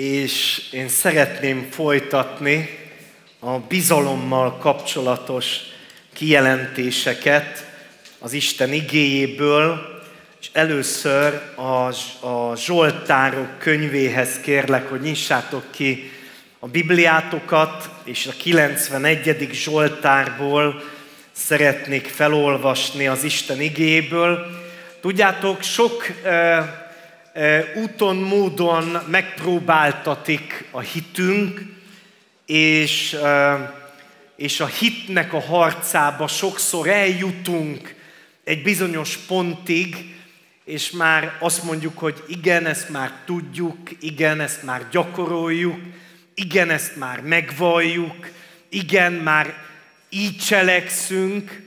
és én szeretném folytatni a bizalommal kapcsolatos kijelentéseket az Isten igéjéből, és először a, a Zsoltárok könyvéhez kérlek, hogy nyissátok ki a Bibliátokat, és a 91. Zsoltárból szeretnék felolvasni az Isten igéjéből. Tudjátok, sok úton, módon megpróbáltatik a hitünk, és, és a hitnek a harcába sokszor eljutunk egy bizonyos pontig, és már azt mondjuk, hogy igen, ezt már tudjuk, igen, ezt már gyakoroljuk, igen, ezt már megvalljuk, igen, már így cselekszünk,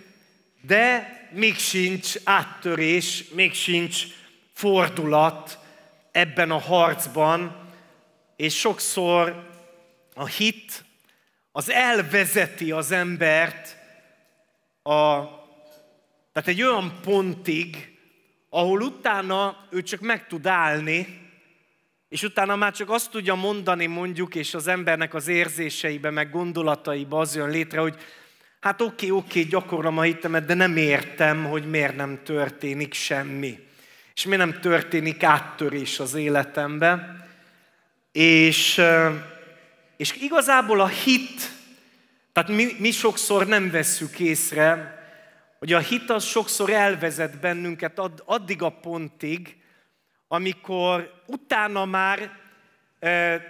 de még sincs áttörés, még sincs fordulat ebben a harcban, és sokszor a hit az elvezeti az embert a, tehát egy olyan pontig, ahol utána ő csak meg tud állni, és utána már csak azt tudja mondani mondjuk, és az embernek az érzéseibe, meg gondolataiba az jön létre, hogy hát oké, okay, oké, okay, gyakorlom a hitemet, de nem értem, hogy miért nem történik semmi és mi nem történik áttörés az életemben. És, és igazából a hit, tehát mi, mi sokszor nem vesszük észre, hogy a hit az sokszor elvezet bennünket add, addig a pontig, amikor utána már e,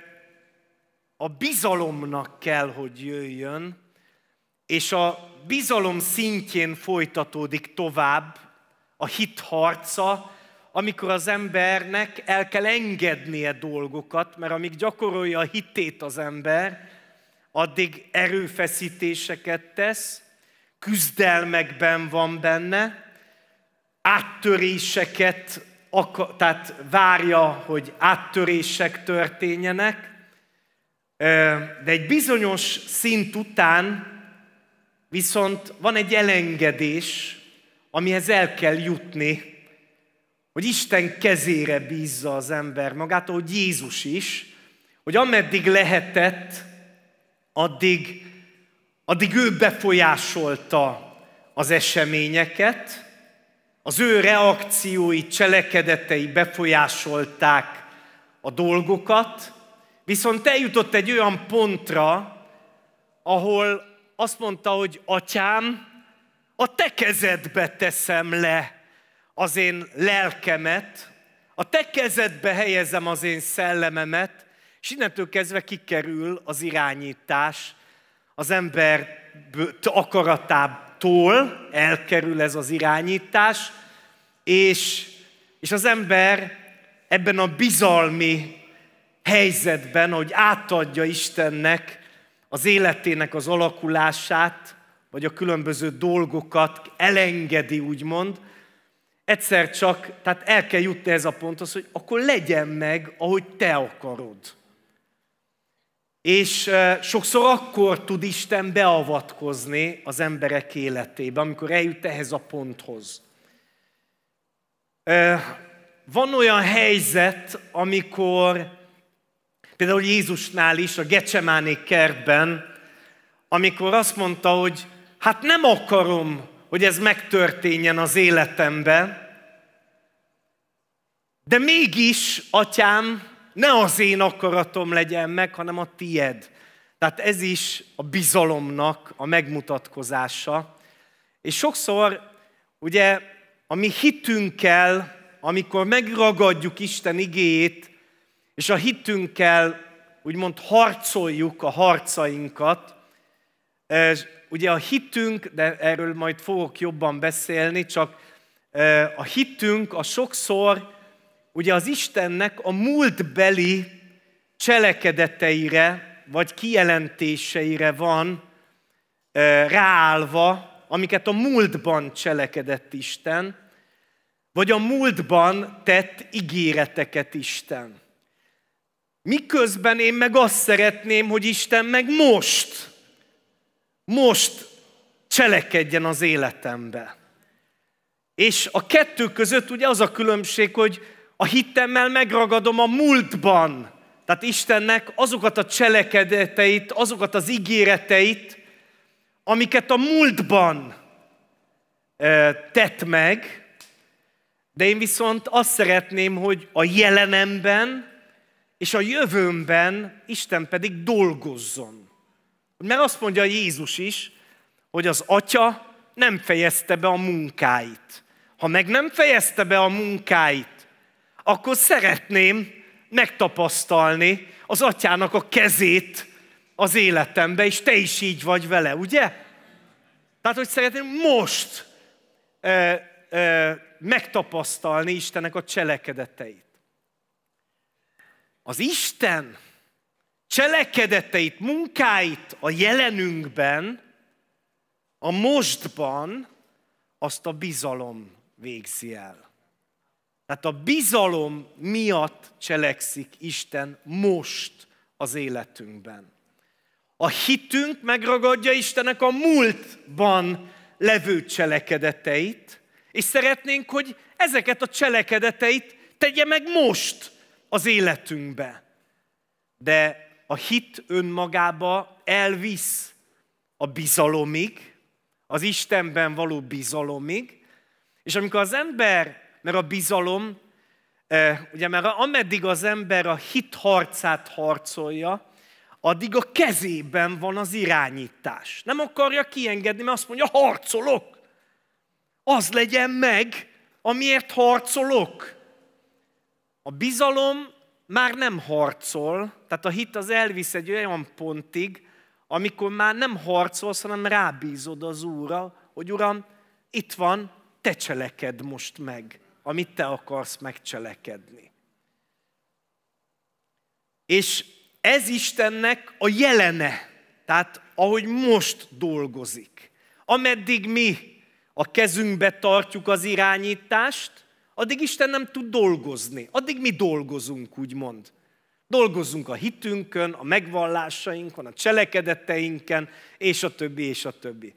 a bizalomnak kell, hogy jöjjön, és a bizalom szintjén folytatódik tovább a hit harca, amikor az embernek el kell engednie dolgokat, mert amíg gyakorolja a hitét az ember, addig erőfeszítéseket tesz, küzdelmekben van benne, áttöréseket, tehát várja, hogy áttörések történjenek, de egy bizonyos szint után viszont van egy elengedés, amihez el kell jutni, hogy Isten kezére bízza az ember magát, ahogy Jézus is, hogy ameddig lehetett, addig, addig ő befolyásolta az eseményeket, az ő reakciói, cselekedetei befolyásolták a dolgokat, viszont eljutott egy olyan pontra, ahol azt mondta, hogy atyám, a te kezedbe teszem le az én lelkemet, a te kezedbe helyezem az én szellememet, és innentől kezdve kikerül az irányítás az ember akaratától, elkerül ez az irányítás, és, és az ember ebben a bizalmi helyzetben, hogy átadja Istennek az életének az alakulását, vagy a különböző dolgokat elengedi, úgymond, egyszer csak, tehát el kell jutni ez a ponthoz, hogy akkor legyen meg, ahogy te akarod. És sokszor akkor tud Isten beavatkozni az emberek életébe, amikor eljut ehhez a ponthoz. Van olyan helyzet, amikor például Jézusnál is, a Gecsemáné kertben, amikor azt mondta, hogy hát nem akarom hogy ez megtörténjen az életemben, de mégis, atyám, ne az én akaratom legyen meg, hanem a tied. Tehát ez is a bizalomnak a megmutatkozása. És sokszor, ugye, a mi hitünkkel, amikor megragadjuk Isten igéjét, és a hitünkkel úgymond harcoljuk a harcainkat, ugye a hitünk, de erről majd fogok jobban beszélni, csak a hitünk a sokszor ugye az Istennek a múltbeli cselekedeteire, vagy kijelentéseire van ráállva, amiket a múltban cselekedett Isten, vagy a múltban tett ígéreteket Isten. Miközben én meg azt szeretném, hogy Isten meg most most cselekedjen az életembe. És a kettő között ugye az a különbség, hogy a hittemmel megragadom a múltban. Tehát Istennek azokat a cselekedeteit, azokat az ígéreteit, amiket a múltban tett meg, de én viszont azt szeretném, hogy a jelenemben és a jövőmben Isten pedig dolgozzon. Mert azt mondja Jézus is, hogy az atya nem fejezte be a munkáit. Ha meg nem fejezte be a munkáit, akkor szeretném megtapasztalni az atyának a kezét az életembe, és te is így vagy vele, ugye? Tehát, hogy szeretném most ö, ö, megtapasztalni Istenek a cselekedeteit. Az Isten cselekedeteit, munkáit a jelenünkben, a mostban, azt a bizalom végzi el. Tehát a bizalom miatt cselekszik Isten most az életünkben. A hitünk megragadja Istenek a múltban levő cselekedeteit, és szeretnénk, hogy ezeket a cselekedeteit tegye meg most az életünkbe. De a hit önmagába elvisz a bizalomig, az Istenben való bizalomig, és amikor az ember, mert a bizalom, eh, ugye mert ameddig az ember a hit harcát harcolja, addig a kezében van az irányítás. Nem akarja kiengedni, mert azt mondja, harcolok. Az legyen meg, amiért harcolok. A bizalom már nem harcol, tehát a hit az elvisz egy olyan pontig, amikor már nem harcolsz, hanem rábízod az Úrra, hogy Uram, itt van, te cseleked most meg, amit te akarsz megcselekedni. És ez Istennek a jelene, tehát ahogy most dolgozik. Ameddig mi a kezünkbe tartjuk az irányítást, Addig Isten nem tud dolgozni. Addig mi dolgozunk, úgymond. Dolgozzunk a hitünkön, a megvallásainkon, a cselekedeteinken, és a többi, és a többi.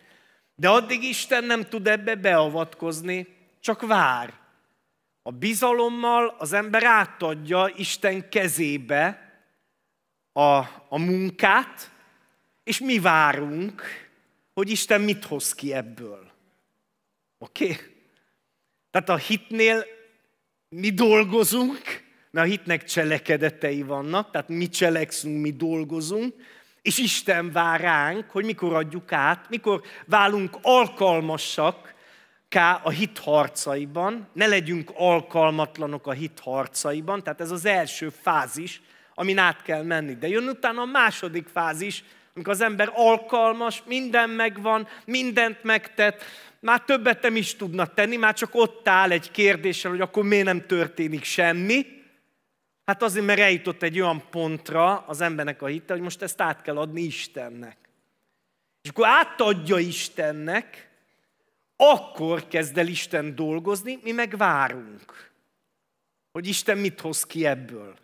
De addig Isten nem tud ebbe beavatkozni, csak vár. A bizalommal az ember átadja Isten kezébe a, a munkát, és mi várunk, hogy Isten mit hoz ki ebből. Oké? Okay? Tehát a hitnél mi dolgozunk, mert a hitnek cselekedetei vannak, tehát mi cselekszünk, mi dolgozunk, és Isten vár ránk, hogy mikor adjuk át, mikor válunk alkalmasak ká a hit harcaiban, ne legyünk alkalmatlanok a hit harcaiban, tehát ez az első fázis, amin át kell menni. De jön utána a második fázis, amikor az ember alkalmas, minden megvan, mindent megtett, már többet nem is tudna tenni, már csak ott áll egy kérdéssel, hogy akkor miért nem történik semmi. Hát azért, mert eljutott egy olyan pontra az embernek a hite, hogy most ezt át kell adni Istennek. És akkor átadja Istennek, akkor kezd el Isten dolgozni, mi meg várunk. Hogy Isten mit hoz ki ebből.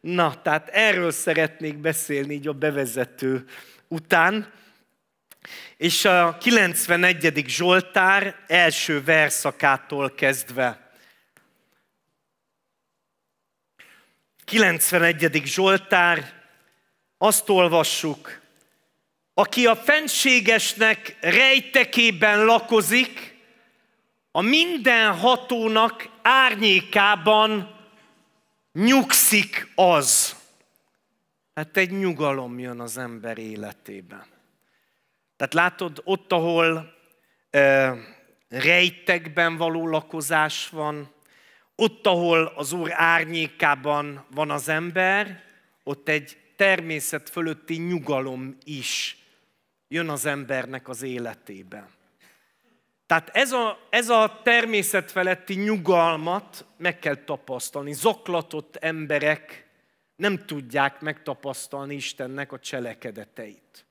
Na, tehát erről szeretnék beszélni így a bevezető után. És a 91. Zsoltár első verszakától kezdve. 91. Zsoltár, azt olvassuk, aki a fenségesnek rejtekében lakozik, a mindenhatónak árnyékában nyugszik az. Hát egy nyugalom jön az ember életében. Tehát látod, ott, ahol e, rejtekben való lakozás van, ott, ahol az Úr árnyékában van az ember, ott egy természet fölötti nyugalom is jön az embernek az életében. Tehát ez a, ez a természet feletti nyugalmat meg kell tapasztalni. Zaklatott emberek nem tudják megtapasztalni Istennek a cselekedeteit.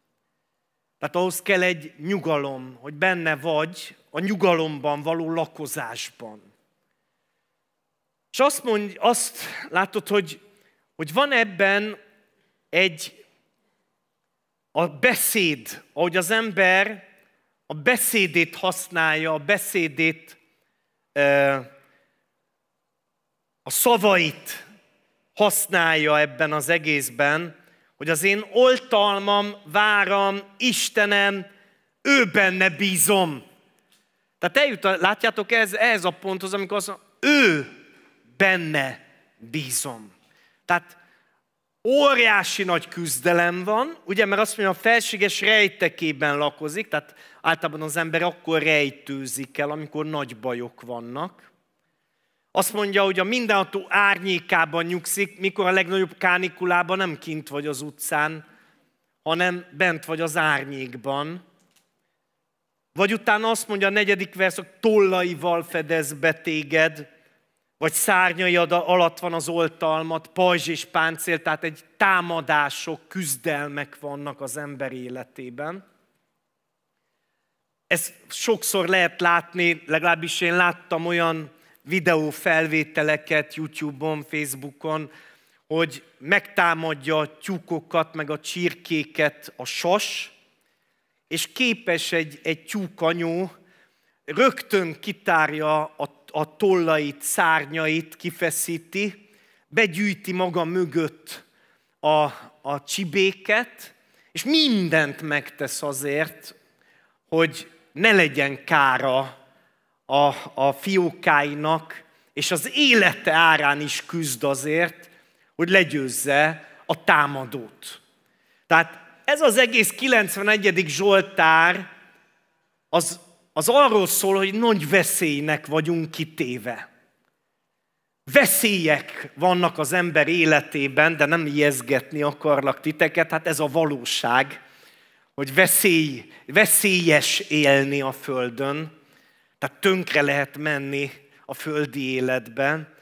Tehát ahhoz kell egy nyugalom, hogy benne vagy a nyugalomban való lakozásban. És azt mondj, azt látod, hogy, hogy van ebben egy a beszéd, ahogy az ember a beszédét használja, a beszédét, a szavait használja ebben az egészben, hogy az én oltalmam, váram, Istenem, ő benne bízom. Tehát eljut, látjátok, ez, ez a ponthoz, amikor azt mondja, ő benne bízom. Tehát óriási nagy küzdelem van, ugye, mert azt mondja, a felséges rejtekében lakozik, tehát általában az ember akkor rejtőzik el, amikor nagy bajok vannak. Azt mondja, hogy a mindenható árnyékában nyugszik, mikor a legnagyobb kánikulában nem kint vagy az utcán, hanem bent vagy az árnyékban. Vagy utána azt mondja a negyedik verszak, tollaival fedez be téged, vagy szárnyai alatt van az oltalmat, pajzs és páncél, tehát egy támadások, küzdelmek vannak az ember életében. Ez sokszor lehet látni, legalábbis én láttam olyan videó felvételeket YouTube-on, Facebookon, hogy megtámadja a tyúkokat, meg a csirkéket a sas, és képes egy, egy tyúkanyó rögtön kitárja a a tollait, szárnyait kifeszíti, begyűjti maga mögött a, a csibéket, és mindent megtesz azért, hogy ne legyen kára a, a fiókáinak, és az élete árán is küzd azért, hogy legyőzze a támadót. Tehát ez az egész 91. Zsoltár az az arról szól, hogy nagy veszélynek vagyunk kitéve. Veszélyek vannak az ember életében, de nem ijeszgetni akarlak titeket, hát ez a valóság, hogy veszély, veszélyes élni a Földön, tehát tönkre lehet menni a földi életben,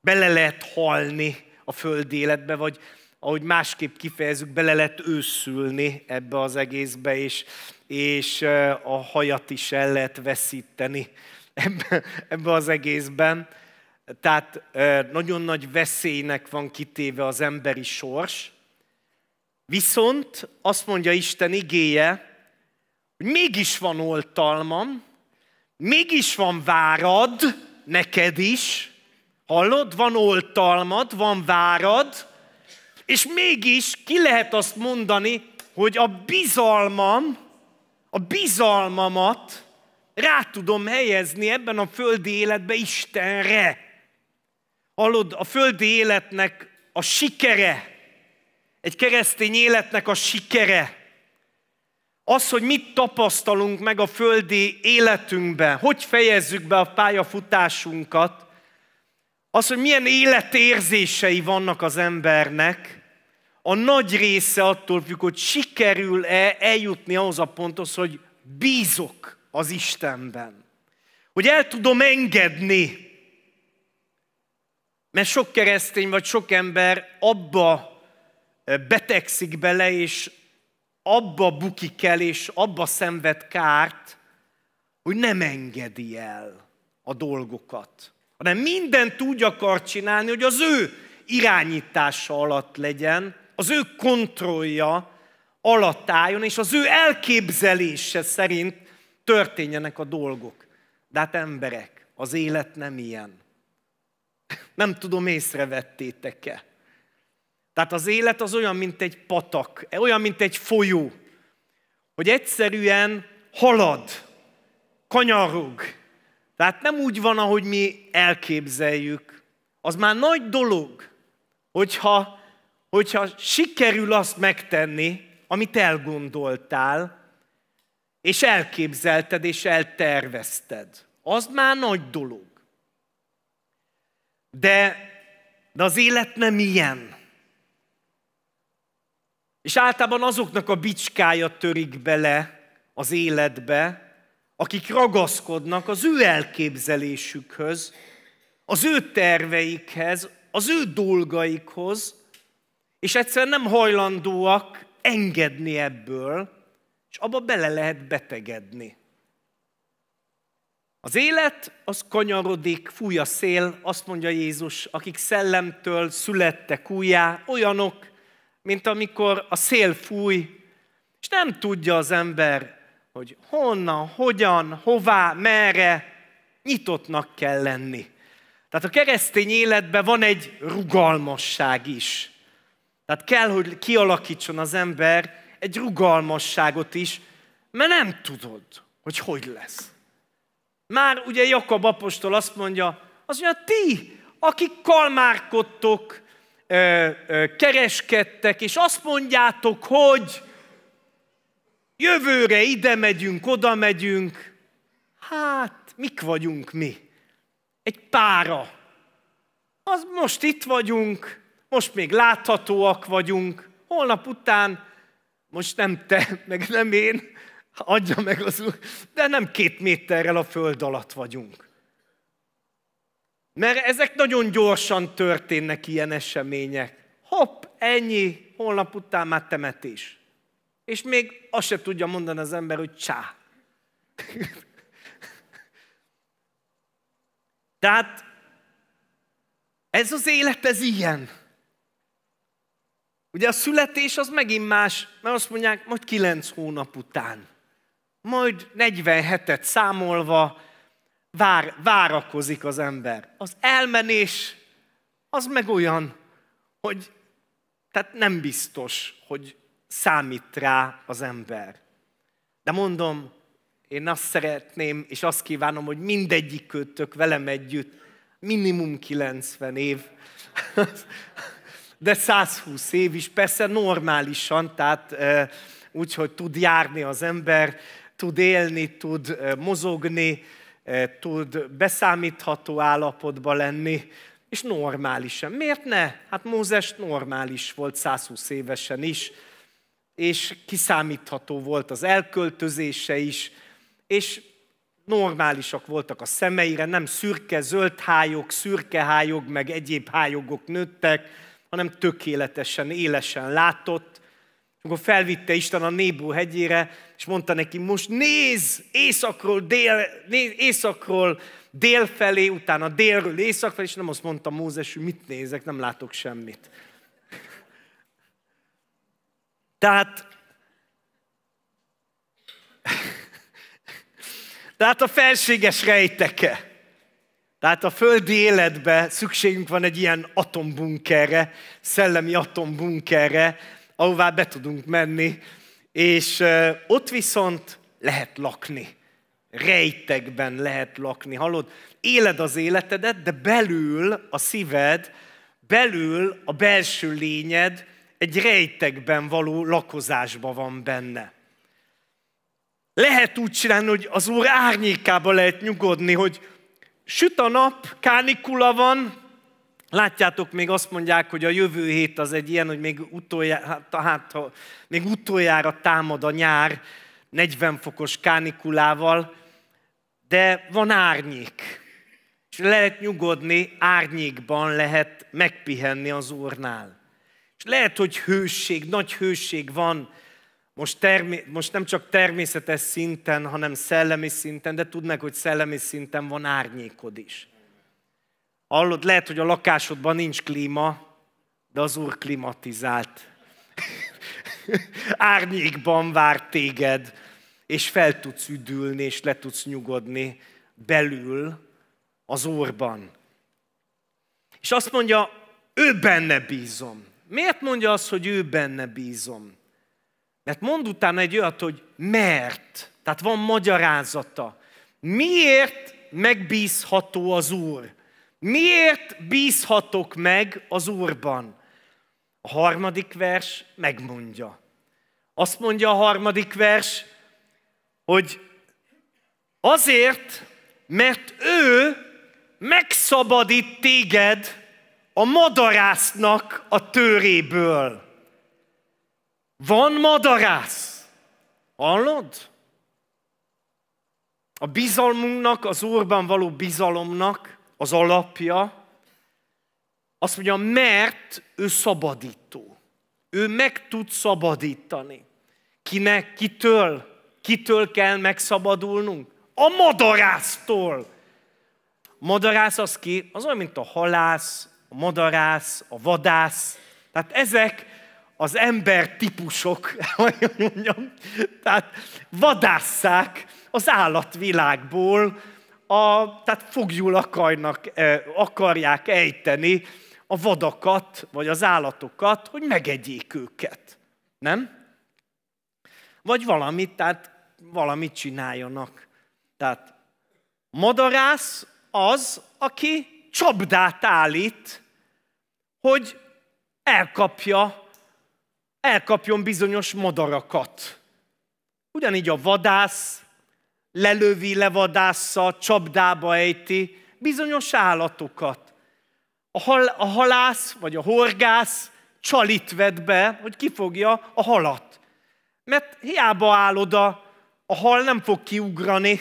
bele lehet halni a földi életbe, vagy ahogy másképp kifejezzük, bele lehet őszülni ebbe az egészbe, és és a hajat is el lehet veszíteni ebbe, ebbe az egészben. Tehát nagyon nagy veszélynek van kitéve az emberi sors. Viszont azt mondja Isten igéje, hogy mégis van oltalmam, mégis van várad, neked is, hallod, van oltalmad, van várad, és mégis ki lehet azt mondani, hogy a bizalmam a bizalmamat rá tudom helyezni ebben a földi életben Istenre. Hallod, a földi életnek a sikere, egy keresztény életnek a sikere, az, hogy mit tapasztalunk meg a földi életünkben, hogy fejezzük be a pályafutásunkat, az, hogy milyen életérzései vannak az embernek, a nagy része attól függ, hogy sikerül-e eljutni ahhoz a ponthoz, hogy bízok az Istenben. Hogy el tudom engedni. Mert sok keresztény vagy sok ember abba eh, betegszik bele, és abba bukik el, és abba szenved kárt, hogy nem engedi el a dolgokat. Hanem mindent úgy akar csinálni, hogy az ő irányítása alatt legyen, az ő kontrollja alatt álljon, és az ő elképzelése szerint történjenek a dolgok. De hát emberek, az élet nem ilyen. Nem tudom, észrevettétek-e. Tehát az élet az olyan, mint egy patak, olyan, mint egy folyó, hogy egyszerűen halad, kanyarog. Tehát nem úgy van, ahogy mi elképzeljük. Az már nagy dolog, hogyha hogyha sikerül azt megtenni, amit elgondoltál, és elképzelted, és eltervezted. Az már nagy dolog. De, de az élet nem ilyen. És általában azoknak a bicskája törik bele az életbe, akik ragaszkodnak az ő elképzelésükhöz, az ő terveikhez, az ő dolgaikhoz, és egyszerűen nem hajlandóak engedni ebből, és abba bele lehet betegedni. Az élet az kanyarodik, fúj a szél, azt mondja Jézus, akik szellemtől születtek újjá, olyanok, mint amikor a szél fúj, és nem tudja az ember, hogy honnan, hogyan, hová, merre, nyitottnak kell lenni. Tehát a keresztény életben van egy rugalmasság is. Tehát kell, hogy kialakítson az ember egy rugalmasságot is, mert nem tudod, hogy hogy lesz. Már ugye Jakab apostol azt mondja, az mondja, ti, akik kalmárkodtok, kereskedtek, és azt mondjátok, hogy jövőre ide megyünk, oda megyünk, hát mik vagyunk mi? Egy pára. Az most itt vagyunk, most még láthatóak vagyunk, holnap után, most nem te, meg nem én, adja meg az Úr, de nem két méterrel a föld alatt vagyunk. Mert ezek nagyon gyorsan történnek ilyen események. Hopp, ennyi, holnap után már temetés. És még azt se tudja mondani az ember, hogy csá. Tehát ez az élet, ez ilyen. Ugye a születés az megint más, mert azt mondják, majd kilenc hónap után, majd 47-et számolva vár, várakozik az ember. Az elmenés az meg olyan, hogy tehát nem biztos, hogy számít rá az ember. De mondom, én azt szeretném, és azt kívánom, hogy mindegyik kötök velem együtt minimum 90 év de 120 év is, persze normálisan, tehát úgy, hogy tud járni az ember, tud élni, tud mozogni, tud beszámítható állapotba lenni, és normálisan. Miért ne? Hát Mózes normális volt 120 évesen is, és kiszámítható volt az elköltözése is, és normálisak voltak a szemeire, nem szürke zöld hályok, szürke hályok, meg egyéb hályogok nőttek, hanem tökéletesen, élesen látott. Akkor felvitte Isten a Nébú hegyére, és mondta neki, most nézz északról, dél, néz, északról dél felé, utána délről észak felé, és nem azt mondta Mózes, hogy mit nézek, nem látok semmit. Tehát Tehát a felséges rejteke. Tehát a földi életbe szükségünk van egy ilyen atombunkerre, szellemi atombunkerre, ahová be tudunk menni, és ott viszont lehet lakni. Rejtekben lehet lakni, hallod? Éled az életedet, de belül a szíved, belül a belső lényed egy rejtekben való lakozásba van benne. Lehet úgy csinálni, hogy az Úr árnyékába lehet nyugodni, hogy Süt a nap, kánikula van, Látjátok, még azt mondják, hogy a jövő hét az egy ilyen, hogy még utoljára, hát, hát, ha, még utoljára támad a nyár 40 fokos kánikulával, de van árnyék. És lehet nyugodni, árnyékban lehet megpihenni az ornál. És lehet, hogy hőség, nagy hőség van most, termé- most nem csak természetes szinten, hanem szellemi szinten, de tudd meg, hogy szellemi szinten van árnyékod is. Hallod, lehet, hogy a lakásodban nincs klíma, de az Úr klimatizált. Árnyékban vár téged, és fel tudsz üdülni, és le tudsz nyugodni belül az Úrban. És azt mondja, ő benne bízom. Miért mondja azt, hogy ő benne bízom? Mert mond utána egy olyat, hogy mert. Tehát van magyarázata. Miért megbízható az Úr? Miért bízhatok meg az Úrban? A harmadik vers megmondja. Azt mondja a harmadik vers, hogy azért, mert ő megszabadít téged a madarásznak a töréből. Van madarász. Hallod? A bizalmunknak, az Úrban való bizalomnak az alapja, azt mondja, mert ő szabadító. Ő meg tud szabadítani. Kinek, kitől, kitől kell megszabadulnunk? A madarásztól. A madarász az ki, az olyan, mint a halász, a madarász, a vadász. Tehát ezek az ember típusok, hogy mondjam, tehát vadásszák az állatvilágból, a, tehát fogjul akarnak, akarják ejteni a vadakat, vagy az állatokat, hogy megegyék őket. Nem? Vagy valamit, tehát valamit csináljanak. Tehát madarász az, aki csapdát állít, hogy elkapja elkapjon bizonyos madarakat. Ugyanígy a vadász lelövi, levadásza, csapdába ejti bizonyos állatokat. A, hal, a halász vagy a horgász csalit vet be, hogy kifogja a halat. Mert hiába áll oda, a hal nem fog kiugrani,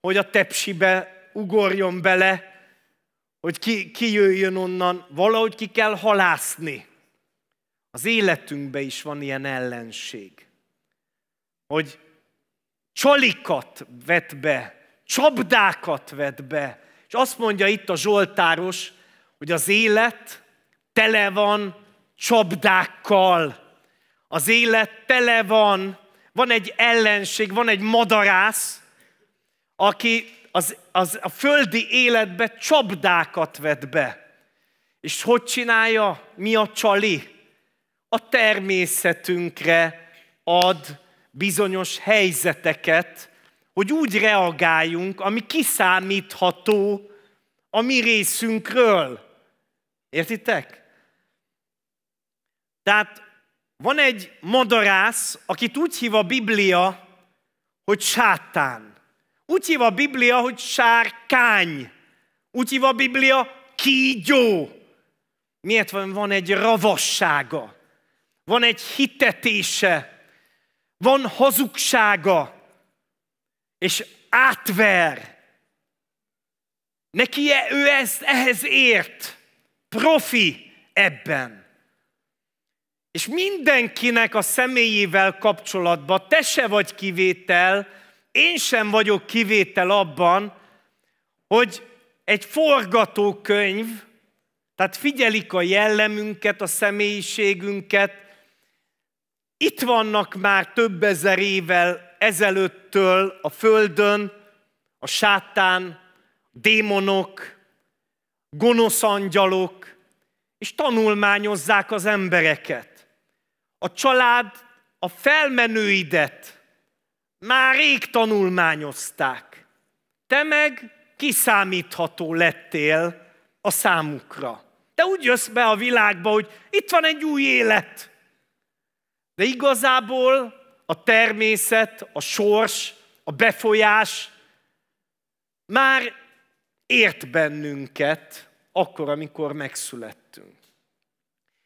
hogy a tepsibe ugorjon bele, hogy ki, ki jöjjön onnan. Valahogy ki kell halászni. Az életünkben is van ilyen ellenség, hogy csalikat vet be, csapdákat vet be, és azt mondja itt a Zsoltáros, hogy az élet tele van csapdákkal. Az élet tele van, van egy ellenség, van egy madarász, aki az, az, a földi életbe csapdákat vet be. És hogy csinálja? Mi a csali? a természetünkre ad bizonyos helyzeteket, hogy úgy reagáljunk, ami kiszámítható a mi részünkről. Értitek? Tehát van egy madarász, akit úgy hív a Biblia, hogy sátán. Úgy hív a Biblia, hogy sárkány. Úgy hív a Biblia, kígyó. Miért van, van egy ravassága? van egy hitetése, van hazugsága, és átver. Neki e- ő ezt, ehhez ért, profi ebben. És mindenkinek a személyével kapcsolatban, te se vagy kivétel, én sem vagyok kivétel abban, hogy egy forgatókönyv, tehát figyelik a jellemünket, a személyiségünket, itt vannak már több ezer évvel ezelőttől a Földön a sátán, démonok, gonosz angyalok, és tanulmányozzák az embereket. A család, a felmenőidet már rég tanulmányozták. Te meg kiszámítható lettél a számukra. Te úgy jössz be a világba, hogy itt van egy új élet – de igazából a természet, a sors, a befolyás már ért bennünket akkor, amikor megszülettünk.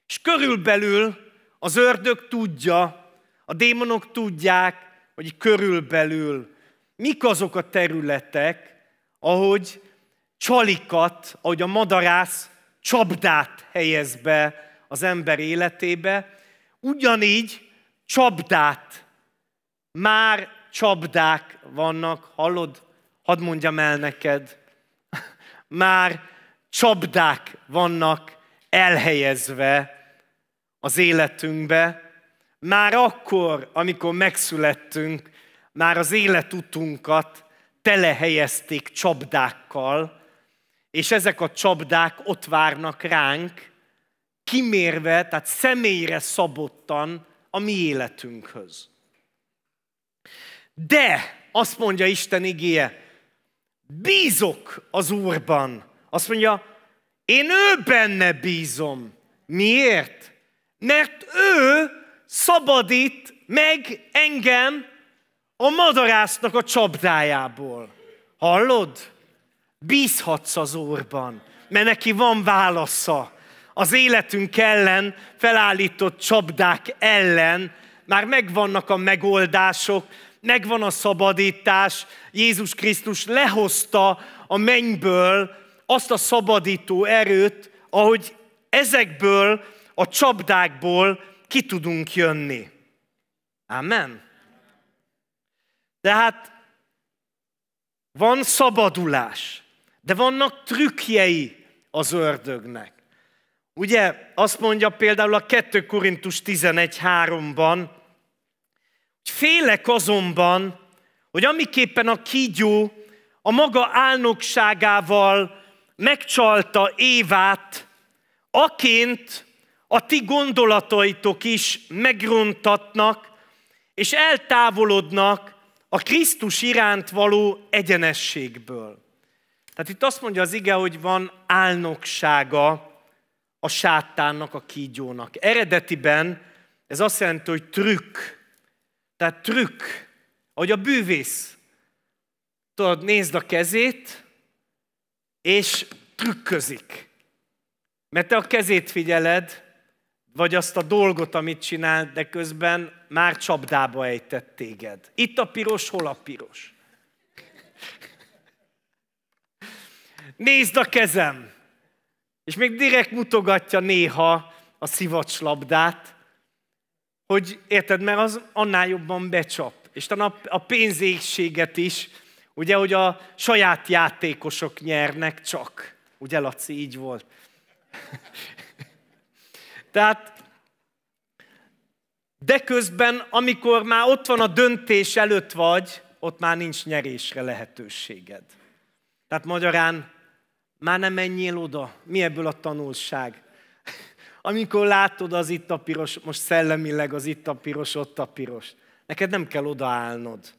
És körülbelül az ördög tudja, a démonok tudják, hogy körülbelül mik azok a területek, ahogy csalikat, ahogy a madarász csapdát helyez be az ember életébe, ugyanígy csapdát. Már csapdák vannak, hallod? Hadd mondjam el neked. Már csapdák vannak elhelyezve az életünkbe. Már akkor, amikor megszülettünk, már az életutunkat telehelyezték csapdákkal, és ezek a csapdák ott várnak ránk, kimérve, tehát személyre szabottan, a mi életünkhöz. De, azt mondja Isten igéje, bízok az Úrban. Azt mondja, én ő benne bízom. Miért? Mert ő szabadít meg engem a madarásznak a csapdájából. Hallod? Bízhatsz az Úrban, mert neki van válasza az életünk ellen felállított csapdák ellen már megvannak a megoldások, megvan a szabadítás, Jézus Krisztus lehozta a mennyből azt a szabadító erőt, ahogy ezekből a csapdákból ki tudunk jönni. Amen. Tehát van szabadulás, de vannak trükkjei az ördögnek. Ugye azt mondja például a 2 Korintus 11.3-ban, hogy félek azonban, hogy amiképpen a kígyó a maga álnokságával megcsalta Évát, aként a ti gondolataitok is megrontatnak, és eltávolodnak a Krisztus iránt való egyenességből. Tehát itt azt mondja az ige, hogy van álnoksága a sátánnak, a kígyónak. Eredetiben ez azt jelenti, hogy trükk. Tehát trükk, ahogy a bűvész. Tudod, nézd a kezét, és trükközik. Mert te a kezét figyeled, vagy azt a dolgot, amit csinál, de közben már csapdába ejtett téged. Itt a piros, hol a piros? Nézd a kezem! és még direkt mutogatja néha a szivacslabdát, hogy érted, mert az annál jobban becsap. És a, a pénzégséget is, ugye, hogy a saját játékosok nyernek csak. Ugye, Laci, így volt. Tehát, de közben, amikor már ott van a döntés előtt vagy, ott már nincs nyerésre lehetőséged. Tehát magyarán már nem menjél oda. Mi ebből a tanulság? Amikor látod az itt a piros, most szellemileg az itt a piros, ott a piros. Neked nem kell odaállnod.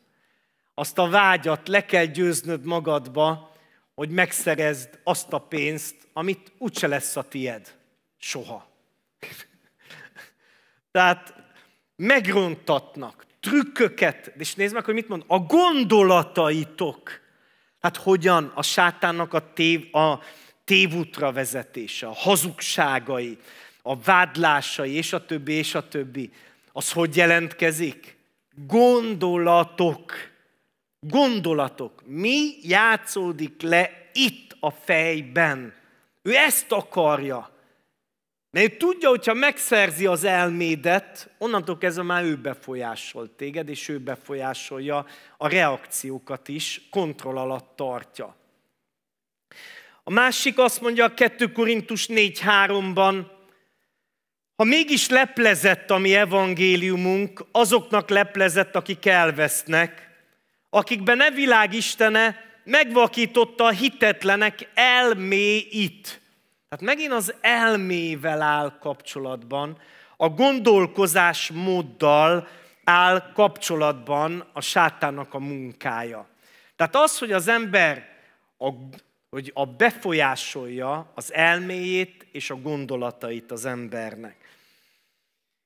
Azt a vágyat le kell győznöd magadba, hogy megszerezd azt a pénzt, amit úgyse lesz a tied. Soha. Tehát megrontatnak, trükköket, és nézd meg, hogy mit mond, a gondolataitok Hát hogyan a sátánnak a, tév, a tévútra vezetése, a hazugságai, a vádlásai, és a többi, és a többi, az hogy jelentkezik? Gondolatok. Gondolatok. Mi játszódik le itt a fejben? Ő ezt akarja. Mert ő tudja, hogyha megszerzi az elmédet, onnantól kezdve már ő befolyásol téged, és ő befolyásolja a reakciókat is, kontroll alatt tartja. A másik azt mondja a 2 Korintus 4.3-ban, ha mégis leplezett a mi evangéliumunk, azoknak leplezett, akik elvesznek, akikben ne világ Istene megvakította a hitetlenek elméit tehát megint az elmével áll kapcsolatban, a gondolkozás móddal áll kapcsolatban a sátának a munkája. Tehát az, hogy az ember a, hogy a befolyásolja az elméjét és a gondolatait az embernek.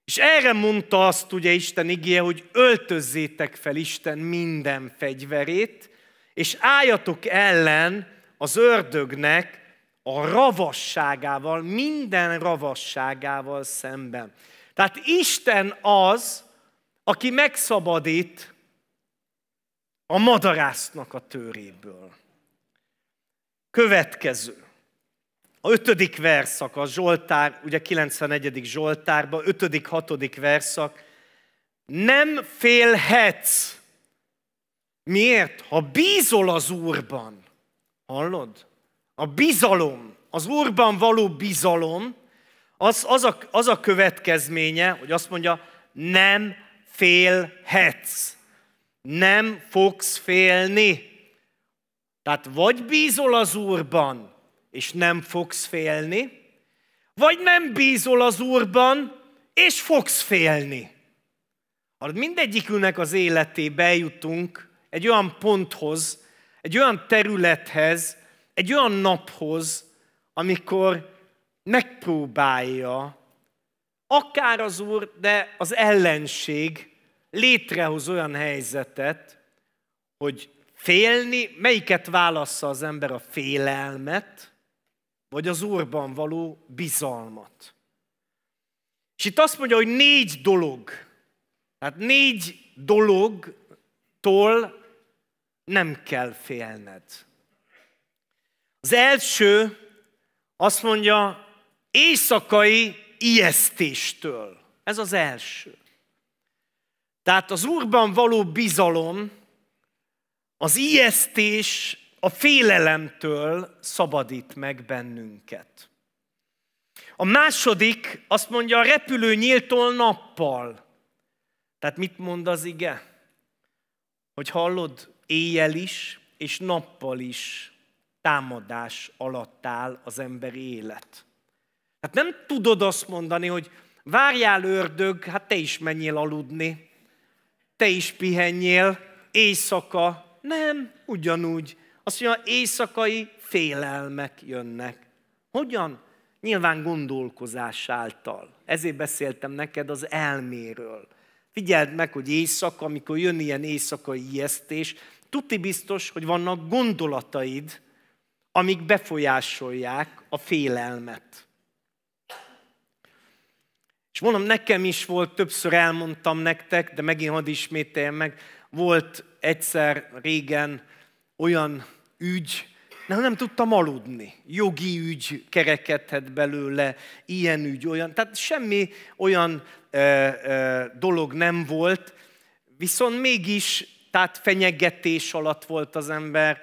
És erre mondta azt ugye Isten igéje, hogy öltözzétek fel Isten minden fegyverét, és álljatok ellen az ördögnek a ravasságával, minden ravasságával szemben. Tehát Isten az, aki megszabadít a madarásznak a töréből. Következő. A ötödik verszak, a Zsoltár, ugye 91. Zsoltárban, ötödik, hatodik verszak. Nem félhetsz. Miért? Ha bízol az Úrban. Hallod? A bizalom, az Úrban való bizalom, az, az, a, az a következménye, hogy azt mondja, nem félhetsz. Nem fogsz félni. Tehát vagy bízol az Úrban, és nem fogsz félni, vagy nem bízol az Úrban, és fogsz félni. Hát mindegyikülnek az életébe jutunk egy olyan ponthoz, egy olyan területhez, egy olyan naphoz, amikor megpróbálja akár az Úr, de az ellenség létrehoz olyan helyzetet, hogy félni, melyiket válassza az ember a félelmet, vagy az Úrban való bizalmat. És itt azt mondja, hogy négy dolog. Tehát négy dologtól nem kell félned. Az első azt mondja, éjszakai ijesztéstől. Ez az első. Tehát az Úrban való bizalom, az ijesztés a félelemtől szabadít meg bennünket. A második azt mondja, a repülő nyíltól nappal. Tehát mit mond az ige? Hogy hallod éjjel is, és nappal is támadás alatt áll az emberi élet. Hát nem tudod azt mondani, hogy várjál ördög, hát te is menjél aludni, te is pihenjél, éjszaka. Nem, ugyanúgy. Azt mondja, éjszakai félelmek jönnek. Hogyan? Nyilván gondolkozás által. Ezért beszéltem neked az elméről. Figyeld meg, hogy éjszaka, amikor jön ilyen éjszakai ijesztés, tuti biztos, hogy vannak gondolataid, amik befolyásolják a félelmet. És mondom, nekem is volt, többször elmondtam nektek, de megint hadd ismételjem meg, volt egyszer régen olyan ügy, nem, nem tudtam aludni. Jogi ügy kerekedhet belőle, ilyen ügy, olyan. Tehát semmi olyan ö, ö, dolog nem volt, viszont mégis, tehát fenyegetés alatt volt az ember,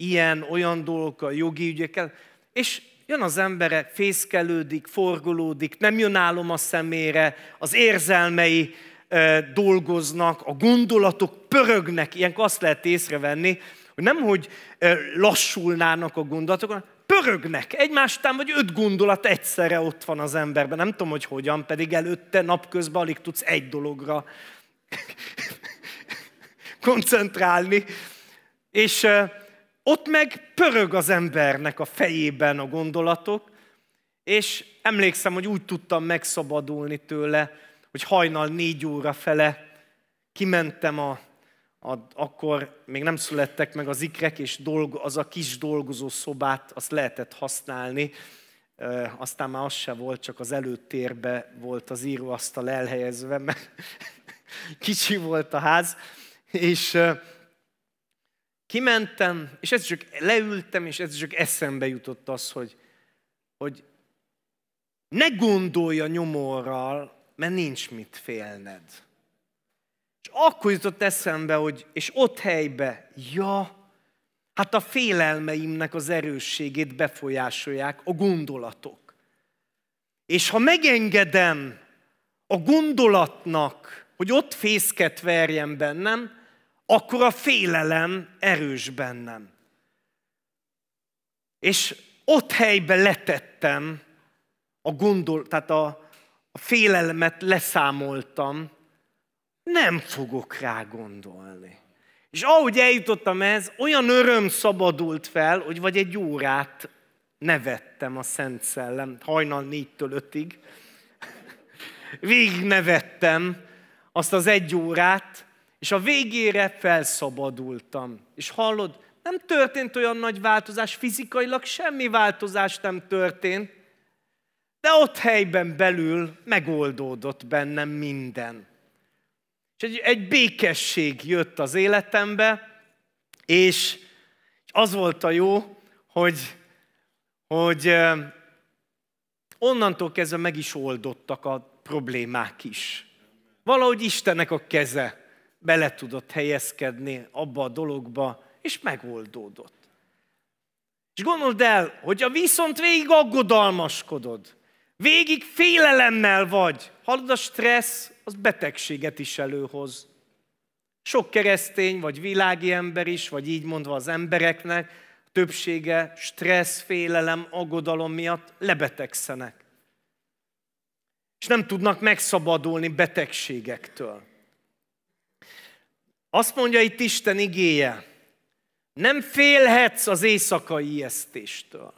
ilyen, olyan dolgokkal, jogi ügyekkel, és jön az embere, fészkelődik, forgolódik, nem jön álom a szemére, az érzelmei e, dolgoznak, a gondolatok pörögnek, ilyenkor azt lehet észrevenni, hogy nem, hogy e, lassulnának a gondolatok, hanem pörögnek. Egymás után vagy öt gondolat egyszerre ott van az emberben. Nem tudom, hogy hogyan, pedig előtte napközben alig tudsz egy dologra koncentrálni. És e, ott meg pörög az embernek a fejében a gondolatok, és emlékszem, hogy úgy tudtam megszabadulni tőle, hogy hajnal négy óra fele kimentem a, a akkor még nem születtek meg az ikrek, és dolgo, az a kis dolgozó szobát, azt lehetett használni, aztán már az se volt, csak az előtérbe volt az íróasztal elhelyezve, mert kicsi volt a ház, és kimentem, és ez csak leültem, és ez csak eszembe jutott az, hogy, hogy ne gondolja nyomorral, mert nincs mit félned. És akkor jutott eszembe, hogy, és ott helybe, ja, hát a félelmeimnek az erősségét befolyásolják a gondolatok. És ha megengedem a gondolatnak, hogy ott fészket verjen bennem, akkor a félelem erős bennem. És ott helybe letettem a gondol, tehát a, a félelmet leszámoltam, nem fogok rá gondolni. És ahogy eljutottam ez, olyan öröm szabadult fel, hogy vagy egy órát nevettem a Szent Szellem, hajnal négytől ötig. Végig nevettem azt az egy órát, és a végére felszabadultam. És hallod, nem történt olyan nagy változás, fizikailag semmi változás nem történt, de ott helyben belül megoldódott bennem minden. És egy, egy békesség jött az életembe, és az volt a jó, hogy, hogy onnantól kezdve meg is oldottak a problémák is. Valahogy Istenek a keze bele tudott helyezkedni abba a dologba, és megoldódott. És gondold el, hogyha viszont végig aggodalmaskodod, végig félelemmel vagy, hallod a stressz, az betegséget is előhoz. Sok keresztény, vagy világi ember is, vagy így mondva az embereknek, a többsége stressz, félelem, aggodalom miatt lebetegszenek. És nem tudnak megszabadulni betegségektől. Azt mondja itt Isten igéje, nem félhetsz az éjszakai ijesztéstől.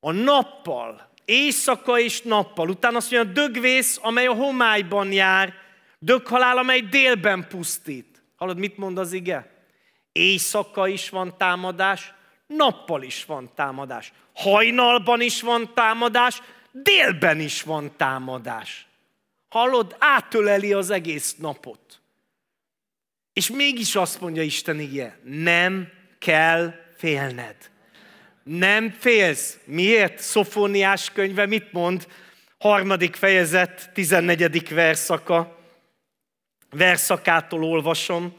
A nappal, éjszaka és nappal. Utána azt mondja, a dögvész, amely a homályban jár, döghalál, amely délben pusztít. Hallod, mit mond az ige? Éjszaka is van támadás, nappal is van támadás, hajnalban is van támadás, délben is van támadás. Hallod, átöleli az egész napot. És mégis azt mondja Isten igye, nem kell félned. Nem félsz. Miért? Szofóniás könyve mit mond? Harmadik fejezet, 14. verszaka. Verszakától olvasom.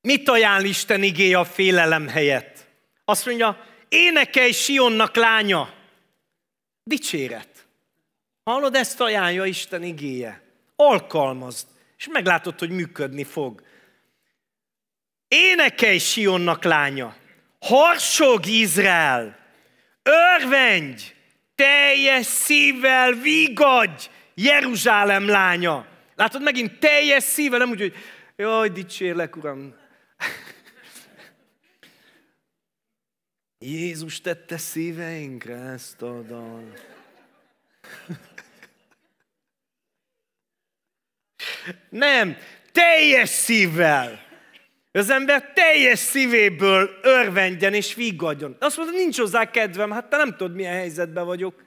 Mit ajánl Isten igéje a félelem helyett? Azt mondja, énekelj Sionnak lánya, Dicséret. Hallod, ezt ajánlja Isten igéje. Alkalmazd, és meglátod, hogy működni fog. Énekelj Sionnak lánya, harsog Izrael, örvendj, teljes szívvel vigadj, Jeruzsálem lánya. Látod, megint teljes szívvel, nem úgy, hogy jaj, dicsérlek, uram. Jézus tette szíveinkre ezt a dal. Nem, teljes szívvel. Az ember teljes szívéből örvendjen és vigadjon. Azt mondta, nincs hozzá kedvem, hát te nem tudod, milyen helyzetben vagyok.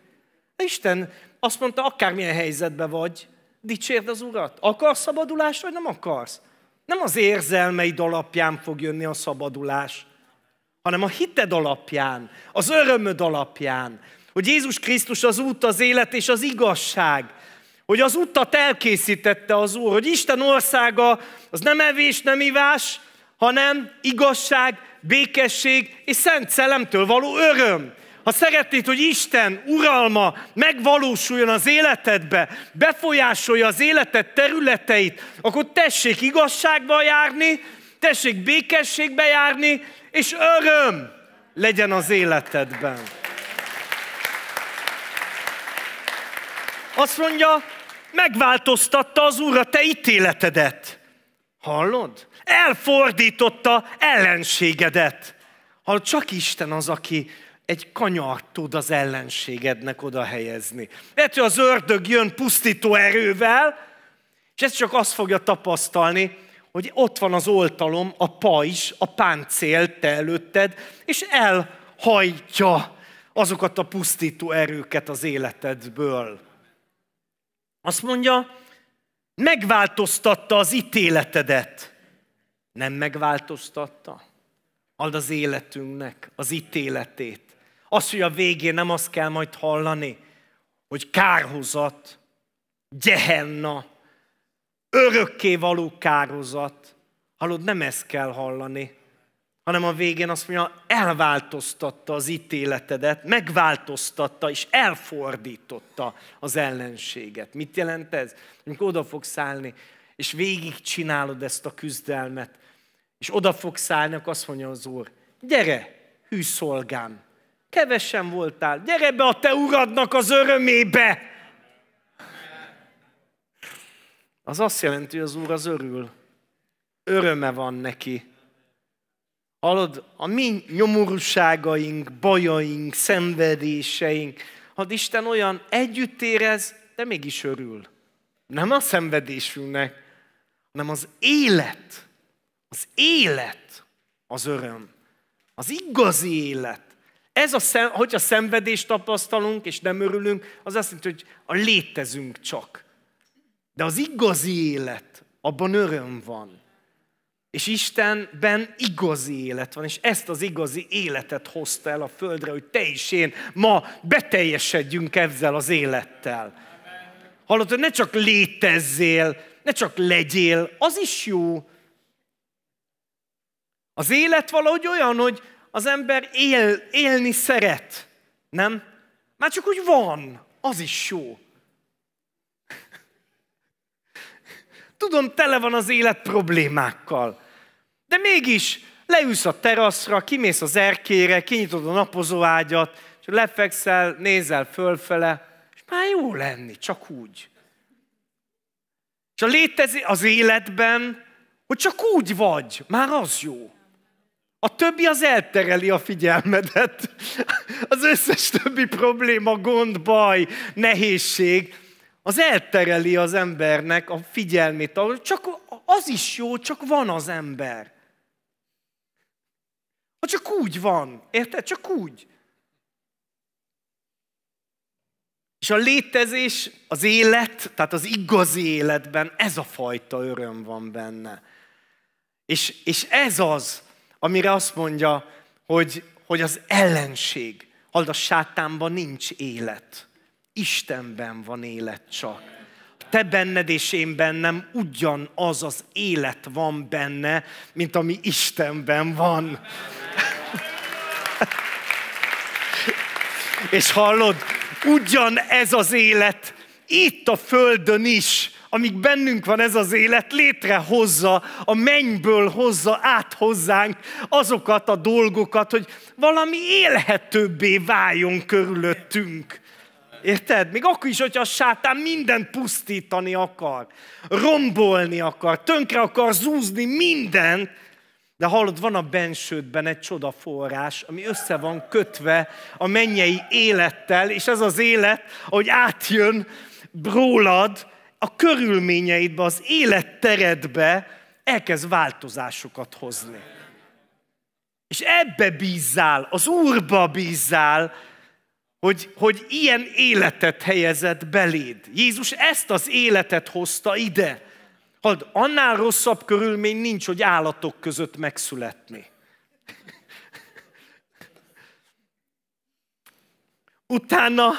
Isten azt mondta, akármilyen helyzetben vagy, dicsérd az Urat. Akarsz szabadulást, vagy nem akarsz? Nem az érzelmeid alapján fog jönni a szabadulás hanem a hited alapján, az örömöd alapján, hogy Jézus Krisztus az út, az élet és az igazság, hogy az utat elkészítette az Úr, hogy Isten országa az nem evés, nem ivás, hanem igazság, békesség és szent szellemtől való öröm. Ha szeretnéd, hogy Isten uralma megvalósuljon az életedbe, befolyásolja az életed területeit, akkor tessék igazságba járni, tessék békességbe járni, és öröm legyen az életedben. Azt mondja, megváltoztatta az Úr a te ítéletedet. Hallod? Elfordította ellenségedet. Ha csak Isten az, aki egy kanyart tud az ellenségednek oda helyezni. Lehet, hogy az ördög jön pusztító erővel, és ez csak azt fogja tapasztalni, hogy ott van az oltalom, a pajzs, a páncél te előtted, és elhajtja azokat a pusztító erőket az életedből. Azt mondja, megváltoztatta az ítéletedet. Nem megváltoztatta? Ad az életünknek az ítéletét. Az, hogy a végén nem azt kell majd hallani, hogy kárhozat, gyehenna, örökké való kározat. Hallod, nem ezt kell hallani, hanem a végén azt mondja, elváltoztatta az ítéletedet, megváltoztatta és elfordította az ellenséget. Mit jelent ez? Amikor oda fogsz állni, és végig csinálod ezt a küzdelmet, és oda fogsz állni, akkor azt mondja az Úr, gyere, hűszolgám, kevesen voltál, gyere be a te uradnak az örömébe, az azt jelenti, hogy az Úr az örül. Öröme van neki. Hallod, a mi nyomorúságaink, bajaink, szenvedéseink, ha Isten olyan együtt érez, de mégis örül. Nem a szenvedésünknek, hanem az élet. Az élet az öröm. Az igazi élet. Ez a, szem, hogyha szenvedést tapasztalunk, és nem örülünk, az azt jelenti, hogy a létezünk csak. De az igazi élet, abban öröm van. És Istenben igazi élet van, és ezt az igazi életet hozta el a földre, hogy te is én ma beteljesedjünk ezzel az élettel. Hallod, hogy ne csak létezzél, ne csak legyél, az is jó. Az élet valahogy olyan, hogy az ember él, élni szeret, nem? Már csak úgy van, az is jó. Tudom, tele van az élet problémákkal. De mégis leülsz a teraszra, kimész az erkére, kinyitod a napozó ágyat, és lefekszel, nézel fölfele, és már jó lenni, csak úgy. És a létezi az életben, hogy csak úgy vagy, már az jó. A többi az eltereli a figyelmedet. Az összes többi probléma, gond, baj, nehézség, az eltereli az embernek a figyelmét, ahol csak az is jó, csak van az ember. Ha csak úgy van, érted? Csak úgy. És a létezés, az élet, tehát az igazi életben ez a fajta öröm van benne. És, és ez az, amire azt mondja, hogy, hogy az ellenség, hallod, a sátánban nincs élet. Istenben van élet csak. Te benned és én bennem ugyanaz az élet van benne, mint ami Istenben van. és hallod, ugyan ez az élet itt a földön is, amíg bennünk van ez az élet, létrehozza, a mennyből hozza át hozzánk azokat a dolgokat, hogy valami élhetőbbé váljon körülöttünk. Érted? Még akkor is, hogyha a sátán mindent pusztítani akar, rombolni akar, tönkre akar zúzni mindent, de hallod, van a bensődben egy csoda forrás, ami össze van kötve a mennyei élettel, és ez az élet, hogy átjön rólad, a körülményeidbe, az életteredbe elkezd változásokat hozni. És ebbe bízzál, az Úrba bízzál, hogy, hogy ilyen életet helyezett beléd. Jézus ezt az életet hozta ide. Hadd, annál rosszabb körülmény nincs, hogy állatok között megszületni. Utána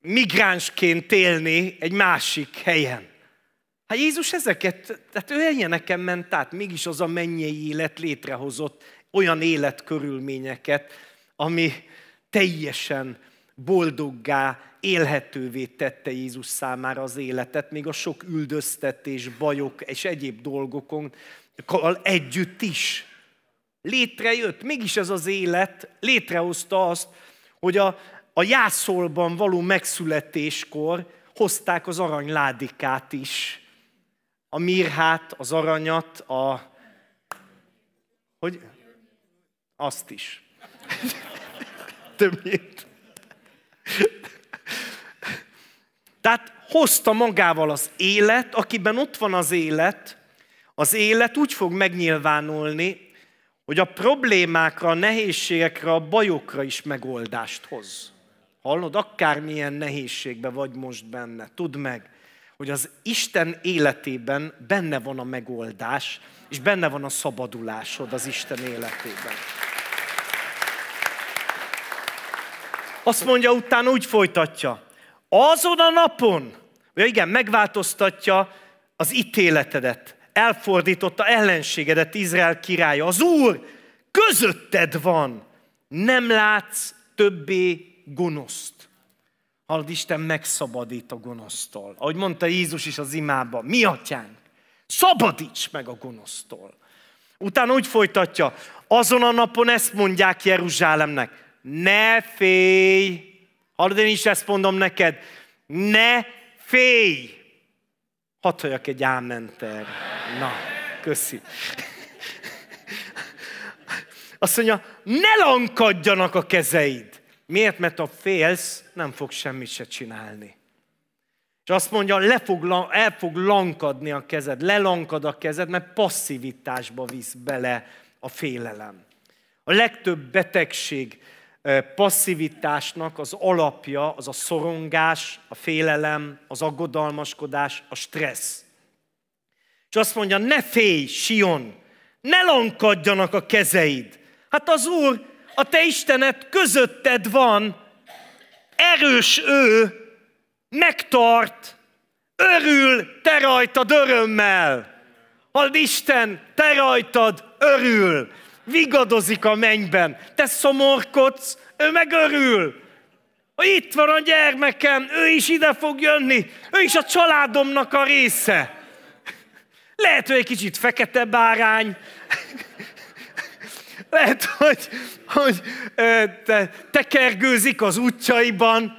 migránsként élni egy másik helyen. Hát Jézus ezeket, tehát ő ilyeneken ment át, mégis az a mennyei élet létrehozott olyan életkörülményeket, ami, teljesen boldoggá, élhetővé tette Jézus számára az életet, még a sok üldöztetés, bajok és egyéb dolgokon együtt is. Létrejött, mégis ez az élet létrehozta azt, hogy a, a jászolban való megszületéskor hozták az aranyládikát is, a mirhát, az aranyat, a... Hogy? Azt is ösztömét. Tehát hozta magával az élet, akiben ott van az élet, az élet úgy fog megnyilvánulni, hogy a problémákra, a nehézségekre, a bajokra is megoldást hoz. Hallod, akármilyen nehézségbe vagy most benne, tudd meg, hogy az Isten életében benne van a megoldás, és benne van a szabadulásod az Isten életében. Azt mondja, utána úgy folytatja. Azon a napon, vagy igen, megváltoztatja az ítéletedet, elfordította ellenségedet Izrael királya. Az Úr közötted van, nem látsz többé gonoszt. Hallod, Isten megszabadít a gonosztól. Ahogy mondta Jézus is az imában, mi atyánk, szabadíts meg a gonosztól. Utána úgy folytatja, azon a napon ezt mondják Jeruzsálemnek, ne félj. Hallod, én is ezt mondom neked. Ne félj. Hadd halljak egy ámenter. Na, köszi. Azt mondja, ne lankadjanak a kezeid. Miért? Mert a félsz, nem fog semmit se csinálni. És azt mondja, le fog, el fog lankadni a kezed, lelankad a kezed, mert passzivitásba visz bele a félelem. A legtöbb betegség, passzivitásnak az alapja az a szorongás, a félelem, az aggodalmaskodás, a stressz. És azt mondja, ne félj, Sion, ne lankadjanak a kezeid. Hát az Úr, a te Istened közötted van, erős ő, megtart, örül te rajtad örömmel. Hald Isten, te rajtad örül vigadozik a mennyben. Te szomorkodsz, ő megörül. Ha itt van a gyermekem, ő is ide fog jönni, ő is a családomnak a része. Lehet, hogy egy kicsit fekete bárány, lehet, hogy, hogy te, tekergőzik az útjaiban,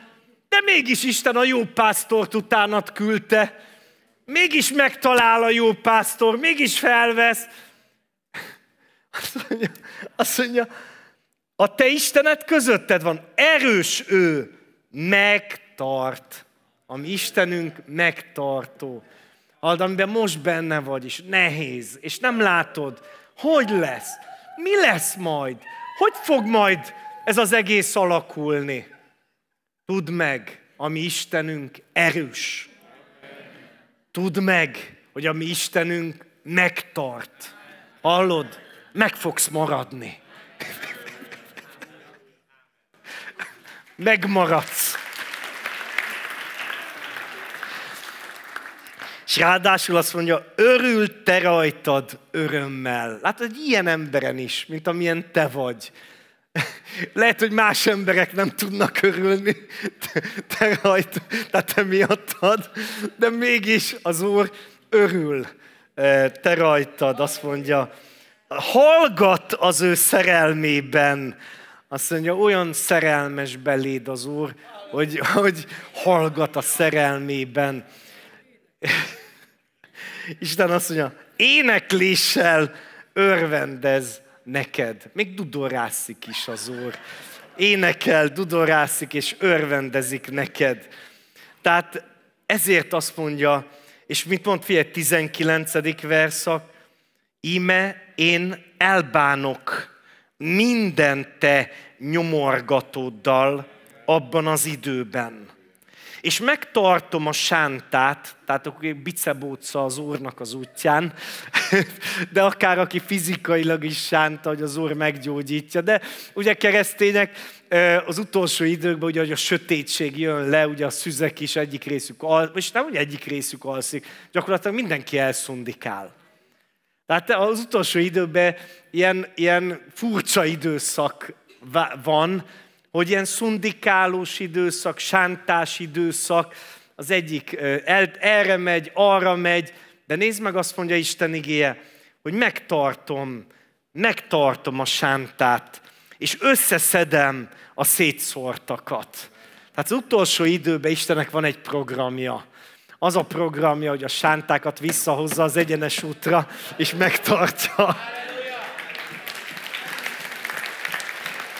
de mégis Isten a jó pásztort utánat küldte, mégis megtalál a jó pásztor, mégis felvesz, azt mondja, azt mondja, a te Istened közötted van, erős ő, megtart. A mi Istenünk megtartó. Hallod, amiben most benne vagy, és nehéz, és nem látod, hogy lesz, mi lesz majd, hogy fog majd ez az egész alakulni. Tudd meg, a mi Istenünk erős. Tudd meg, hogy a mi Istenünk megtart. Hallod? meg fogsz maradni. Megmaradsz. És ráadásul azt mondja, örült te rajtad örömmel. Látod, egy ilyen emberen is, mint amilyen te vagy. Lehet, hogy más emberek nem tudnak örülni te, te rajt, tehát te miattad, de mégis az Úr örül eh, te rajtad, azt mondja, hallgat az ő szerelmében. Azt mondja, olyan szerelmes beléd az Úr, hogy, hogy hallgat a szerelmében. Isten azt mondja, énekléssel örvendez neked. Még dudorászik is az Úr. Énekel, dudorászik és örvendezik neked. Tehát ezért azt mondja, és mit mond, figyelj, 19. verszak, ime én elbánok minden te nyomorgatóddal abban az időben. És megtartom a sántát, tehát akkor bicebóca az Úrnak az útján, de akár aki fizikailag is sánta, hogy az Úr meggyógyítja. De ugye keresztények az utolsó időkben, ugye, hogy a sötétség jön le, ugye a szüzek is egyik részük, al- és nem, hogy egyik részük alszik, gyakorlatilag mindenki elszundikál. Tehát az utolsó időben ilyen, ilyen furcsa időszak van, hogy ilyen szundikálós időszak, sántás időszak, az egyik el, erre megy, arra megy, de nézd meg, azt mondja Isten igéje, hogy megtartom, megtartom a sántát, és összeszedem a szétszórtakat. Tehát az utolsó időben Istennek van egy programja az a programja, hogy a sántákat visszahozza az egyenes útra, és megtartja.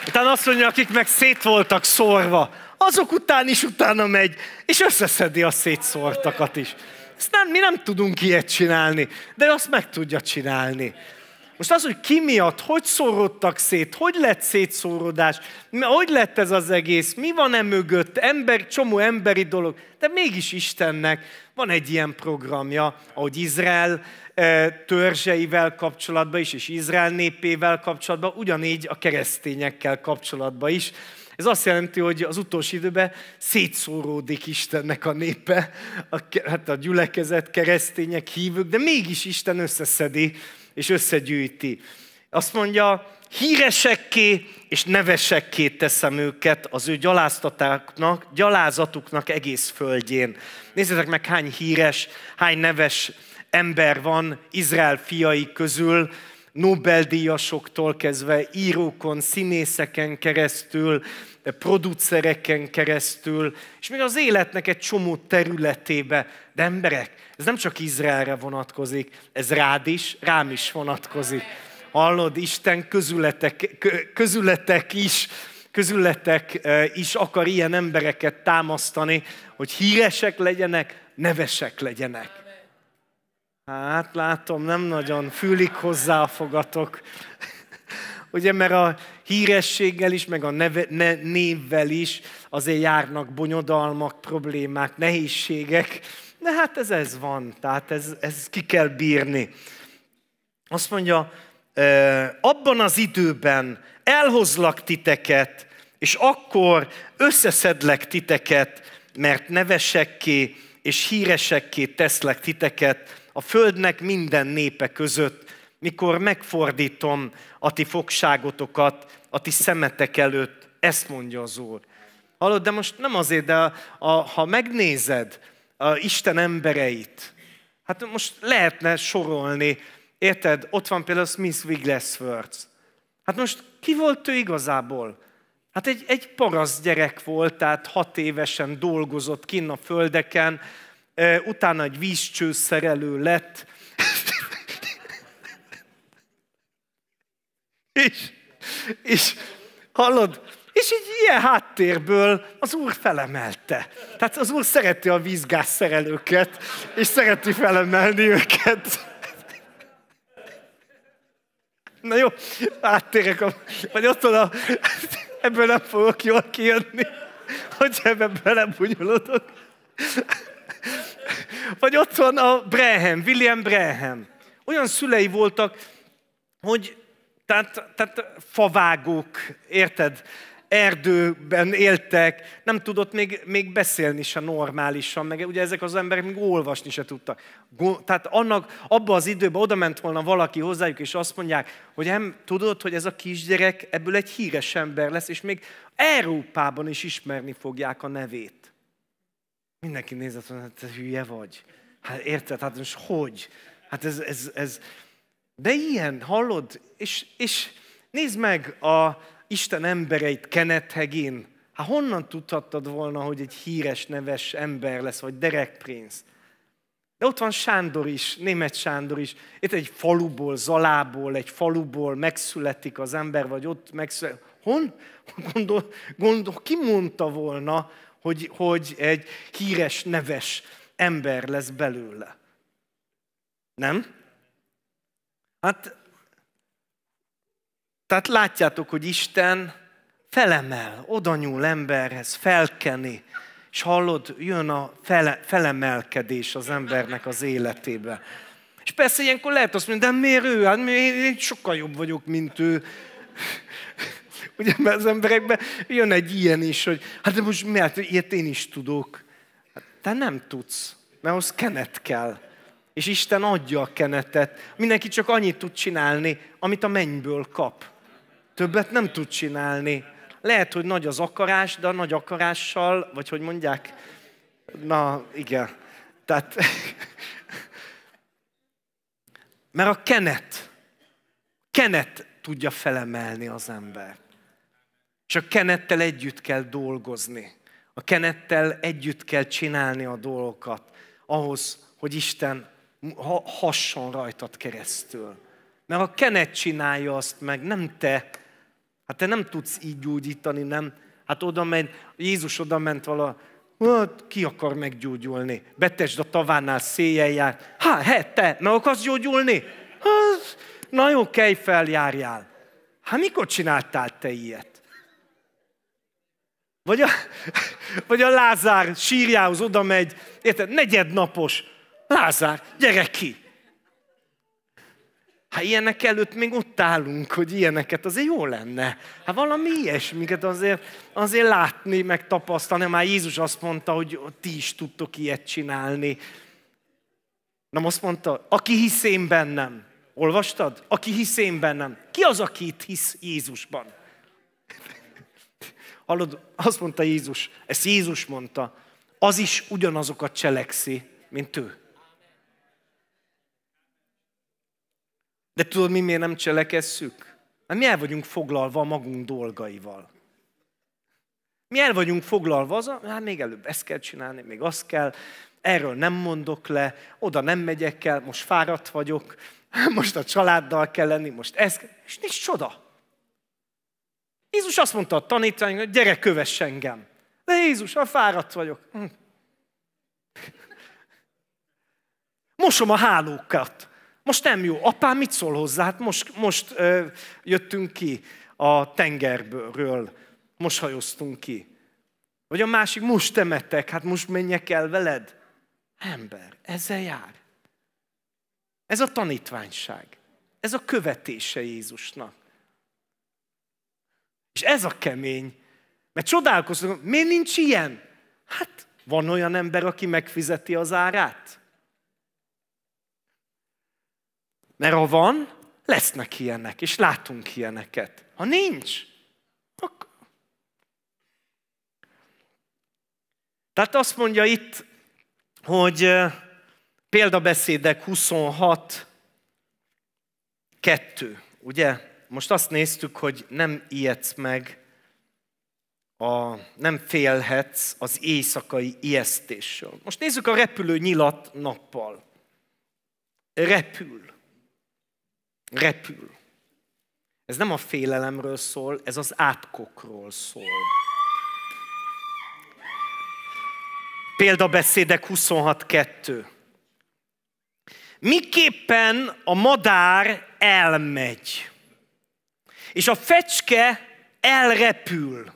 Utána azt mondja, akik meg szét voltak szórva, azok után is utána megy, és összeszedi a szétszórtakat is. Ezt nem, mi nem tudunk ilyet csinálni, de azt meg tudja csinálni. Most az, hogy ki miatt, hogy szorodtak szét, hogy lett szétszórodás, hogy lett ez az egész, mi van e mögött, ember, csomó emberi dolog, de mégis Istennek van egy ilyen programja, ahogy Izrael e, törzseivel kapcsolatban is, és Izrael népével kapcsolatban, ugyanígy a keresztényekkel kapcsolatban is. Ez azt jelenti, hogy az utolsó időben szétszóródik Istennek a népe, a, hát a gyülekezet, keresztények, hívők, de mégis Isten összeszedi és összegyűjti. Azt mondja, híresekké és nevesekké teszem őket az ő gyaláztatáknak, gyalázatuknak egész földjén. Nézzétek meg, hány híres, hány neves ember van Izrael fiai közül, Nobel-díjasoktól kezdve, írókon, színészeken keresztül, producereken keresztül, és még az életnek egy csomó területébe. De emberek, ez nem csak Izraelre vonatkozik, ez rád is, rám is vonatkozik. Hallod, Isten közületek, közületek is, közületek is akar ilyen embereket támasztani, hogy híresek legyenek, nevesek legyenek. Hát látom, nem nagyon fülik hozzá fogatok. Ugye, mert a hírességgel is, meg a neve, ne, névvel is azért járnak bonyodalmak, problémák, nehézségek. De hát ez ez van, tehát ez, ez ki kell bírni. Azt mondja, abban az időben elhozlak titeket, és akkor összeszedlek titeket, mert nevesekké és híresekké teszlek titeket a földnek minden népe között, mikor megfordítom a ti fogságotokat, a ti szemetek előtt, ezt mondja az Úr. Hallod, de most nem azért, de a, a, ha megnézed a Isten embereit, hát most lehetne sorolni, érted? Ott van például Smith Wigglesworth. Hát most ki volt ő igazából? Hát egy, egy parasz gyerek volt, tehát hat évesen dolgozott kinn a földeken, utána egy vízcsőszerelő lett, És, és hallod? És így ilyen háttérből az Úr felemelte. Tehát az Úr szereti a vízgásszerelőket és szereti felemelni őket. Na jó, áttérek, a, vagy ott a, ebből nem fogok jól kijönni, hogy ebbe belebúnyolodok. Vagy ott van a Brehem, William Brehem. Olyan szülei voltak, hogy tehát, tehát favágók, érted? Erdőben éltek, nem tudott még, még beszélni se normálisan, meg ugye ezek az emberek még olvasni se tudtak. Tehát annak, abba az időben oda ment volna valaki hozzájuk, és azt mondják, hogy nem tudod, hogy ez a kisgyerek ebből egy híres ember lesz, és még Európában is ismerni fogják a nevét. Mindenki nézett, hogy hát te hülye vagy. Hát érted, hát most hogy? Hát ez, ez, ez, de ilyen, hallod? És, és nézd meg a Isten embereit Kenethegén. Hát honnan tudhattad volna, hogy egy híres, neves ember lesz, vagy Derek Prince? De ott van Sándor is, német Sándor is. Itt egy faluból, Zalából, egy faluból megszületik az ember, vagy ott megszületik. Hon? Gondol, gondol, ki mondta volna, hogy, hogy egy híres, neves ember lesz belőle? Nem? Hát, tehát látjátok, hogy Isten felemel, oda nyúl emberhez, felkeni, és hallod, jön a fele, felemelkedés az embernek az életébe. És persze ilyenkor lehet azt mondani, de miért ő? Hát miért, én sokkal jobb vagyok, mint ő. Ugye, mert az emberekben jön egy ilyen is, hogy hát de most miért, ilyet én is tudok. Hát, te nem tudsz, mert ahhoz kenet kell és Isten adja a kenetet. Mindenki csak annyit tud csinálni, amit a mennyből kap. Többet nem tud csinálni. Lehet, hogy nagy az akarás, de a nagy akarással, vagy hogy mondják? Na, igen. Tehát, mert a kenet, kenet tudja felemelni az ember. És a kenettel együtt kell dolgozni. A kenettel együtt kell csinálni a dolgokat, ahhoz, hogy Isten hasson rajtad keresztül. Mert ha Kenet csinálja azt meg, nem te, hát te nem tudsz így gyógyítani, nem? Hát oda megy, Jézus oda ment vala, hát ki akar meggyógyulni? Betesd a tavánál széjjel jár. Há, he, hát te, meg akarsz gyógyulni? Hát, na jó, kej fel, járjál. Hát mikor csináltál te ilyet? Vagy a, vagy a Lázár sírjához oda megy, érted, negyednapos, Lázár, gyere ki! Hát ilyenek előtt még ott állunk, hogy ilyeneket azért jó lenne. Hát valami ilyesmiket hát azért, azért látni, meg tapasztalni. Már Jézus azt mondta, hogy ti is tudtok ilyet csinálni. Na azt mondta, aki hisz én bennem. Olvastad? Aki hisz én bennem. Ki az, aki itt hisz Jézusban? Hallod, azt mondta Jézus, ezt Jézus mondta, az is ugyanazokat cselekszi, mint ő. De tudod, mi miért nem cselekesszük? Mert hát mi el vagyunk foglalva a magunk dolgaival. Mi el vagyunk foglalva az, hát még előbb ezt kell csinálni, még azt kell, erről nem mondok le, oda nem megyek el, most fáradt vagyok, most a családdal kell lenni, most ez kell, és nincs csoda. Jézus azt mondta a hogy gyere, kövess engem. De Jézus, "A fáradt vagyok. Hm. Mosom a hálókat. Most nem jó. Apám mit szól hozzá? Hát most, most ö, jöttünk ki a tengerről, most hajoztunk ki. Vagy a másik, most temettek, hát most menjek el veled. Ember, ezzel jár. Ez a tanítványság. Ez a követése Jézusnak. És ez a kemény. Mert csodálkozunk, miért nincs ilyen? Hát van olyan ember, aki megfizeti az árát? Mert ha van, lesznek ilyenek, és látunk ilyeneket. Ha nincs, akkor... Tehát azt mondja itt, hogy példabeszédek 26, 2, ugye? Most azt néztük, hogy nem ijedsz meg, a, nem félhetsz az éjszakai ijesztéssel. Most nézzük a repülő nyilat nappal. Repül repül. Ez nem a félelemről szól, ez az átkokról szól. Példabeszédek 26.2. Miképpen a madár elmegy, és a fecske elrepül.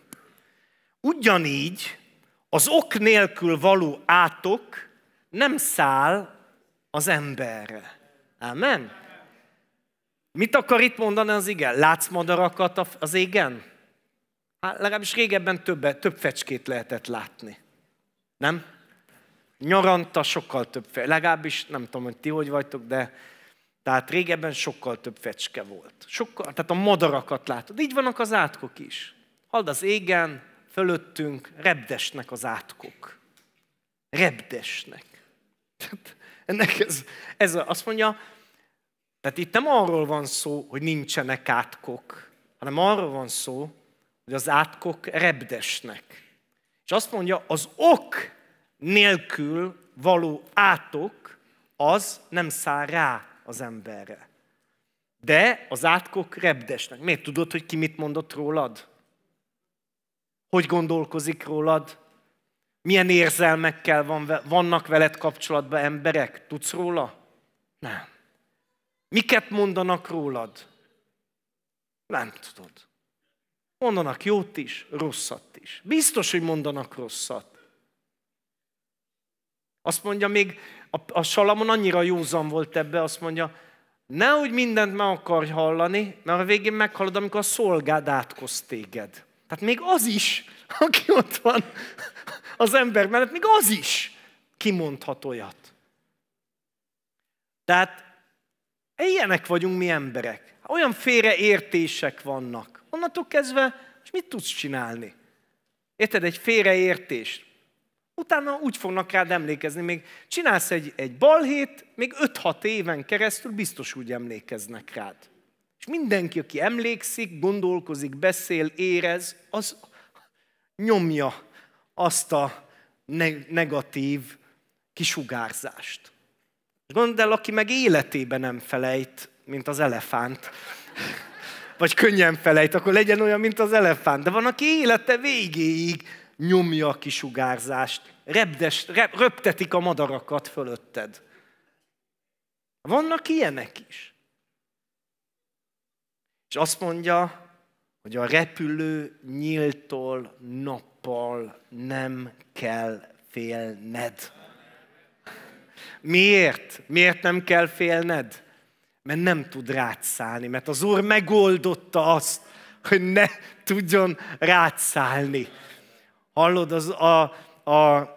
Ugyanígy az ok nélkül való átok nem száll az emberre. Amen. Mit akar itt mondani az igen? Látsz madarakat az égen? Hát legalábbis régebben többe, több fecskét lehetett látni. Nem? Nyaranta sokkal több, fecske. legalábbis nem tudom, hogy ti hogy vagytok, de tehát régebben sokkal több fecske volt. Sokkal, tehát a madarakat látod. Így vannak az átkok is. Hald az égen, fölöttünk rebdesnek az átkok. Rebdesnek. Tehát ennek ez, ez azt mondja, tehát itt nem arról van szó, hogy nincsenek átkok, hanem arról van szó, hogy az átkok rebdesnek, És azt mondja, az ok nélkül való átok, az nem száll rá az emberre. De az átkok rebdesnek. Miért tudod, hogy ki mit mondott rólad? Hogy gondolkozik rólad? Milyen érzelmekkel van, vannak veled kapcsolatban emberek? Tudsz róla? Nem. Miket mondanak rólad? Nem tudod. Mondanak jót is, rosszat is. Biztos, hogy mondanak rosszat. Azt mondja még, a, a Salamon annyira józan volt ebbe, azt mondja, nehogy mindent meg akarj hallani, mert a végén meghallod, amikor a szolgád átkoz téged. Tehát még az is, aki ott van az ember mellett, még az is kimondhat olyat. Tehát Ilyenek vagyunk mi emberek. Olyan félreértések vannak. Onnantól kezdve, és mit tudsz csinálni? Érted, egy félreértés. Utána úgy fognak rád emlékezni, még csinálsz egy, egy balhét, még 5-6 éven keresztül biztos úgy emlékeznek rád. És mindenki, aki emlékszik, gondolkozik, beszél, érez, az nyomja azt a negatív kisugárzást. Gondold el, aki meg életében nem felejt, mint az elefánt. Vagy könnyen felejt, akkor legyen olyan, mint az elefánt. De van, aki élete végéig nyomja a kisugárzást, repdes, rep, röptetik a madarakat fölötted. Vannak ilyenek is. És azt mondja, hogy a repülő nyíltól nappal nem kell félned. Miért? Miért nem kell félned? Mert nem tud rátszálni, mert az Úr megoldotta azt, hogy ne tudjon rátszálni. Hallod, az a, a,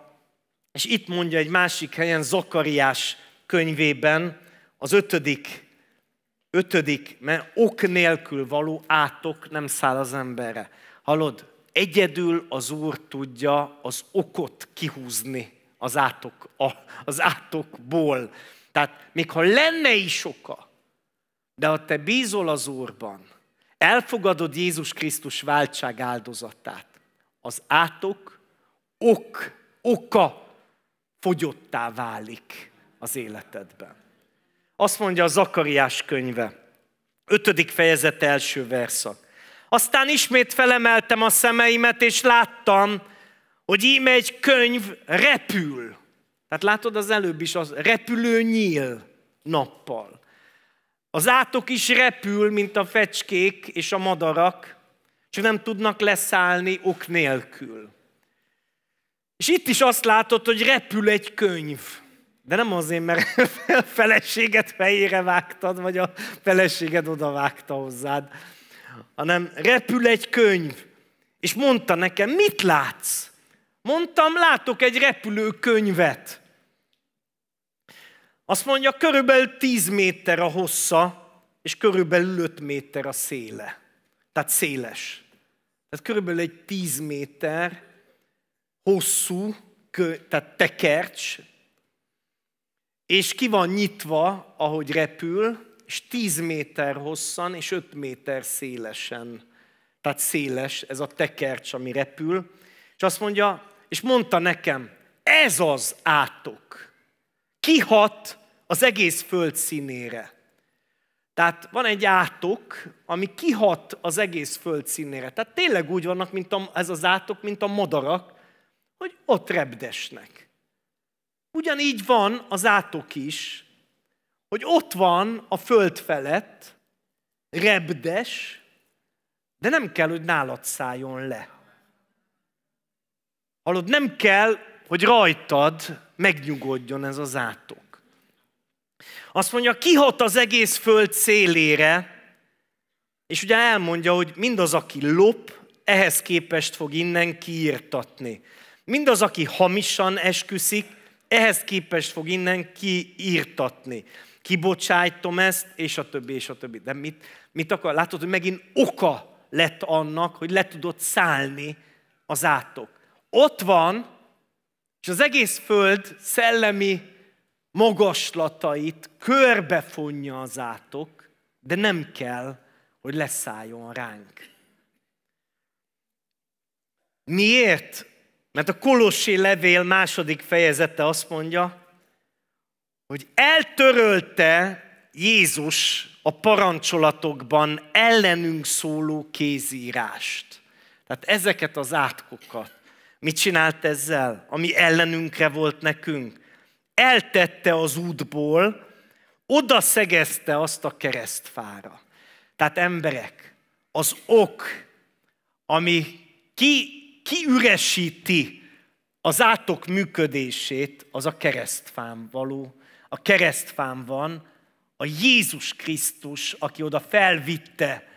és itt mondja egy másik helyen, Zakariás könyvében, az ötödik, ötödik, mert ok nélkül való átok nem száll az emberre. Hallod, egyedül az Úr tudja az okot kihúzni az, átok, a, az átokból. Tehát még ha lenne is oka, de ha te bízol az Úrban, elfogadod Jézus Krisztus váltság áldozatát, az átok ok, oka fogyottá válik az életedben. Azt mondja a Zakariás könyve, 5. fejezet első verszak. Aztán ismét felemeltem a szemeimet, és láttam, hogy íme egy könyv repül. Tehát látod, az előbb is az repülő nyíl nappal. Az átok is repül, mint a fecskék és a madarak, csak nem tudnak leszállni ok nélkül. És itt is azt látod, hogy repül egy könyv. De nem azért, mert a feleséget fejére vágtad, vagy a feleséged oda vágta hozzád, hanem repül egy könyv. És mondta nekem, mit látsz? Mondtam, látok egy repülőkönyvet. Azt mondja, körülbelül 10 méter a hossza, és körülbelül 5 méter a széle. Tehát széles. Tehát körülbelül egy 10 méter hosszú, tehát tekercs, és ki van nyitva, ahogy repül, és 10 méter hosszan és 5 méter szélesen. Tehát széles ez a tekercs, ami repül. És azt mondja, és mondta nekem, ez az átok. Kihat az egész föld színére. Tehát van egy átok, ami kihat az egész föld színére. Tehát tényleg úgy vannak, mint a, ez az átok, mint a madarak, hogy ott repdesnek. Ugyanígy van az átok is, hogy ott van a föld felett, repdes, de nem kell, hogy nálad szálljon le, Hallod, nem kell, hogy rajtad megnyugodjon ez az átok. Azt mondja, kihat az egész föld szélére, és ugye elmondja, hogy mindaz, aki lop, ehhez képest fog innen kiírtatni. Mindaz, aki hamisan esküszik, ehhez képest fog innen kiírtatni. Kibocsájtom ezt, és a többi, és a többi. De mit, mit akar? Látod, hogy megint oka lett annak, hogy le tudott szállni az átok ott van, és az egész föld szellemi magaslatait körbefonja az átok, de nem kell, hogy leszálljon ránk. Miért? Mert a Kolossi levél második fejezete azt mondja, hogy eltörölte Jézus a parancsolatokban ellenünk szóló kézírást. Tehát ezeket az átkokat. Mit csinált ezzel, ami ellenünkre volt nekünk? Eltette az útból, oda szegezte azt a keresztfára. Tehát emberek, az ok, ami ki, kiüresíti az átok működését, az a keresztfán való. A keresztfán van a Jézus Krisztus, aki oda felvitte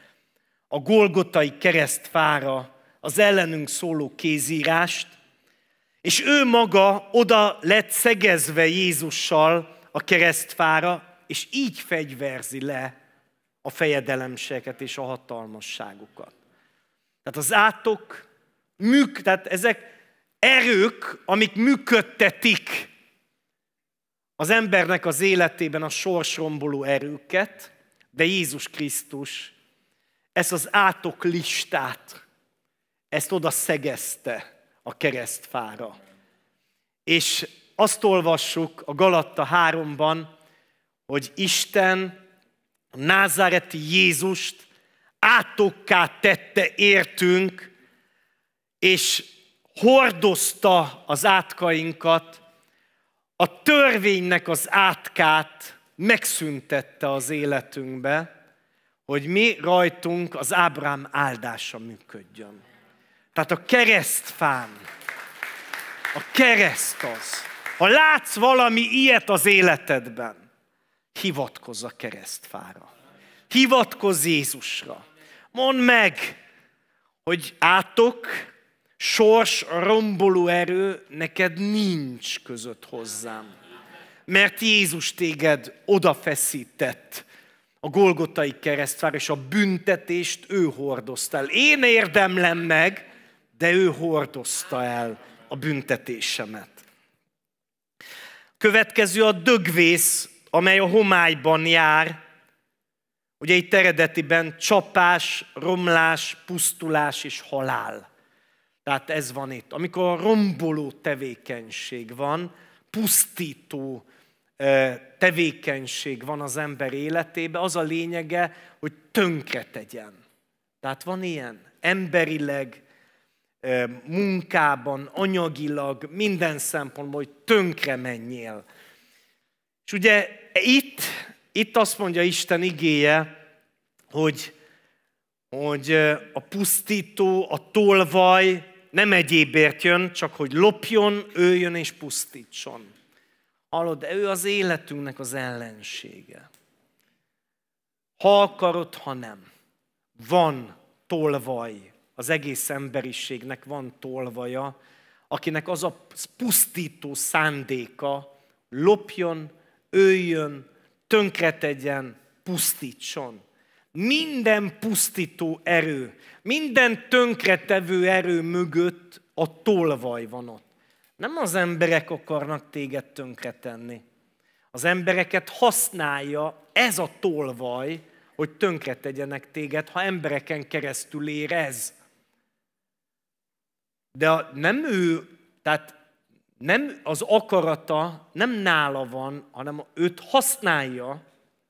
a Golgotai keresztfára az ellenünk szóló kézírást, és ő maga oda lett szegezve Jézussal a keresztfára, és így fegyverzi le a fejedelemseket és a hatalmasságukat. Tehát az átok, műk, tehát ezek erők, amik működtetik az embernek az életében a sorsromboló erőket, de Jézus Krisztus ezt az átok listát ezt oda szegezte a keresztfára. És azt olvassuk a Galatta 3-ban, hogy Isten a názáreti Jézust átokká tette értünk, és hordozta az átkainkat, a törvénynek az átkát megszüntette az életünkbe, hogy mi rajtunk az Ábrám áldása működjön. Tehát a keresztfán. A kereszt az. Ha látsz valami ilyet az életedben, hivatkozz a keresztfára. Hivatkozz Jézusra. Mondd meg, hogy átok, sors, romboló erő neked nincs között hozzám. Mert Jézus téged odafeszített a Golgotai keresztfár, és a büntetést ő hordozta el. Én érdemlem meg, de ő hordozta el a büntetésemet. Következő a dögvész, amely a homályban jár. Ugye itt eredetiben csapás, romlás, pusztulás és halál. Tehát ez van itt. Amikor romboló tevékenység van, pusztító tevékenység van az ember életébe, az a lényege, hogy tönkre tegyen. Tehát van ilyen emberileg, munkában, anyagilag, minden szempontból, hogy tönkre menjél. És ugye itt, itt azt mondja Isten igéje, hogy, hogy a pusztító, a tolvaj nem egyébért jön, csak hogy lopjon, őjön és pusztítson. Hallod, de ő az életünknek az ellensége. Ha akarod, ha nem. Van tolvaj, az egész emberiségnek van tolvaja, akinek az a pusztító szándéka lopjon, öljön, tönkretegyen, pusztítson. Minden pusztító erő, minden tönkretevő erő mögött a tolvaj van ott. Nem az emberek akarnak téged tönkretenni. Az embereket használja ez a tolvaj, hogy tönkretegyenek téged, ha embereken keresztül ér ez. De a, nem ő, tehát nem az akarata nem nála van, hanem őt használja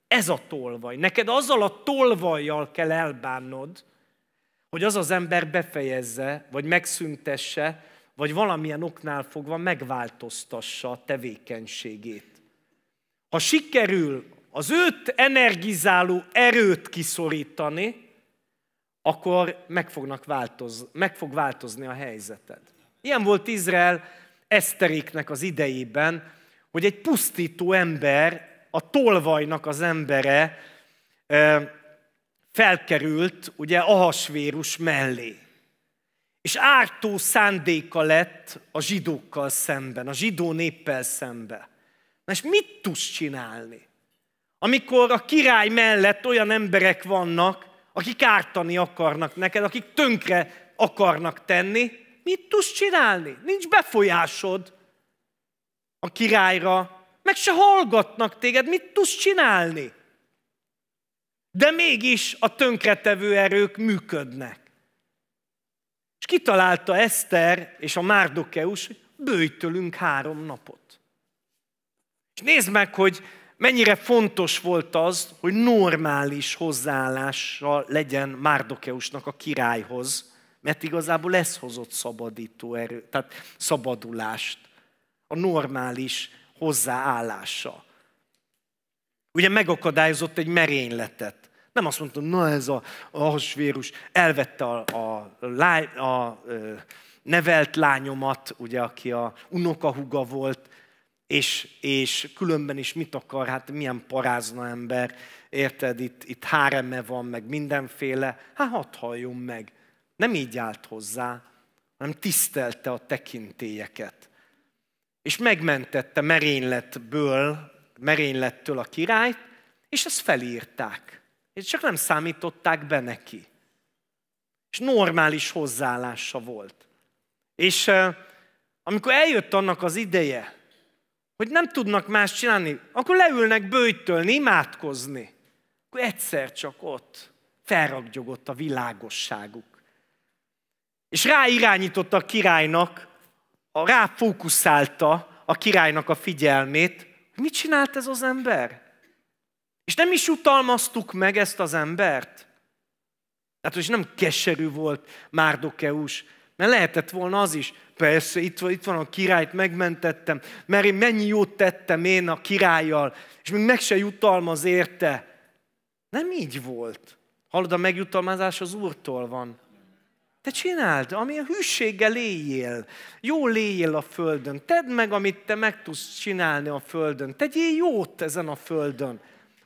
ez a tolvaj. Neked azzal a tolvajjal kell elbánnod, hogy az az ember befejezze, vagy megszüntesse, vagy valamilyen oknál fogva megváltoztassa a tevékenységét. Ha sikerül az őt energizáló erőt kiszorítani, akkor meg, fognak változ, meg fog változni a helyzeted. Ilyen volt Izrael Eszteriknek az idejében, hogy egy pusztító ember, a tolvajnak az embere felkerült ugye Ahasvérus mellé. És ártó szándéka lett a zsidókkal szemben, a zsidó néppel szemben. Na És mit tudsz csinálni? Amikor a király mellett olyan emberek vannak, akik ártani akarnak neked, akik tönkre akarnak tenni, mit tudsz csinálni? Nincs befolyásod a királyra, meg se hallgatnak téged, mit tudsz csinálni? De mégis a tönkretevő erők működnek. És kitalálta Eszter és a Márdokeus, hogy bőjtölünk három napot. És nézd meg, hogy mennyire fontos volt az, hogy normális hozzáállása legyen Márdokeusnak a királyhoz, mert igazából ez hozott szabadító erő, tehát szabadulást, a normális hozzáállása. Ugye megakadályozott egy merényletet. Nem azt mondtam, na ez a, a hasvérus elvette a, a, a, a nevelt lányomat, ugye, aki a unokahuga volt, és, és különben is mit akar, hát milyen parázna ember, érted, itt, itt háreme van, meg mindenféle, hát hadd halljon meg. Nem így állt hozzá, hanem tisztelte a tekintélyeket. És megmentette merényletből, merénylettől a királyt, és ezt felírták. És csak nem számították be neki. És normális hozzáállása volt. És eh, amikor eljött annak az ideje, hogy nem tudnak más csinálni, akkor leülnek bőjtölni, imádkozni. Akkor egyszer csak ott felragyogott a világosságuk. És ráirányította a királynak, a, ráfókuszálta a királynak a figyelmét, hogy mit csinált ez az ember? És nem is utalmaztuk meg ezt az embert. Tehát, hogy nem keserű volt Márdokeus, mert lehetett volna az is. Persze, itt van, itt van a királyt, megmentettem, mert én mennyi jót tettem én a királlyal, és még meg se jutalmaz érte. Nem így volt. Hallod, a megjutalmazás az Úrtól van. Te csináld, ami a hűséggel éljél. jó léjél a földön. Tedd meg, amit te meg tudsz csinálni a földön. Tegyél jót ezen a földön.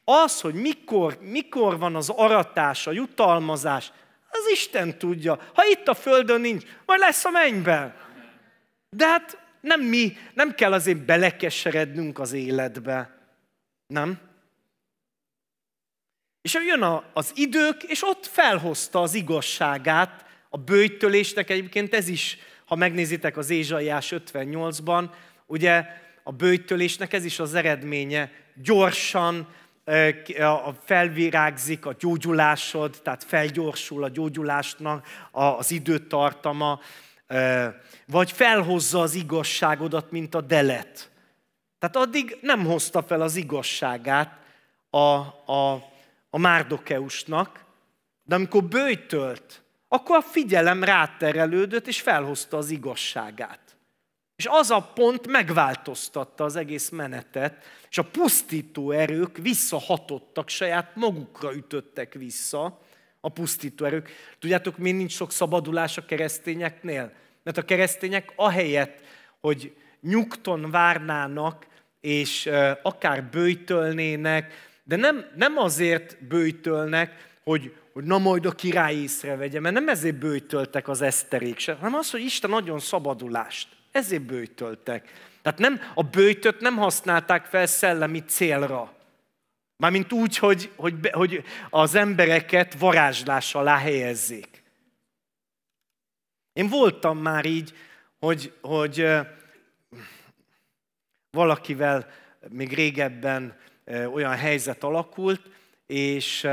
Az, hogy mikor, mikor van az aratás, a jutalmazás, az Isten tudja. Ha itt a földön nincs, majd lesz a mennyben. De hát nem mi, nem kell azért belekeserednünk az életbe. Nem? És jön a, az idők, és ott felhozta az igazságát a bőjtölésnek. Egyébként ez is, ha megnézitek az Ézsaiás 58-ban, ugye a bőjtölésnek ez is az eredménye. Gyorsan, felvirágzik a gyógyulásod, tehát felgyorsul a gyógyulásnak az időtartama, vagy felhozza az igazságodat, mint a delet. Tehát addig nem hozta fel az igazságát a, a, a márdokeusnak, de amikor bőjtölt, akkor a figyelem ráterelődött, és felhozta az igazságát. És az a pont megváltoztatta az egész menetet, és a pusztító erők visszahatottak, saját magukra ütöttek vissza a pusztító erők. Tudjátok, miért nincs sok szabadulás a keresztényeknél? Mert a keresztények ahelyett, hogy nyugton várnának, és akár bőjtölnének, de nem, nem azért bőjtölnek, hogy, hogy na majd a király észrevegye, mert nem ezért bőjtöltek az eszterék se, hanem az, hogy Isten nagyon szabadulást ezért bőjtöltek. Tehát nem, a bőjtöt nem használták fel szellemi célra. Mármint úgy, hogy, hogy, hogy az embereket varázslás alá helyezzék. Én voltam már így, hogy, hogy valakivel még régebben olyan helyzet alakult, és,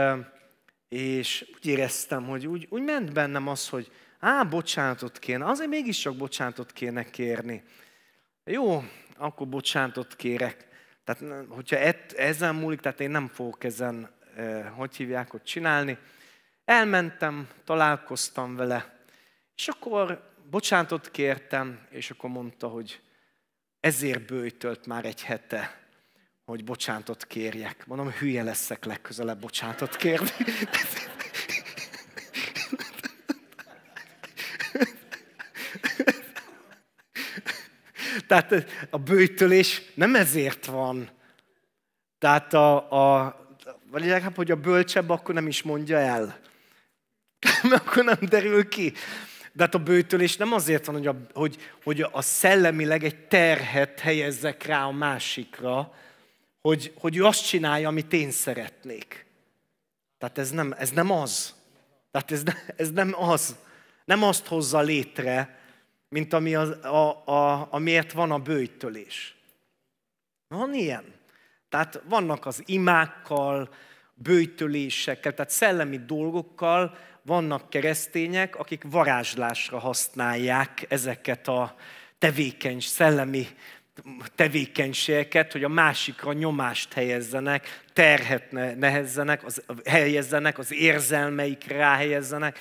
és úgy éreztem, hogy úgy, úgy ment bennem az, hogy, Á, bocsánatot kéne, azért mégiscsak bocsánatot kéne kérni. Jó, akkor bocsánatot kérek. Tehát, hogyha et, ezen múlik, tehát én nem fogok ezen, eh, hogy hívják, ott csinálni. Elmentem, találkoztam vele, és akkor bocsánatot kértem, és akkor mondta, hogy ezért bőjtölt már egy hete, hogy bocsánatot kérjek. Mondom, hülye leszek legközelebb bocsánatot kérni. Tehát a bőjtölés nem ezért van. Tehát a, a vagy legalább, hogy a bölcsebb, akkor nem is mondja el. Mert akkor nem derül ki. De hát a bőtölés nem azért van, hogy a, hogy, hogy a szellemileg egy terhet helyezzek rá a másikra, hogy, hogy ő azt csinálja, amit én szeretnék. Tehát ez nem, ez nem az. Tehát ez, ne, ez nem az. Nem azt hozza létre, mint ami az, a, a, amiért van a bőjtölés. Van ilyen. Tehát vannak az imákkal, bőjtölésekkel, tehát szellemi dolgokkal vannak keresztények, akik varázslásra használják ezeket a tevékeny, szellemi tevékenységeket, hogy a másikra nyomást helyezzenek, terhet nehezzenek, az, helyezzenek, az érzelmeikre ráhelyezzenek.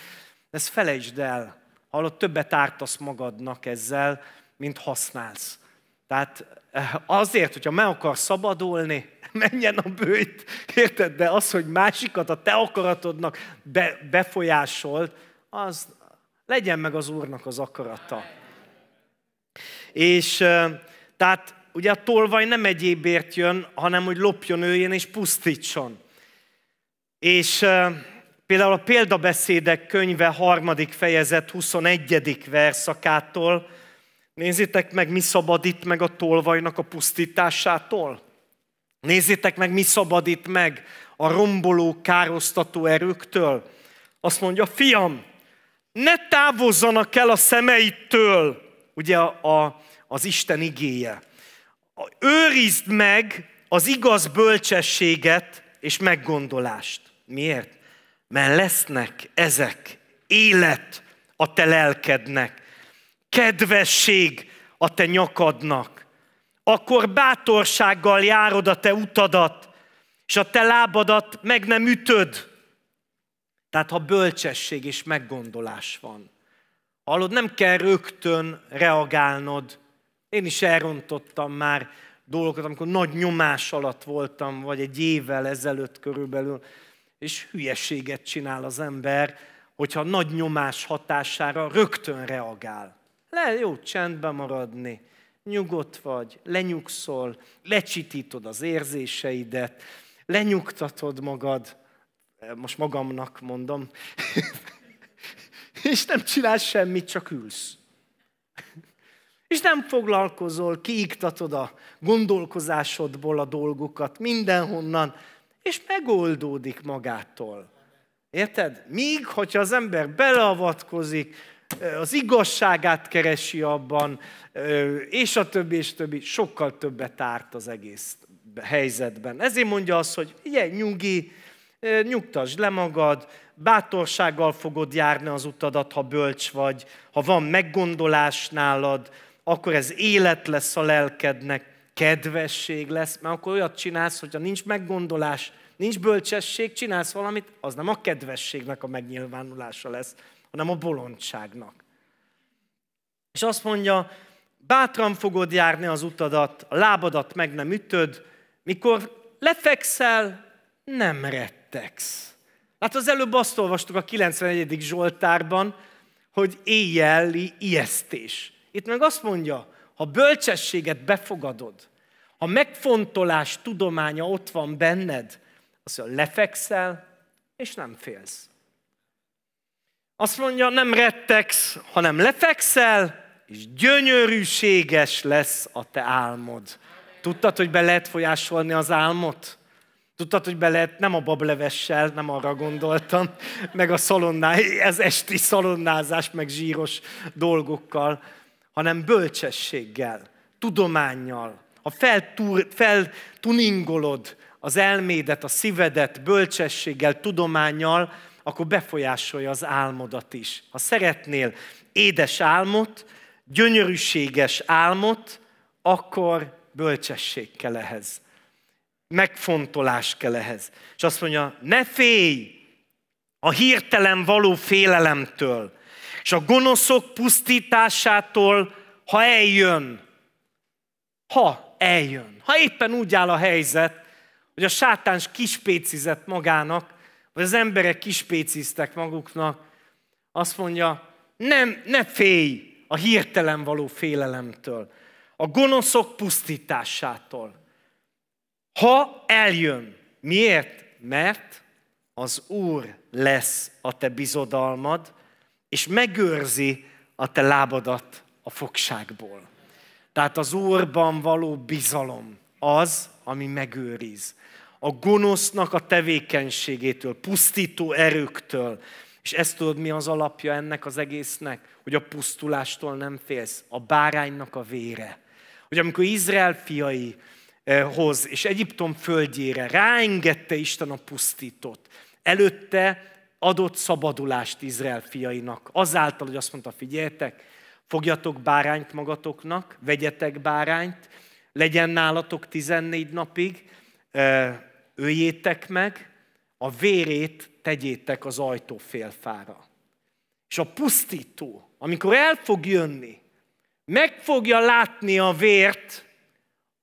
Ezt felejtsd el hallott, többet ártasz magadnak ezzel, mint használsz. Tehát eh, azért, hogyha meg akar szabadulni, menjen a bőjt, érted? De az, hogy másikat a te akaratodnak be, befolyásolt, az legyen meg az Úrnak az akarata. És eh, tehát ugye a tolvaj nem egyébért jön, hanem hogy lopjon, őjén és pusztítson. És eh, Például a példabeszédek könyve harmadik fejezet 21. verszakától. Nézzétek meg, mi szabadít meg a tolvajnak a pusztításától. Nézzétek meg, mi szabadít meg a romboló, károsztató erőktől. Azt mondja, fiam, ne távozzanak el a szemeidtől, ugye a, a, az Isten igéje. Őrizd meg az igaz bölcsességet és meggondolást. Miért? mert lesznek ezek élet a te lelkednek, kedvesség a te nyakadnak, akkor bátorsággal járod a te utadat, és a te lábadat meg nem ütöd. Tehát ha bölcsesség és meggondolás van. Hallod, nem kell rögtön reagálnod. Én is elrontottam már dolgokat, amikor nagy nyomás alatt voltam, vagy egy évvel ezelőtt körülbelül, és hülyeséget csinál az ember, hogyha nagy nyomás hatására rögtön reagál. Le jó csendbe maradni, nyugodt vagy, lenyugszol, lecsitítod az érzéseidet, lenyugtatod magad, eh, most magamnak mondom, és nem csinálsz semmit, csak ülsz. És nem foglalkozol, kiiktatod a gondolkozásodból a dolgokat mindenhonnan, és megoldódik magától. Érted? Míg, hogyha az ember beleavatkozik, az igazságát keresi abban, és a többi, és a többi, sokkal többet árt az egész helyzetben. Ezért mondja azt, hogy figyelj, nyugi, nyugtasd le magad, bátorsággal fogod járni az utadat, ha bölcs vagy, ha van meggondolás nálad, akkor ez élet lesz a lelkednek, kedvesség lesz, mert akkor olyat csinálsz, hogyha nincs meggondolás, nincs bölcsesség, csinálsz valamit, az nem a kedvességnek a megnyilvánulása lesz, hanem a bolondságnak. És azt mondja, bátran fogod járni az utadat, a lábadat meg nem ütöd, mikor lefekszel, nem rettegsz. Hát az előbb azt olvastuk a 91. Zsoltárban, hogy éjjeli ijesztés. Itt meg azt mondja, ha bölcsességet befogadod, ha megfontolás tudománya ott van benned, azt mondja, lefekszel, és nem félsz. Azt mondja, nem rettegsz, hanem lefekszel, és gyönyörűséges lesz a te álmod. Tudtad, hogy be lehet folyásolni az álmot? Tudtad, hogy be lehet, nem a bablevessel, nem arra gondoltam, meg a szalonná, ez esti szalonnázás, meg zsíros dolgokkal, hanem bölcsességgel, tudományjal. Ha feltuningolod az elmédet, a szívedet bölcsességgel, tudományjal, akkor befolyásolja az álmodat is. Ha szeretnél édes álmot, gyönyörűséges álmot, akkor bölcsesség kell ehhez. Megfontolás kell ehhez. És azt mondja, ne félj a hirtelen való félelemtől, és a gonoszok pusztításától, ha eljön. Ha eljön. Ha éppen úgy áll a helyzet, hogy a sátáns kispécizett magának, vagy az emberek kispéciztek maguknak, azt mondja, nem, ne félj a hirtelen való félelemtől, a gonoszok pusztításától. Ha eljön. Miért? Mert az Úr lesz a te bizodalmad, és megőrzi a te lábadat a fogságból. Tehát az Úrban való bizalom az, ami megőriz. A gonosznak a tevékenységétől, pusztító erőktől. És ezt tudod, mi az alapja ennek az egésznek? Hogy a pusztulástól nem félsz. A báránynak a vére. Hogy amikor Izrael fiai eh, hoz, és Egyiptom földjére ráengedte Isten a pusztítót, előtte adott szabadulást Izrael fiainak. Azáltal, hogy azt mondta, figyeljetek, fogjatok bárányt magatoknak, vegyetek bárányt, legyen nálatok 14 napig, öljétek meg, a vérét tegyétek az félfára. És a pusztító, amikor el fog jönni, meg fogja látni a vért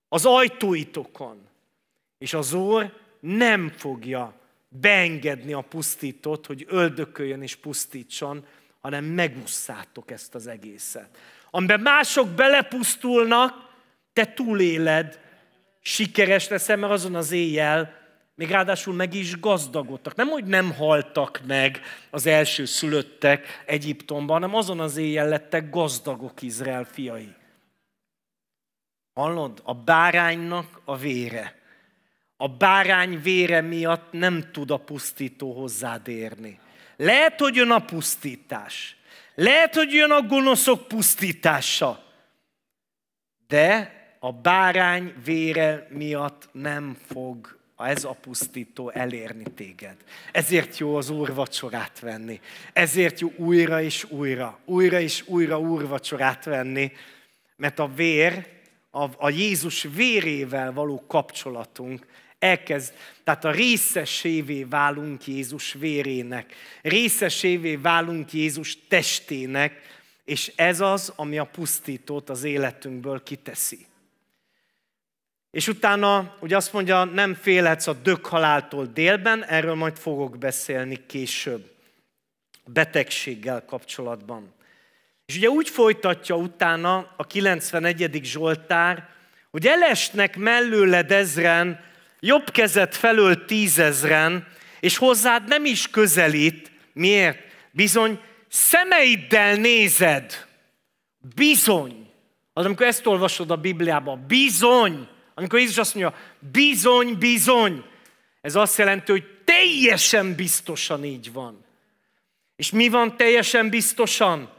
az ajtóitokon, és az Úr nem fogja beengedni a pusztítót, hogy öldököljön és pusztítson, hanem megusszátok ezt az egészet. Amiben mások belepusztulnak, te túléled, sikeres leszel, mert azon az éjjel még ráadásul meg is gazdagodtak. Nem, hogy nem haltak meg az első szülöttek Egyiptomban, hanem azon az éjjel lettek gazdagok Izrael fiai. Hallod? A báránynak a vére a bárány vére miatt nem tud a pusztító hozzád érni. Lehet, hogy jön a pusztítás. Lehet, hogy jön a gonoszok pusztítása. De a bárány vére miatt nem fog ez a pusztító elérni téged. Ezért jó az úrvacsorát venni. Ezért jó újra és újra, újra és újra úrvacsorát venni, mert a vér, a, a Jézus vérével való kapcsolatunk elkezd, tehát a részesévé válunk Jézus vérének, részesévé válunk Jézus testének, és ez az, ami a pusztítót az életünkből kiteszi. És utána, ugye azt mondja, nem félhetsz a dökhaláltól délben, erről majd fogok beszélni később, betegséggel kapcsolatban. És ugye úgy folytatja utána a 91. Zsoltár, hogy elesnek mellőled ezren, jobb kezed felől tízezren, és hozzád nem is közelít. Miért? Bizony, szemeiddel nézed. Bizony. Az, amikor ezt olvasod a Bibliában, bizony. Amikor Jézus azt mondja, bizony, bizony. Ez azt jelenti, hogy teljesen biztosan így van. És mi van teljesen biztosan?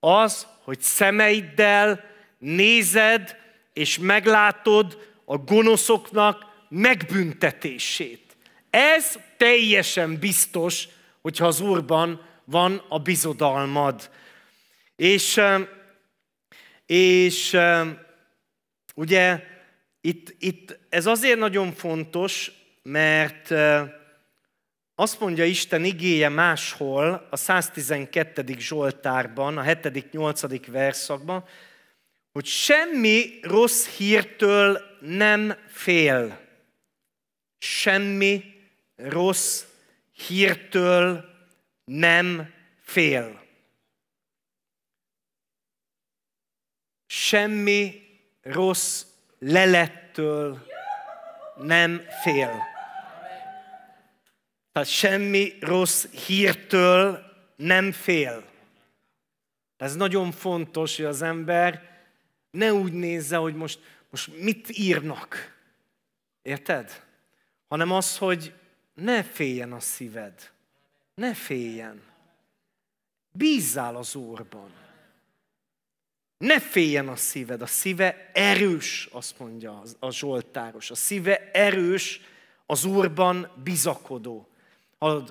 Az, hogy szemeiddel nézed és meglátod a gonoszoknak megbüntetését. Ez teljesen biztos, hogyha az Úrban van a bizodalmad. És, és ugye itt, itt ez azért nagyon fontos, mert azt mondja Isten igéje máshol, a 112. Zsoltárban, a 7.-8. verszakban, hogy semmi rossz hírtől nem fél semmi rossz hírtől nem fél. Semmi rossz lelettől nem fél. Tehát semmi rossz hírtől nem fél. Ez nagyon fontos, hogy az ember ne úgy nézze, hogy most, most mit írnak. Érted? hanem az, hogy ne féljen a szíved. Ne féljen. Bízzál az Úrban. Ne féljen a szíved. A szíve erős, azt mondja a Zsoltáros. A szíve erős, az Úrban bizakodó.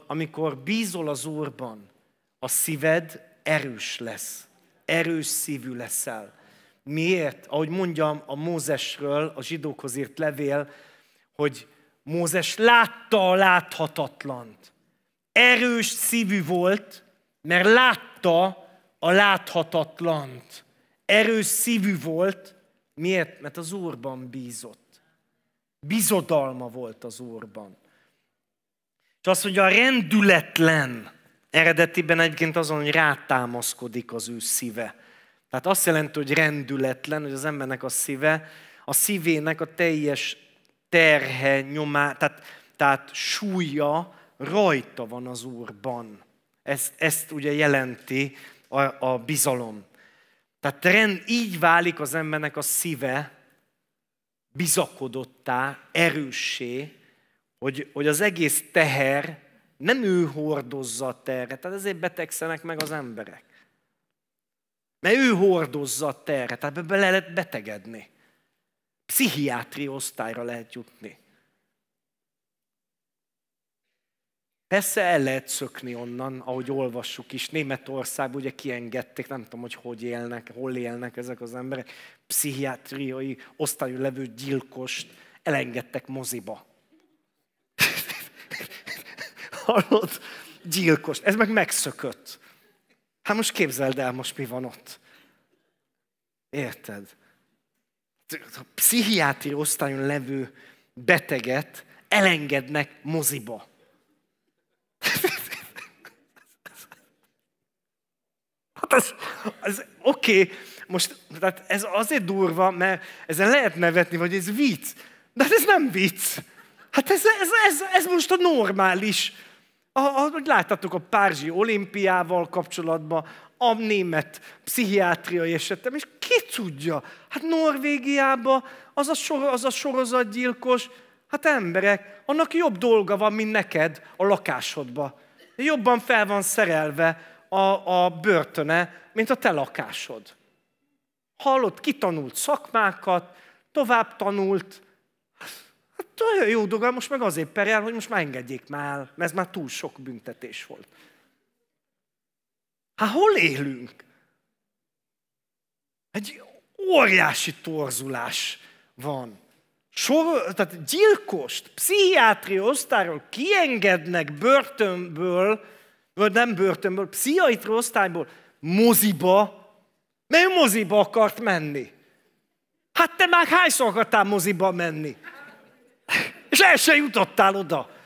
Amikor bízol az Úrban, a szíved erős lesz. Erős szívű leszel. Miért? Ahogy mondjam a Mózesről, a zsidókhoz írt levél, hogy Mózes látta a láthatatlant. Erős szívű volt, mert látta a láthatatlant. Erős szívű volt, miért? Mert az Úrban bízott. Bizodalma volt az Úrban. És azt mondja, a rendületlen, eredetiben egyébként azon, hogy rátámaszkodik az ő szíve. Tehát azt jelenti, hogy rendületlen, hogy az embernek a szíve, a szívének a teljes terhe, nyomá, tehát, tehát súlya rajta van az Úrban. Ezt, ezt ugye jelenti a, a bizalom. Tehát rend, így válik az embernek a szíve bizakodottá, erőssé, hogy, hogy az egész teher nem ő hordozza a terhet. Tehát ezért betegszenek meg az emberek. Mert ő hordozza a terhet, tehát bele lehet betegedni pszichiátri osztályra lehet jutni. Persze el lehet szökni onnan, ahogy olvassuk is. Németország ugye kiengedték, nem tudom, hogy hogy élnek, hol élnek ezek az emberek. Pszichiátriai osztályú levő gyilkost elengedtek moziba. Hallod? Gyilkost. Ez meg megszökött. Hát most képzeld el most mi van ott. Érted? a pszichiátri osztályon levő beteget elengednek moziba. Hát ez, ez oké, okay. most tehát ez azért durva, mert ezen lehet nevetni, vagy ez vicc. De hát ez nem vicc. Hát ez, ez, ez, ez most a normális. Ahogy láttatok a Párzsi olimpiával kapcsolatban, amnémet, pszichiátria és ettem, és ki tudja? Hát Norvégiába az a, sor, az a sorozatgyilkos, hát emberek, annak jobb dolga van, mint neked a lakásodba. Jobban fel van szerelve a, a börtöne, mint a te lakásod. Hallott, kitanult szakmákat, tovább tanult. Hát olyan hát, jó dolga, most meg azért perel, hogy most már engedjék már mert ez már túl sok büntetés volt. Hát hol élünk? Egy óriási torzulás van. Sor, tehát gyilkost, pszichiátri osztályról kiengednek börtönből, vagy nem börtönből, pszichiátri osztályból moziba, mert moziba akart menni. Hát te már hányszor akartál moziba menni? És el se jutottál oda.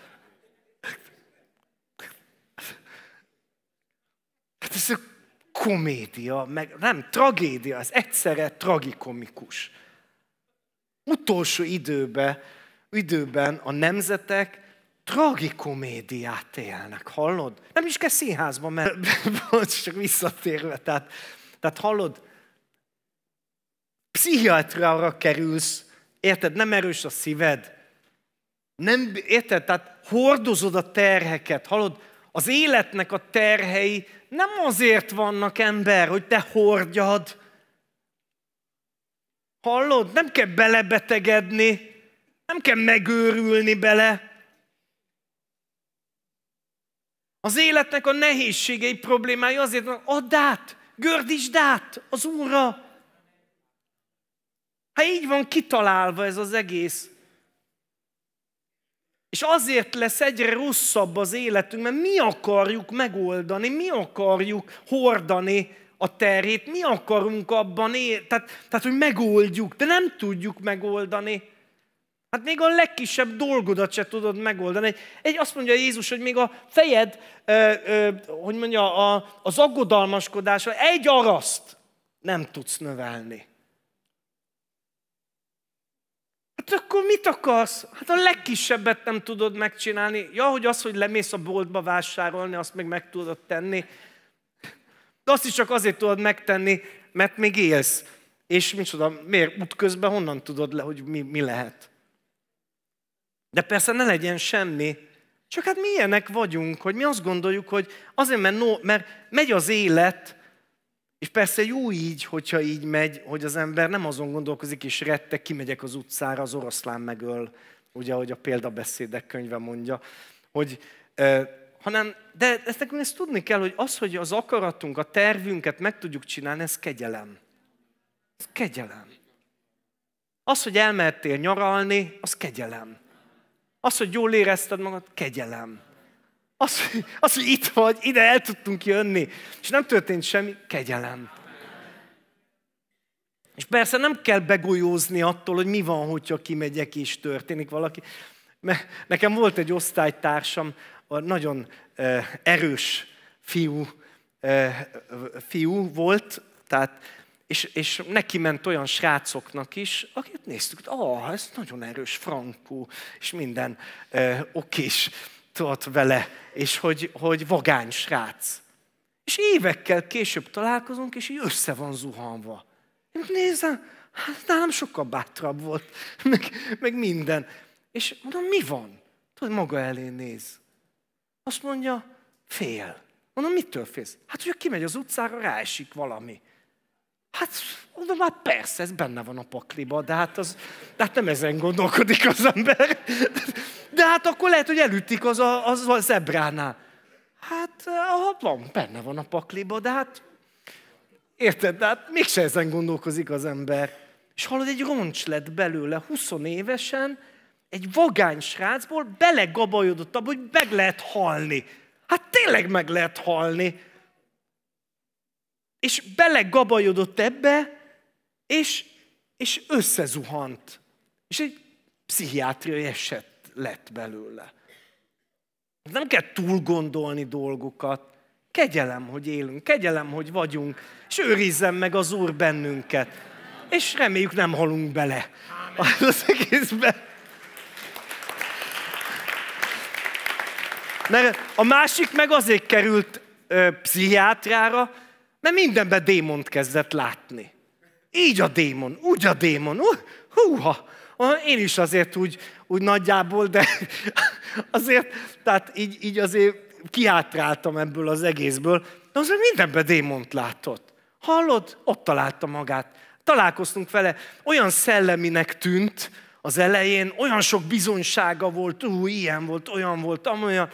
Hát ez a komédia, meg nem tragédia, ez egyszerre tragikomikus. Utolsó időbe, időben a nemzetek tragikomédiát élnek, hallod? Nem is kell színházba menni, bocs, csak visszatérve, tehát, tehát hallod, pszichiátriára kerülsz, érted, nem erős a szíved, nem, érted, tehát hordozod a terheket, hallod, az életnek a terhei nem azért vannak ember, hogy te hordjad. Hallod? Nem kell belebetegedni, nem kell megőrülni bele. Az életnek a nehézségei, problémái azért van, add át, gördítsd át az Úrra. Hát így van kitalálva ez az egész. És azért lesz egyre rosszabb az életünk, mert mi akarjuk megoldani, mi akarjuk hordani a terét, mi akarunk abban élni, tehát, tehát, hogy megoldjuk, de nem tudjuk megoldani. Hát még a legkisebb dolgodat se tudod megoldani. Egy, egy azt mondja Jézus, hogy még a fejed, ö, ö, hogy mondja, a, az aggodalmaskodása egy araszt nem tudsz növelni. Hát akkor mit akarsz? Hát a legkisebbet nem tudod megcsinálni. Ja, hogy az, hogy lemész a boltba vásárolni, azt még meg tudod tenni. De azt is csak azért tudod megtenni, mert még élsz. És micsoda, miért útközben honnan tudod le, hogy mi, mi lehet? De persze ne legyen semmi. Csak hát mi vagyunk, hogy mi azt gondoljuk, hogy azért, mert, no, mert megy az élet, és persze jó így, hogyha így megy, hogy az ember nem azon gondolkozik, és rettek, kimegyek az utcára, az oroszlán megöl, ugye, ahogy a példabeszédek könyve mondja, hogy, eh, hanem, de ezt nekünk ezt tudni kell, hogy az, hogy az akaratunk, a tervünket meg tudjuk csinálni, ez kegyelem. Ez kegyelem. Az, hogy elmertél nyaralni, az kegyelem. Az, hogy jól érezted magad, kegyelem. Az, az, hogy itt vagy, ide el tudtunk jönni. És nem történt semmi, kegyelem. És persze nem kell begolyózni attól, hogy mi van, hogyha kimegyek és történik valaki. Mert nekem volt egy osztálytársam, a nagyon erős fiú, fiú volt, tehát, és, és neki ment olyan srácoknak is, akit néztük, ah, ez nagyon erős, frankó, és minden okés tudott vele, és hogy, hogy vagány srác. És évekkel később találkozunk, és így össze van zuhanva. Én nézem, hát nálam sokkal bátrabb volt, meg, meg minden. És mondom, mi van? Tudod, maga elé néz. Azt mondja, fél. Mondom, mitől félsz? Hát, hogyha kimegy az utcára, ráesik valami. Hát mondom, hát persze, ez benne van a pakliba, de hát, az, de hát nem ezen gondolkodik az ember. De hát akkor lehet, hogy elütik az a, az a zebránál. Hát van, benne van a pakliba, de hát érted, de hát mégse ezen gondolkozik az ember. És hallod, egy roncs lett belőle 20 évesen, egy vagány srácból belegabajodott abba, hogy meg lehet halni. Hát tényleg meg lehet halni. És belegabajodott ebbe, és, és összezuhant. És egy pszichiátriai eset lett belőle. Nem kell túl gondolni dolgokat. Kegyelem, hogy élünk, kegyelem, hogy vagyunk, és őrizzen meg az Úr bennünket. És reméljük nem halunk bele Amen. az egészbe. Mert a másik meg azért került ö, pszichiátrára, mert mindenben démont kezdett látni. Így a démon, úgy a démon, uh, húha. Én is azért úgy, úgy nagyjából, de azért, tehát így, így azért kiátráltam ebből az egészből, de azért mindenben démont látott. Hallod? Ott találta magát. Találkoztunk vele, olyan szelleminek tűnt az elején, olyan sok bizonysága volt, ú, ilyen volt, olyan volt, amolyan.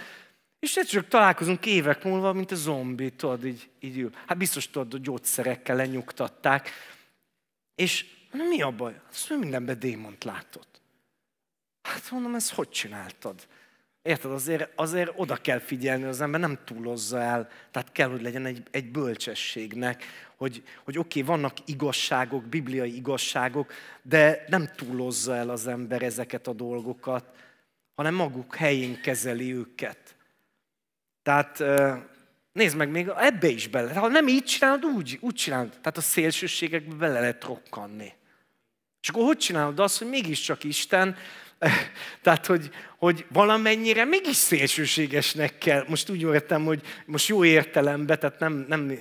És egyszer csak találkozunk évek múlva, mint a zombi, tudod, így, így ül. Hát biztos tudod, hogy gyógyszerekkel lenyugtatták. És mondom, mi a baj? Hát azt mondom, mindenben démont látott. Hát mondom, ezt hogy csináltad? Érted, azért, azért oda kell figyelni, az ember nem túlozza el, tehát kell, hogy legyen egy, egy bölcsességnek, hogy, hogy oké, okay, vannak igazságok, bibliai igazságok, de nem túlozza el az ember ezeket a dolgokat, hanem maguk helyén kezeli őket. Tehát nézd meg, még ebbe is bele. Ha nem így csinálod, úgy, úgy csinálod. Tehát a szélsőségekbe bele lehet rokkanni. És akkor hogy csinálod azt, hogy mégiscsak Isten, tehát, hogy, hogy valamennyire mégis szélsőségesnek kell, most úgy értem, hogy most jó értelembe, tehát nem, nem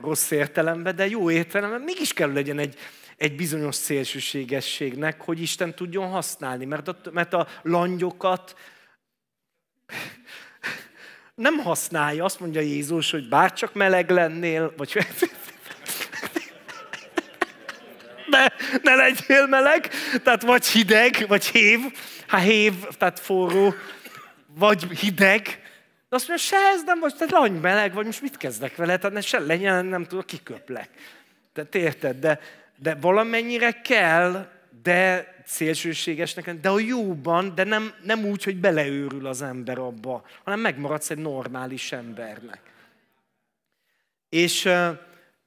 rossz értelembe, de jó értelemben mégis kell legyen egy, egy bizonyos szélsőségességnek, hogy Isten tudjon használni, mert a, mert a langyokat nem használja, azt mondja Jézus, hogy bárcsak meleg lennél, vagy ne, ne legyél meleg, tehát vagy hideg, vagy hév, ha hát hév, tehát forró, vagy hideg, de azt mondja, se ez nem vagy, tehát lany meleg vagy, most mit kezdek vele, tehát ne se legyen, nem tudom, kiköplek. Tehát érted, de, de valamennyire kell, de szélsőségesnek, de a jóban, de nem, nem úgy, hogy beleőrül az ember abba, hanem megmaradsz egy normális embernek. És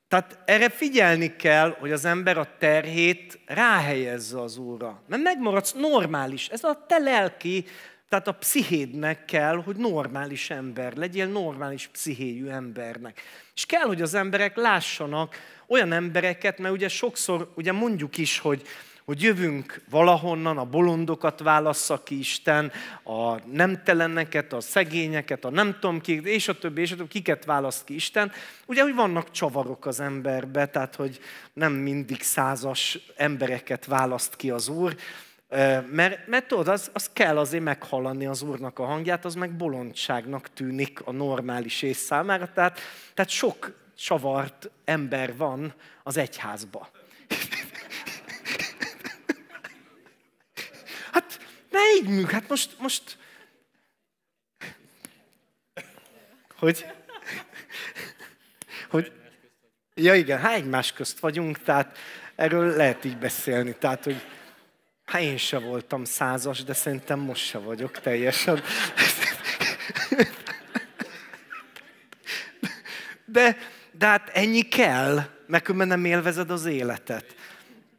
tehát erre figyelni kell, hogy az ember a terhét ráhelyezze az úra, Mert megmaradsz normális. Ez a te lelki, tehát a pszichédnek kell, hogy normális ember legyél, normális pszichéjű embernek. És kell, hogy az emberek lássanak olyan embereket, mert ugye sokszor ugye mondjuk is, hogy hogy jövünk valahonnan, a bolondokat válassza ki Isten, a nemteleneket, a szegényeket, a nem tudom ki, és a többi, és a többi, kiket választ ki Isten. Ugye, hogy vannak csavarok az emberbe, tehát, hogy nem mindig százas embereket választ ki az Úr, mert, mert tudod, az, az kell azért meghallani az Úrnak a hangját, az meg bolondságnak tűnik a normális ész számára, tehát, tehát sok csavart ember van az egyházba. hát ne így műk, hát most, most... Hogy? Hogy? Ja igen, hát egymás közt vagyunk, tehát erről lehet így beszélni. Tehát, hogy ha én se voltam százas, de szerintem most se vagyok teljesen. De, de hát ennyi kell, mert nem élvezed az életet.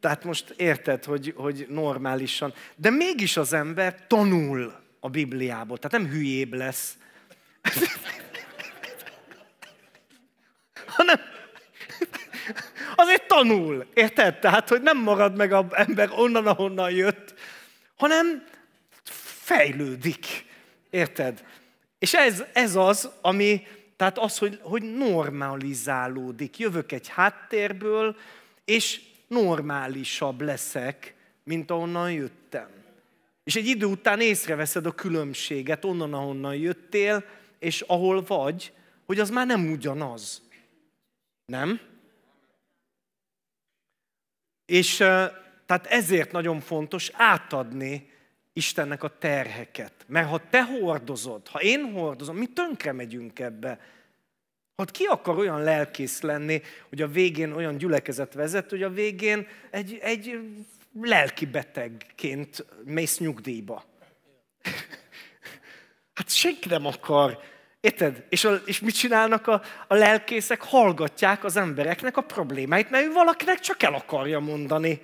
Tehát most érted, hogy, hogy normálisan. De mégis az ember tanul a Bibliából, tehát nem hülyébb lesz. Hanem azért tanul, érted? Tehát, hogy nem marad meg az ember onnan, ahonnan jött, hanem fejlődik, érted? És ez, ez az, ami, tehát az, hogy, hogy normalizálódik. Jövök egy háttérből, és normálisabb leszek, mint ahonnan jöttem. És egy idő után észreveszed a különbséget onnan, ahonnan jöttél, és ahol vagy, hogy az már nem ugyanaz. Nem? És tehát ezért nagyon fontos átadni Istennek a terheket. Mert ha te hordozod, ha én hordozom, mi tönkre megyünk ebbe. Hát ki akar olyan lelkész lenni, hogy a végén olyan gyülekezet vezet, hogy a végén egy, egy lelki betegként mész nyugdíjba. Hát senki nem akar. Érted? És, a, és mit csinálnak a, a lelkészek? Hallgatják az embereknek a problémáit, mert ő valakinek csak el akarja mondani.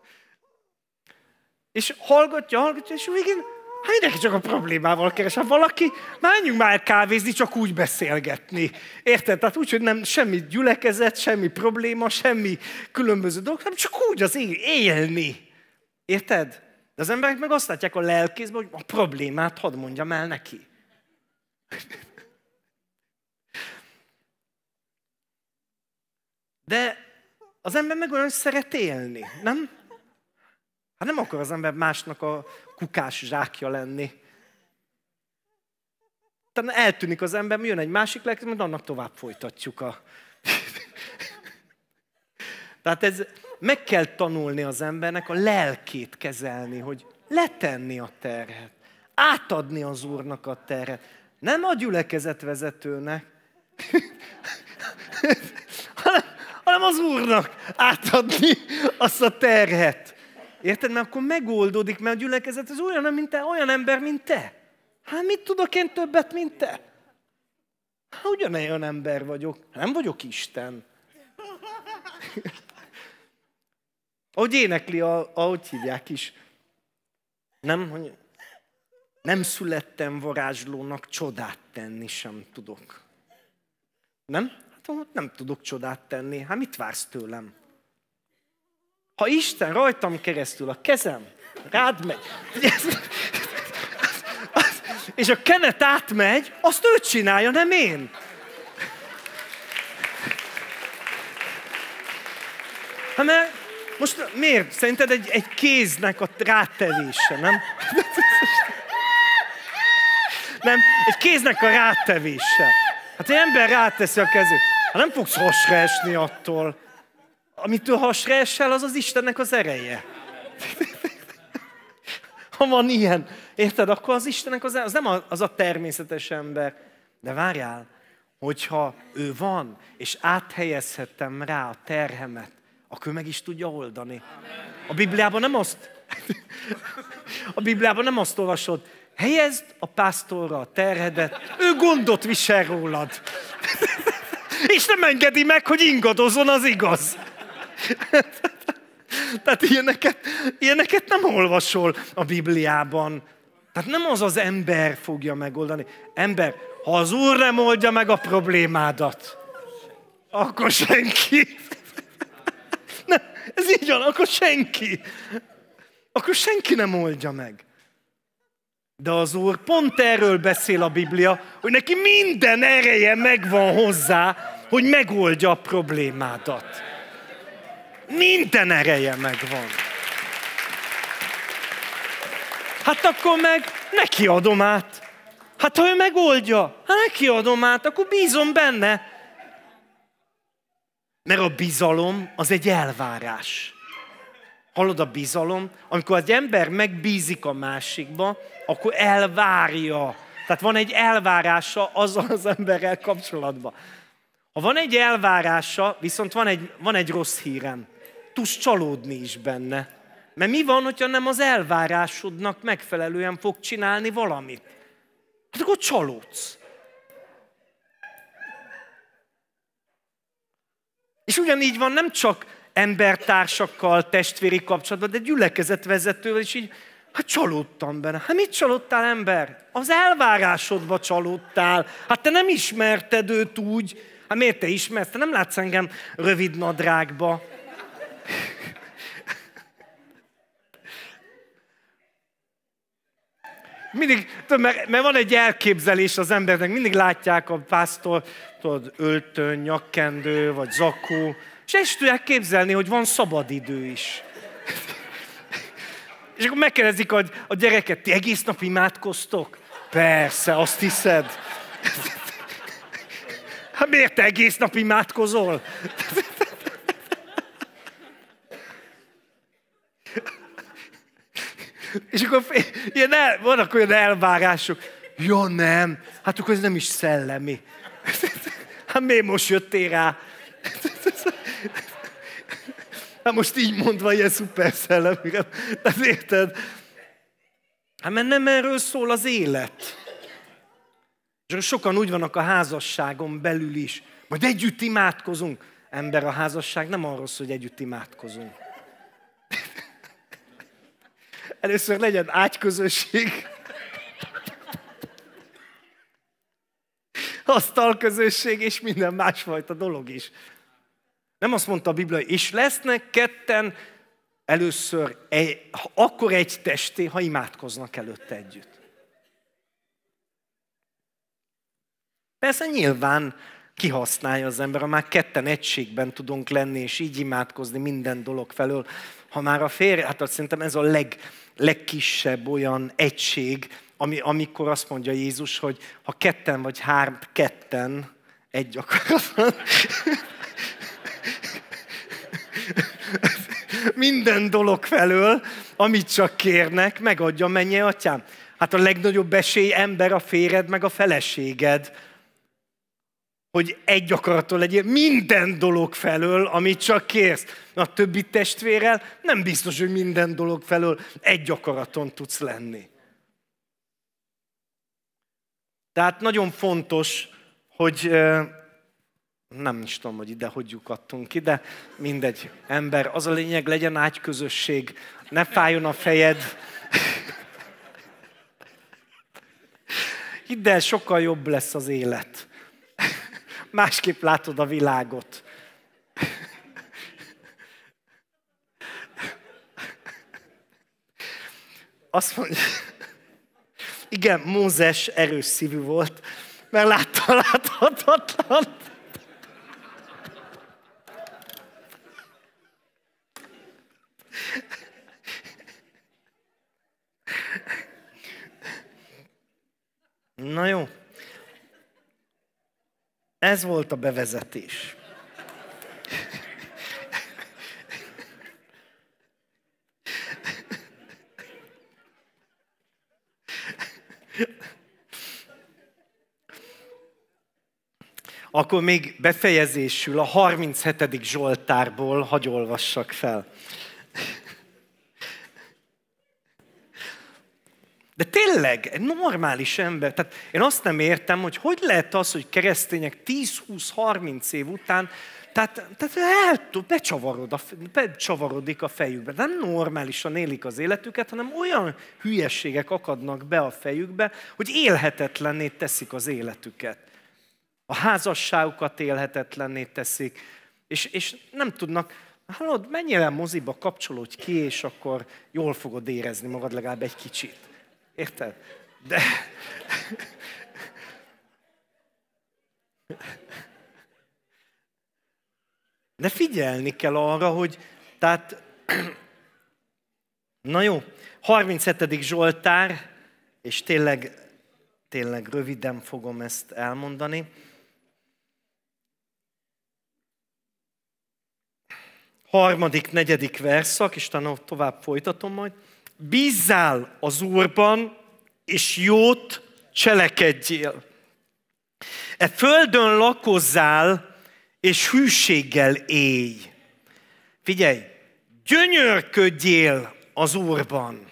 és hallgatja, hallgatja, és végén Hát mindenki csak a problémával keres. Ha valaki, már menjünk már kávézni, csak úgy beszélgetni. Érted? Tehát úgy, hogy nem semmi gyülekezet, semmi probléma, semmi különböző dolog, hanem csak úgy az él, élni. Érted? De az emberek meg azt látják a lelkészben, hogy a problémát hadd mondjam el neki. De az ember meg olyan szeret élni, nem? Hát nem akar az ember másnak a kukás zsákja lenni. Tehát eltűnik az ember, jön egy másik lelki, mert annak tovább folytatjuk a... Tehát ez, meg kell tanulni az embernek a lelkét kezelni, hogy letenni a terhet, átadni az Úrnak a terhet. Nem a gyülekezetvezetőnek, hanem, hanem az Úrnak átadni azt a terhet. Érted? Mert akkor megoldódik, mert a gyülekezet az olyan, mint te, olyan ember, mint te. Hát mit tudok én többet, mint te? Hát ugyanolyan ember vagyok. Nem vagyok Isten. ahogy énekli, a, ahogy hívják is. Nem, hogy nem születtem varázslónak, csodát tenni sem tudok. Nem? Hát nem tudok csodát tenni. Hát mit vársz tőlem? Ha Isten rajtam keresztül a kezem rád megy, és a kenet átmegy, azt ő csinálja, nem én. Hát mert most miért? Szerinted egy, egy kéznek a rátevése, nem? Nem, egy kéznek a rátevése. Hát egy ember ráteszi a kezét. Hát nem fogsz hasra esni attól amitől hasra esel, az az Istennek az ereje. ha van ilyen, érted, akkor az Istennek az, e- az nem az a természetes ember. De várjál, hogyha ő van, és áthelyezhettem rá a terhemet, akkor meg is tudja oldani. A Bibliában nem azt, a Bibliában nem azt olvasod, helyezd a pásztorra a terhedet, ő gondot visel rólad. És nem engedi meg, hogy ingadozon az igaz. Tehát ilyeneket, ilyeneket nem olvasol a Bibliában. Tehát nem az az ember fogja megoldani. Ember, ha az Úr nem oldja meg a problémádat, akkor senki. Nem, ez így van, akkor senki. Akkor senki nem oldja meg. De az Úr pont erről beszél a Biblia, hogy neki minden ereje megvan hozzá, hogy megoldja a problémádat. Minden ereje megvan. Hát akkor meg neki adom át. Hát ha ő megoldja, ha neki adom át, akkor bízom benne. Mert a bizalom az egy elvárás. Hallod a bizalom? Amikor az ember megbízik a másikba, akkor elvárja. Tehát van egy elvárása azzal az emberrel kapcsolatban. Ha van egy elvárása, viszont van egy, van egy rossz hírem tudsz csalódni is benne. Mert mi van, hogyha nem az elvárásodnak megfelelően fog csinálni valamit? Hát akkor csalódsz. És ugyanígy van nem csak embertársakkal, testvéri kapcsolatban, de gyülekezetvezetővel is így, hát csalódtam benne. Hát mit csalódtál ember? Az elvárásodba csalódtál. Hát te nem ismerted őt úgy. Hát miért te ismersz? Te nem látsz engem rövid nadrágba. Mindig, tudom, mert, mert van egy elképzelés az embernek, mindig látják a pásztor, tudod, öltön, nyakkendő, vagy zakó, és ezt tudják képzelni, hogy van szabad idő is. És akkor megkérdezik a, a gyereket, ti egész nap imádkoztok? Persze, azt hiszed. Hát miért te egész nap imádkozol? És akkor ilyen el, vannak olyan elvárások. Ja nem, hát akkor ez nem is szellemi. Hát miért most jöttél rá? Hát most így mondva ilyen szuper szellemi Hát érted? Hát mert nem erről szól az élet. És sokan úgy vannak a házasságon belül is. Majd együtt imádkozunk. Ember a házasság nem arról szól, hogy együtt imádkozunk. Először legyen ágyközösség, asztalközösség és minden másfajta dolog is. Nem azt mondta a Biblia, és lesznek ketten először egy, akkor egy testé, ha imádkoznak előtte együtt. Persze nyilván kihasználja az ember, ha már ketten egységben tudunk lenni, és így imádkozni minden dolog felől. Ha már a férj, hát azt szerintem ez a leg, legkisebb olyan egység, ami, amikor azt mondja Jézus, hogy ha ketten vagy három, ketten egy akaratlan. Minden dolog felől, amit csak kérnek, megadja mennyi atyám. Hát a legnagyobb esély ember a féred, meg a feleséged hogy egy akaraton legyél minden dolog felől, amit csak kérsz. A többi testvérrel nem biztos, hogy minden dolog felől egy akaraton tudsz lenni. Tehát nagyon fontos, hogy nem is tudom, hogy ide hogy lyukadtunk de mindegy, ember, az a lényeg, legyen ágyközösség, ne fájjon a fejed. Hidd el, sokkal jobb lesz az élet másképp látod a világot. Azt mondja, igen, Mózes erős szívű volt, mert látta láthatatlan. Na jó. Ez volt a bevezetés. Akkor még befejezésül a 37. Zsoltárból hagyolvassak fel. tényleg egy normális ember. Tehát én azt nem értem, hogy hogy lehet az, hogy keresztények 10-20-30 év után tehát, tehát el, becsavarod a, becsavarodik a fejükbe. Nem normálisan élik az életüket, hanem olyan hülyességek akadnak be a fejükbe, hogy élhetetlenné teszik az életüket. A házasságukat élhetetlenné teszik, és, és nem tudnak, hallod, menjél el moziba, kapcsolódj ki, és akkor jól fogod érezni magad legalább egy kicsit. Érted? De... De figyelni kell arra, hogy tehát, na jó, 37. Zsoltár, és tényleg, tényleg röviden fogom ezt elmondani. Harmadik negyedik verszak, és talán tovább folytatom majd bízzál az Úrban, és jót cselekedjél. E földön lakozzál, és hűséggel élj. Figyelj, gyönyörködjél az Úrban,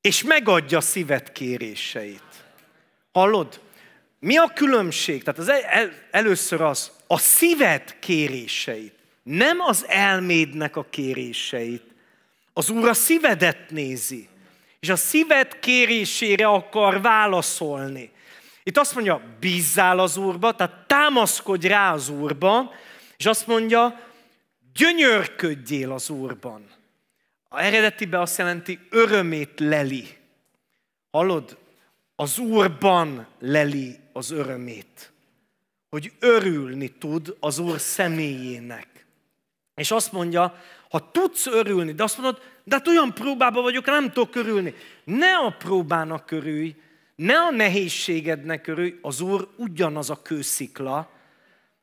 és megadja szíved kéréseit. Hallod? Mi a különbség? Tehát az el, el, először az, a szíved kéréseit, nem az elmédnek a kéréseit. Az Úr a szívedet nézi, és a szíved kérésére akar válaszolni. Itt azt mondja, bízzál az Úrba, tehát támaszkodj rá az Úrban, és azt mondja, gyönyörködjél az Úrban. A eredetibe azt jelenti, örömét leli. Hallod? Az Úrban leli az örömét. Hogy örülni tud az Úr személyének. És azt mondja, ha tudsz örülni, de azt mondod, de hát olyan próbában vagyok, nem tudok örülni. Ne a próbának körülj, ne a nehézségednek körülj, az Úr ugyanaz a kőszikla,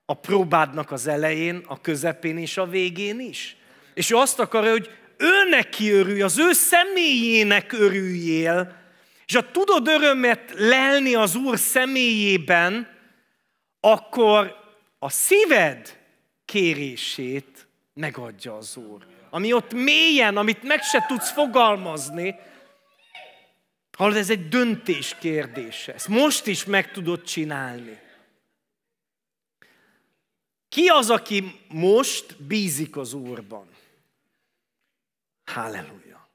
a próbádnak az elején, a közepén és a végén is. És ő azt akarja, hogy ő neki örülj, az ő személyének örüljél, és ha tudod örömet lelni az Úr személyében, akkor a szíved kérését megadja az Úr. Ami ott mélyen, amit meg se tudsz fogalmazni, Hallod, ez egy döntés kérdése. Ezt most is meg tudod csinálni. Ki az, aki most bízik az Úrban? Halleluja.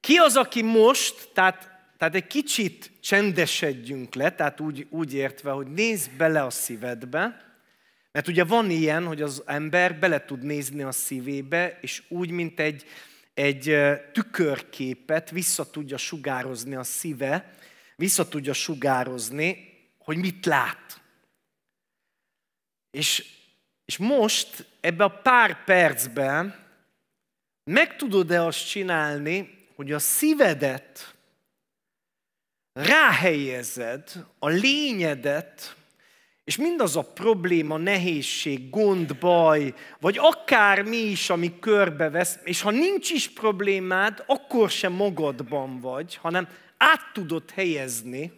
Ki az, aki most, tehát, tehát egy kicsit csendesedjünk le, tehát úgy, úgy értve, hogy nézz bele a szívedbe, mert ugye van ilyen, hogy az ember bele tud nézni a szívébe, és úgy, mint egy, egy tükörképet vissza tudja sugározni a szíve, vissza tudja sugározni, hogy mit lát. És, és most ebbe a pár percben meg tudod-e azt csinálni, hogy a szívedet ráhelyezed, a lényedet és mindaz a probléma, nehézség, gond, baj, vagy akár mi is, ami körbevesz, és ha nincs is problémád, akkor sem magadban vagy, hanem át tudod helyezni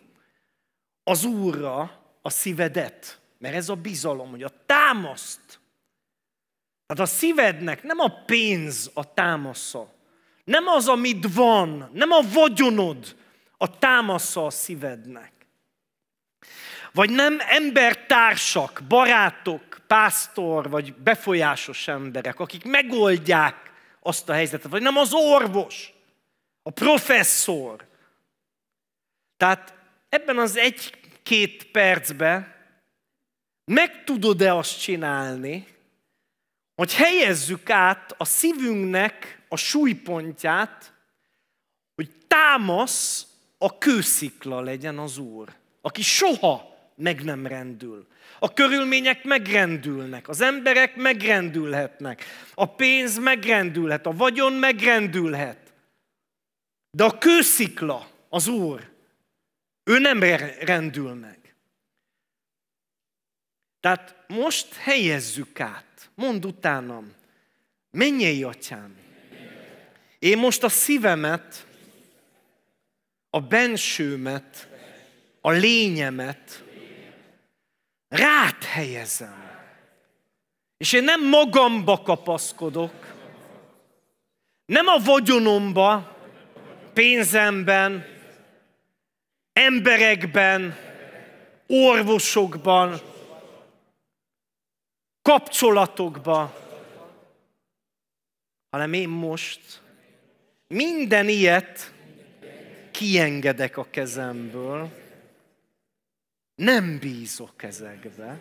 az Úrra a szívedet. Mert ez a bizalom, hogy a támaszt. Tehát a szívednek nem a pénz a támasza, nem az, amit van, nem a vagyonod a támasza a szívednek vagy nem embertársak, barátok, pásztor, vagy befolyásos emberek, akik megoldják azt a helyzetet, vagy nem az orvos, a professzor. Tehát ebben az egy-két percben meg tudod-e azt csinálni, hogy helyezzük át a szívünknek a súlypontját, hogy támasz a kőszikla legyen az Úr, aki soha meg nem rendül. A körülmények megrendülnek, az emberek megrendülhetnek, a pénz megrendülhet, a vagyon megrendülhet. De a kőszikla, az Úr, ő nem rendül meg. Tehát most helyezzük át, mondd utánam, mennyei atyám, én most a szívemet, a bensőmet, a lényemet rát helyezem. És én nem magamba kapaszkodok, nem a vagyonomba, pénzemben, emberekben, orvosokban, kapcsolatokba, hanem én most minden ilyet kiengedek a kezemből, nem bízok ezekbe.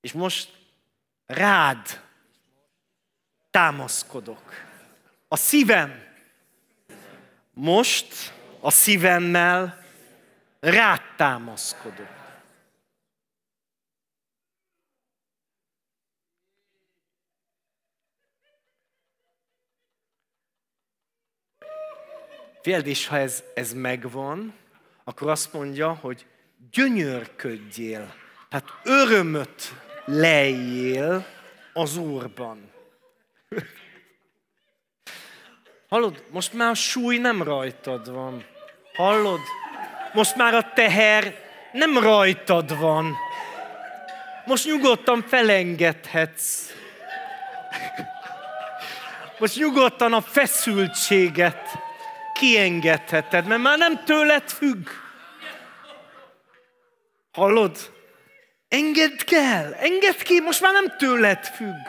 És most rád támaszkodok. A szívem. Most a szívemmel rád támaszkodok. Féld, és ha ez, ez megvan, akkor azt mondja, hogy gyönyörködjél, tehát örömöt lejjél az Úrban. Hallod, most már a súly nem rajtad van. Hallod? Most már a teher nem rajtad van. Most nyugodtan felengedhetsz. Most nyugodtan a feszültséget kiengedheted, mert már nem tőled függ. Hallod? Engedd kell, engedd ki, most már nem tőled függ.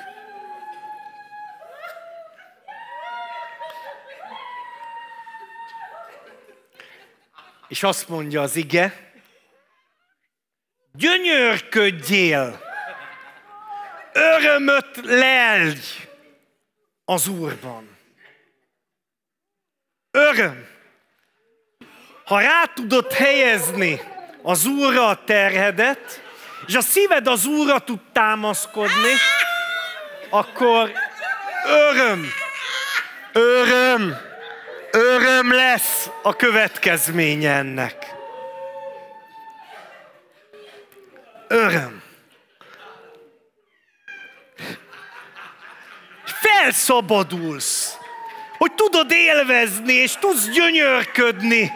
És azt mondja az ige, gyönyörködjél, örömöt lelj az Úrban öröm. Ha rá tudod helyezni az Úrra a terhedet, és a szíved az Úrra tud támaszkodni, akkor öröm, öröm, öröm lesz a következménye ennek. Öröm. Felszabadulsz hogy tudod élvezni, és tudsz gyönyörködni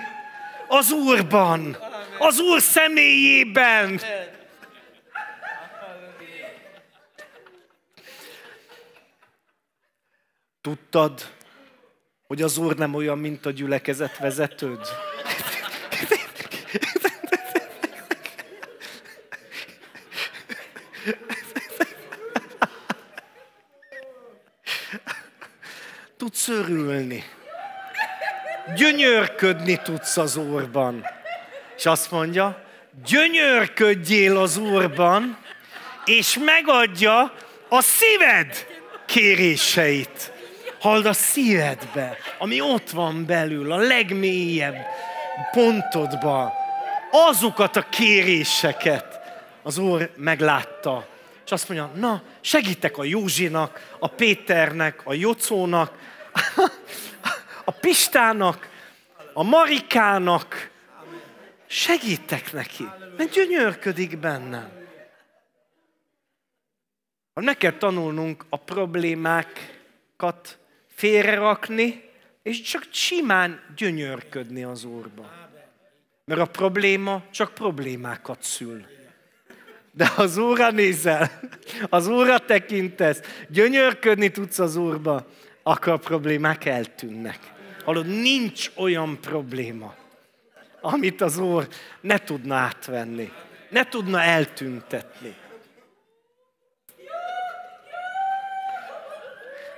az Úrban, az Úr személyében. Tudtad, hogy az Úr nem olyan, mint a gyülekezet vezetőd? tudsz örülni. Gyönyörködni tudsz az Úrban. És azt mondja, gyönyörködjél az Úrban, és megadja a szíved kéréseit. Hald a szívedbe, ami ott van belül, a legmélyebb pontodban. Azokat a kéréseket az Úr meglátta. És azt mondja, na, segítek a Józsinak, a Péternek, a Jocónak, a Pistának, a Marikának. Segítek neki, mert gyönyörködik bennem. ne kell tanulnunk a problémákat félrerakni, és csak simán gyönyörködni az Úrba. Mert a probléma csak problémákat szül. De az Úrra nézel, az Úrra tekintesz, gyönyörködni tudsz az Úrba akkor a problémák eltűnnek. Hallod, nincs olyan probléma, amit az Úr ne tudna átvenni, ne tudna eltüntetni.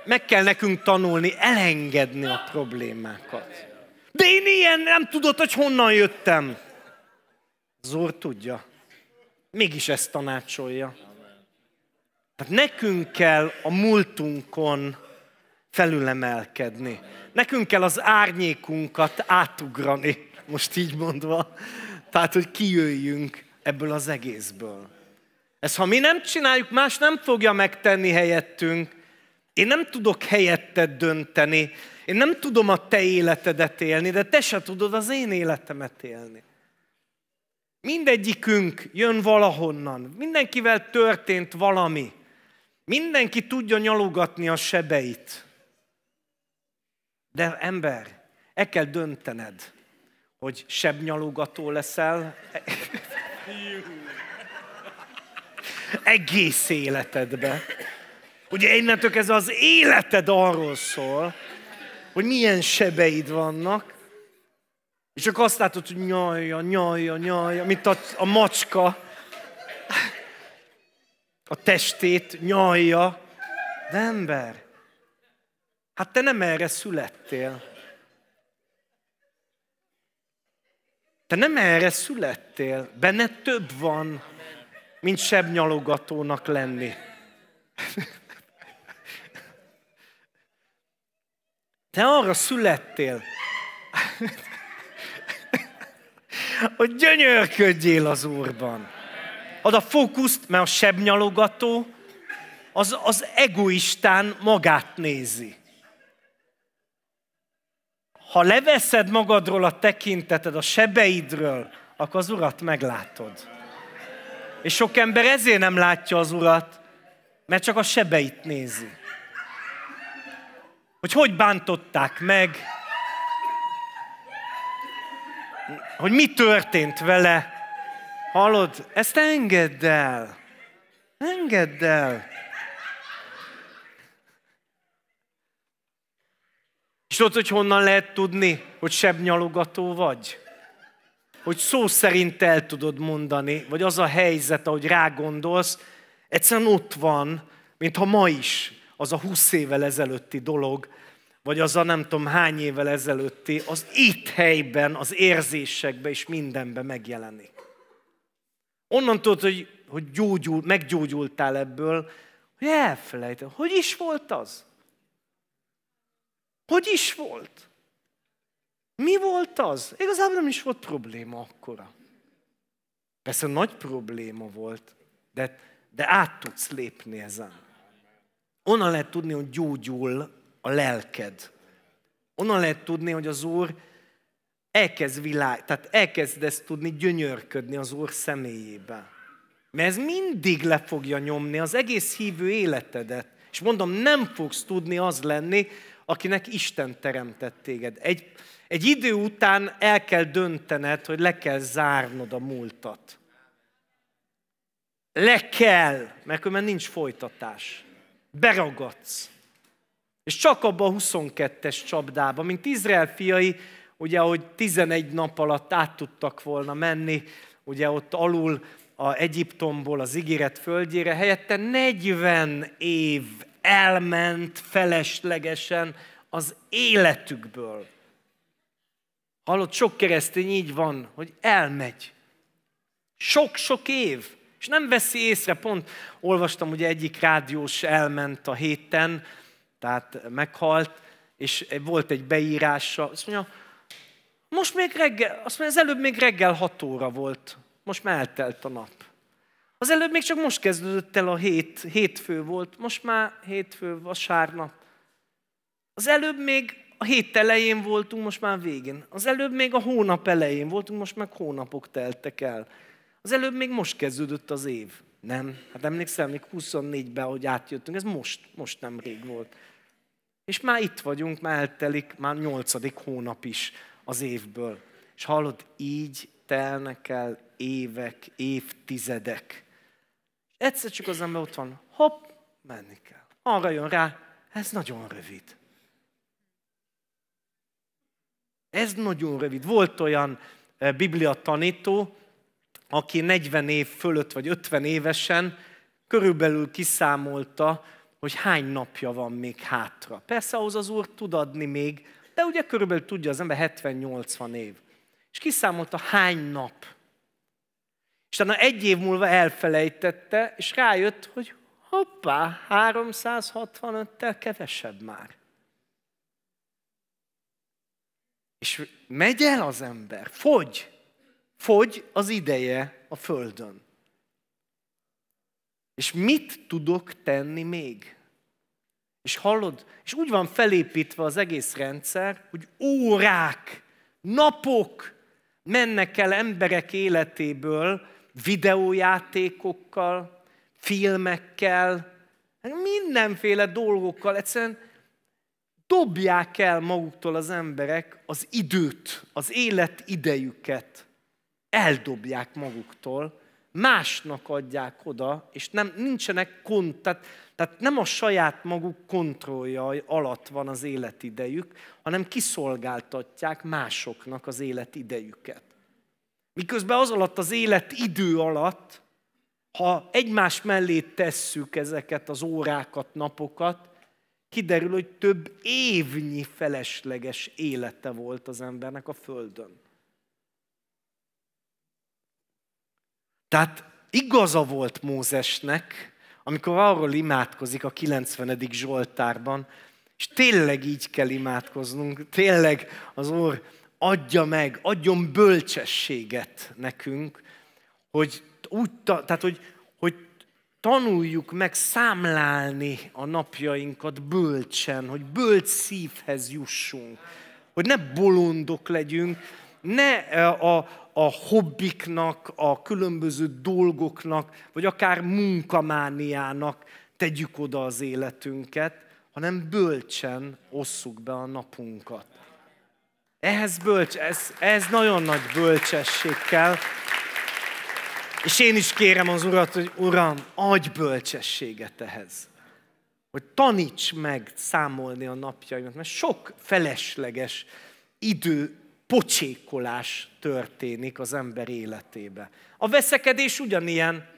Meg kell nekünk tanulni elengedni a problémákat. De én ilyen nem tudod, hogy honnan jöttem. Az Úr tudja. Mégis ezt tanácsolja. Tehát nekünk kell a múltunkon felülemelkedni. Nekünk kell az árnyékunkat átugrani, most így mondva. Tehát, hogy kijöjjünk ebből az egészből. Ezt ha mi nem csináljuk, más nem fogja megtenni helyettünk. Én nem tudok helyetted dönteni. Én nem tudom a te életedet élni, de te se tudod az én életemet élni. Mindegyikünk jön valahonnan. Mindenkivel történt valami. Mindenki tudja nyalogatni a sebeit. De ember, e kell döntened, hogy sebnyalogató leszel egész életedbe. Ugye innentől ez az életed arról szól, hogy milyen sebeid vannak, és csak azt látod, hogy nyalja, nyalja, nyalja, mint a, a macska a testét nyalja. De ember, Hát te nem erre születtél. Te nem erre születtél. Benne több van, mint sebnyalogatónak lenni. Te arra születtél, hogy gyönyörködjél az Úrban. Ad a fókuszt, mert a sebnyalogató az, az egoistán magát nézi ha leveszed magadról a tekinteted, a sebeidről, akkor az Urat meglátod. És sok ember ezért nem látja az Urat, mert csak a sebeit nézi. Hogy hogy bántották meg, hogy mi történt vele. Hallod, ezt engedd el. Engedd el. És tudod, hogy honnan lehet tudni, hogy nyalogató vagy? Hogy szó szerint el tudod mondani, vagy az a helyzet, ahogy rágondolsz, egyszerűen ott van, mintha ma is, az a húsz évvel ezelőtti dolog, vagy az a nem tudom hány évvel ezelőtti, az itt helyben, az érzésekben és mindenben megjelenik. Onnan tudod, hogy, hogy gyógyul, meggyógyultál ebből, hogy elfelejted. Hogy is volt az? Hogy is volt? Mi volt az? Igazából nem is volt probléma akkora. Persze nagy probléma volt, de, de át tudsz lépni ezen. Onnan lehet tudni, hogy gyógyul a lelked. Onnan lehet tudni, hogy az Úr elkezd világ, tehát elkezdesz tudni gyönyörködni az Úr személyébe. Mert ez mindig le fogja nyomni az egész hívő életedet. És mondom, nem fogsz tudni az lenni, akinek Isten teremtett téged. Egy, egy idő után el kell döntened, hogy le kell zárnod a múltat. Le kell, mert különben nincs folytatás. Beragadsz. És csak abban a 22-es csapdában, mint Izrael fiai, ugye, hogy 11 nap alatt át tudtak volna menni, ugye ott alul a Egyiptomból az ígéret földjére, helyette 40 év elment feleslegesen az életükből. Hallott, sok keresztény így van, hogy elmegy. Sok-sok év. És nem veszi észre, pont olvastam, hogy egyik rádiós elment a héten, tehát meghalt, és volt egy beírása, azt mondja, most még reggel, azt mondja, az előbb még reggel hat óra volt, most már eltelt a nap. Az előbb még csak most kezdődött el a hét, hétfő volt, most már hétfő, vasárnap. Az előbb még a hét elején voltunk, most már végén. Az előbb még a hónap elején voltunk, most meg hónapok teltek el. Az előbb még most kezdődött az év. Nem, hát emlékszem, még 24-ben, ahogy átjöttünk, ez most, most nem rég volt. És már itt vagyunk, már eltelik, már nyolcadik hónap is az évből. És hallod, így telnek el évek, évtizedek. Egyszer csak az ember ott van, hopp, menni kell. Arra jön rá, ez nagyon rövid. Ez nagyon rövid. Volt olyan eh, biblia tanító, aki 40 év fölött, vagy 50 évesen körülbelül kiszámolta, hogy hány napja van még hátra. Persze ahhoz az úr tud adni még, de ugye körülbelül tudja az ember 70-80 év. És kiszámolta, hány nap és utána egy év múlva elfelejtette, és rájött, hogy hoppá, 365-tel kevesebb már. És megy el az ember, fogy, fogy az ideje a Földön. És mit tudok tenni még? És hallod, és úgy van felépítve az egész rendszer, hogy órák, napok mennek el emberek életéből, videójátékokkal, filmekkel, mindenféle dolgokkal egyszerűen dobják el maguktól az emberek az időt, az élet idejüket. Eldobják maguktól, másnak adják oda, és nem, nincsenek kont, tehát, tehát nem a saját maguk kontrollja alatt van az életidejük, hanem kiszolgáltatják másoknak az életidejüket. Miközben az alatt az élet idő alatt, ha egymás mellé tesszük ezeket az órákat, napokat, kiderül, hogy több évnyi felesleges élete volt az embernek a Földön. Tehát igaza volt Mózesnek, amikor arról imádkozik a 90. Zsoltárban, és tényleg így kell imádkoznunk, tényleg az Úr adja meg, adjon bölcsességet nekünk, hogy úgy, tehát hogy, hogy tanuljuk meg számlálni a napjainkat bölcsen, hogy bölcs szívhez jussunk, hogy ne bolondok legyünk, ne e, a, a hobbiknak, a különböző dolgoknak, vagy akár munkamániának tegyük oda az életünket, hanem bölcsen osszuk be a napunkat. Ehhez bölcs, ez, ez nagyon nagy bölcsesség kell. És én is kérem az Urat, hogy Uram, adj bölcsességet ehhez. Hogy taníts meg számolni a napjaimat, mert sok felesleges idő pocsékolás történik az ember életébe. A veszekedés ugyanilyen.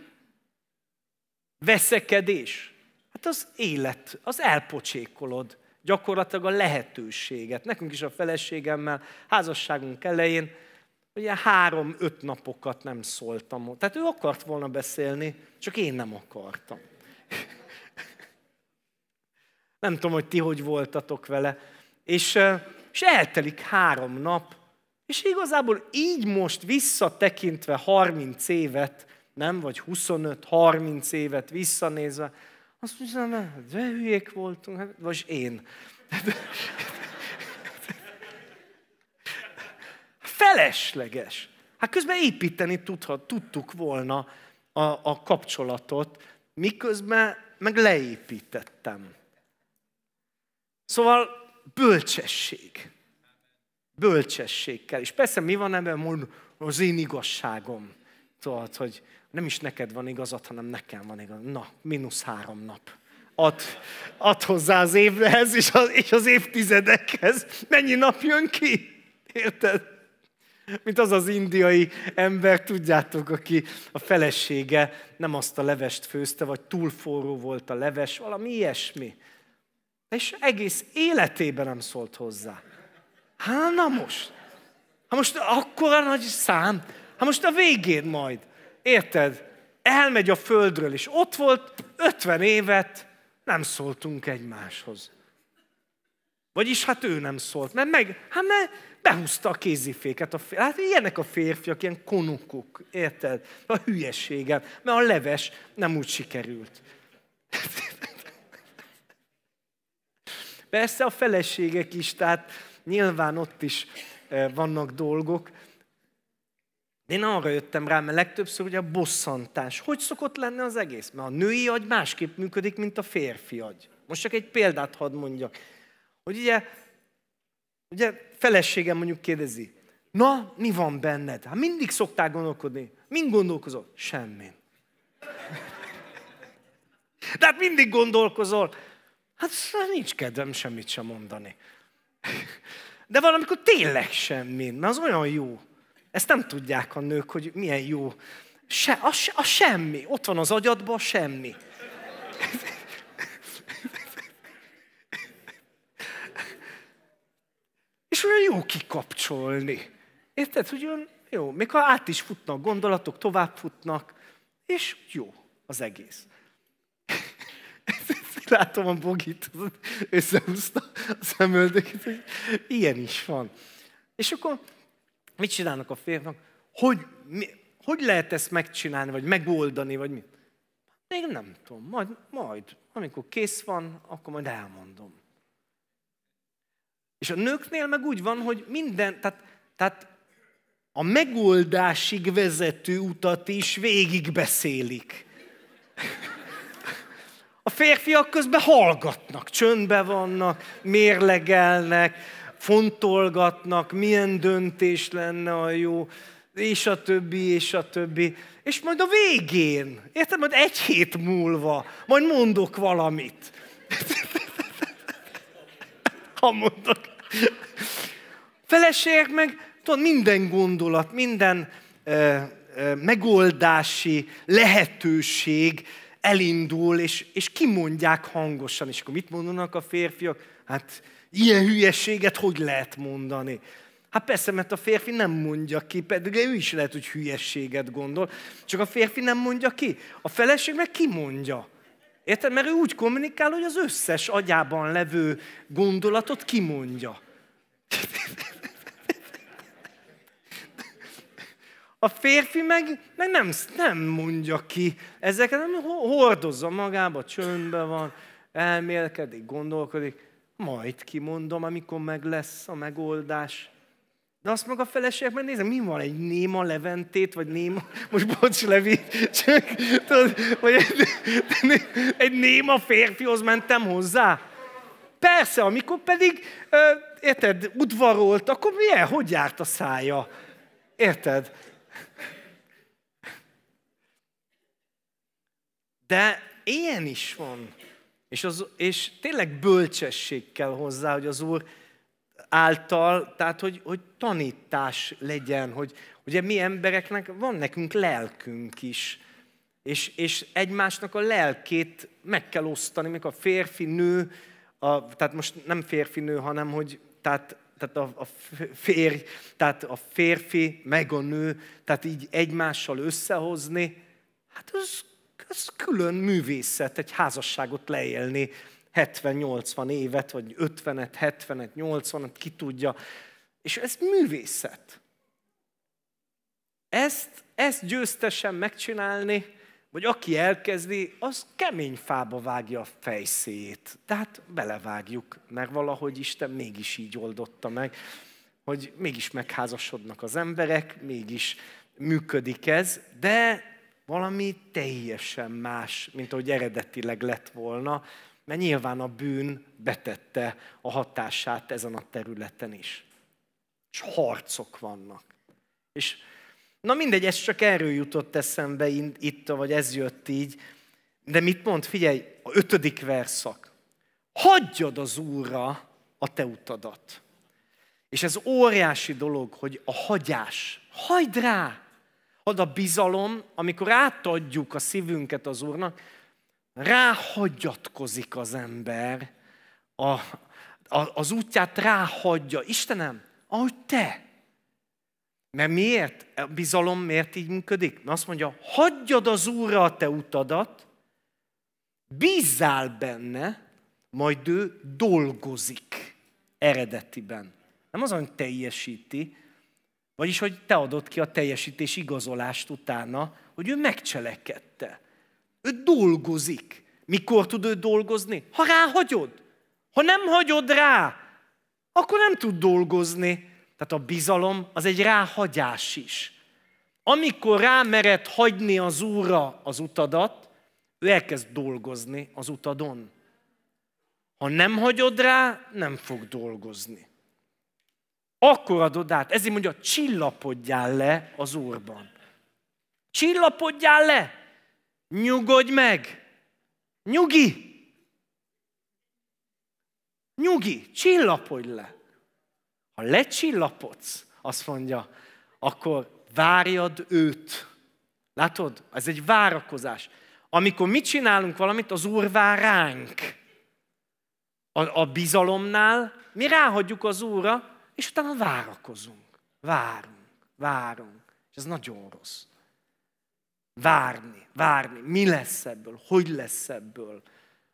Veszekedés. Hát az élet, az elpocsékolod gyakorlatilag a lehetőséget. Nekünk is a feleségemmel, házasságunk elején, ugye három-öt napokat nem szóltam. Tehát ő akart volna beszélni, csak én nem akartam. nem tudom, hogy ti hogy voltatok vele. És, és eltelik három nap, és igazából így most visszatekintve 30 évet, nem, vagy 25-30 évet visszanézve, azt mondja, ne, de hülyék voltunk, hát, vagy én. Felesleges. Hát közben építeni tudhat, tudtuk volna a, a kapcsolatot, miközben meg leépítettem. Szóval bölcsesség. bölcsességgel És persze mi van ebben, mond, az én igazságom. Tudod, hogy nem is neked van igazad, hanem nekem van igazad. Na, mínusz három nap. Ad, ad hozzá az évhez és az, és az évtizedekhez. Mennyi nap jön ki? Érted? Mint az az indiai ember, tudjátok, aki a felesége nem azt a levest főzte, vagy túl forró volt a leves, valami ilyesmi. És egész életében nem szólt hozzá. Hát na most. Ha most akkora nagy szám, ha most a végén majd. Érted? Elmegy a földről, és ott volt 50 évet, nem szóltunk egymáshoz. Vagyis hát ő nem szólt, mert meg, hát mert behúzta a kéziféket. A férfi. Hát ilyenek a férfiak, ilyen konukok, érted? A hülyeségem, mert a leves nem úgy sikerült. Persze a feleségek is, tehát nyilván ott is eh, vannak dolgok, én arra jöttem rá, mert legtöbbször ugye a bosszantás. Hogy szokott lenni az egész? Mert a női agy másképp működik, mint a férfi agy. Most csak egy példát hadd mondjak. Hogy ugye, ugye feleségem mondjuk kérdezi, na, mi van benned? Hát mindig szokták gondolkodni. Min gondolkozol? Semmi. De hát mindig gondolkozol. Hát szóval nincs kedvem semmit sem mondani. De valamikor tényleg semmi. mert az olyan jó. Ezt nem tudják a nők, hogy milyen jó. Se, a, a semmi. Ott van az agyadban a semmi. És olyan jó kikapcsolni. Érted, hogy olyan jó, ha át is futnak gondolatok, tovább futnak, és jó az egész. Látom a bogit, összehúzta a hogy ilyen is van. És akkor Mit csinálnak a férfiak? Hogy, mi, hogy lehet ezt megcsinálni, vagy megoldani, vagy mi? Még nem tudom, majd, majd, amikor kész van, akkor majd elmondom. És a nőknél meg úgy van, hogy minden, tehát, tehát a megoldásig vezető utat is végigbeszélik. A férfiak közben hallgatnak, csöndbe vannak, mérlegelnek, fontolgatnak, milyen döntés lenne a jó, és a többi, és a többi. És majd a végén, érted, majd egy hét múlva, majd mondok valamit. ha mondok. Feleségek meg, tudod, minden gondolat, minden ö, ö, megoldási lehetőség elindul, és, és kimondják hangosan. És akkor mit mondanak a férfiak? Hát Ilyen hülyességet hogy lehet mondani? Hát persze, mert a férfi nem mondja ki, pedig ő is lehet, hogy hülyességet gondol, csak a férfi nem mondja ki. A feleség meg kimondja. Érted? Mert ő úgy kommunikál, hogy az összes agyában levő gondolatot kimondja. A férfi meg, meg nem, nem mondja ki ezeket, hanem hordozza magába, csöndben van, elmélkedik, gondolkodik. Majd kimondom, amikor meg lesz a megoldás. De azt meg a feleségek mert nézem, mi van egy néma leventét, vagy néma, most bocs Levi, csak, tudod, vagy egy, egy néma férfihoz mentem hozzá. Persze, amikor pedig, érted, udvarolt, akkor milyen, hogy járt a szája? Érted? De ilyen is van. És, az, és tényleg bölcsesség kell hozzá, hogy az Úr által, tehát hogy, hogy tanítás legyen, hogy ugye mi embereknek van nekünk lelkünk is, és, és egymásnak a lelkét meg kell osztani, mikor a férfi nő, a, tehát most nem férfi nő, hanem hogy tehát, tehát a, a, férj, tehát a férfi meg a nő, tehát így egymással összehozni, hát az ez külön művészet egy házasságot leélni 70-80 évet, vagy 50-et, 70-et, 80-et, ki tudja. És ez művészet. Ezt, ezt győztesen megcsinálni, vagy aki elkezdi, az kemény fába vágja a fejszét. Tehát belevágjuk, mert valahogy Isten mégis így oldotta meg, hogy mégis megházasodnak az emberek, mégis működik ez, de valami teljesen más, mint ahogy eredetileg lett volna, mert nyilván a bűn betette a hatását ezen a területen is. És harcok vannak. És na mindegy, ez csak erről jutott eszembe itt, vagy ez jött így, de mit mond? Figyelj, a ötödik verszak. Hagyjad az Úrra a te utadat. És ez óriási dolog, hogy a hagyás. Hagyd rá! ad a bizalom, amikor átadjuk a szívünket az Úrnak, ráhagyatkozik az ember, a, a, az útját ráhagyja. Istenem, ahogy te. Mert miért? A bizalom miért így működik? Mert azt mondja, hagyjad az Úrra a te utadat, bízzál benne, majd ő dolgozik eredetiben. Nem az, hogy teljesíti, vagyis, hogy te adod ki a teljesítés igazolást utána, hogy ő megcselekedte. Ő dolgozik. Mikor tud ő dolgozni? Ha ráhagyod. Ha nem hagyod rá, akkor nem tud dolgozni. Tehát a bizalom az egy ráhagyás is. Amikor rámered hagyni az Úrra az utadat, ő elkezd dolgozni az utadon. Ha nem hagyod rá, nem fog dolgozni. Akkor adod át. Ezért mondja, csillapodjál le az Úrban. Csillapodjál le! Nyugodj meg! Nyugi! Nyugi, csillapodj le! Ha lecsillapodsz, azt mondja, akkor várjad őt. Látod? Ez egy várakozás. Amikor mit csinálunk valamit, az Úr vár ránk. A, a bizalomnál mi ráhagyjuk az Úrra, és utána várakozunk, várunk, várunk, és ez nagyon rossz. Várni, várni, mi lesz ebből, hogy lesz ebből,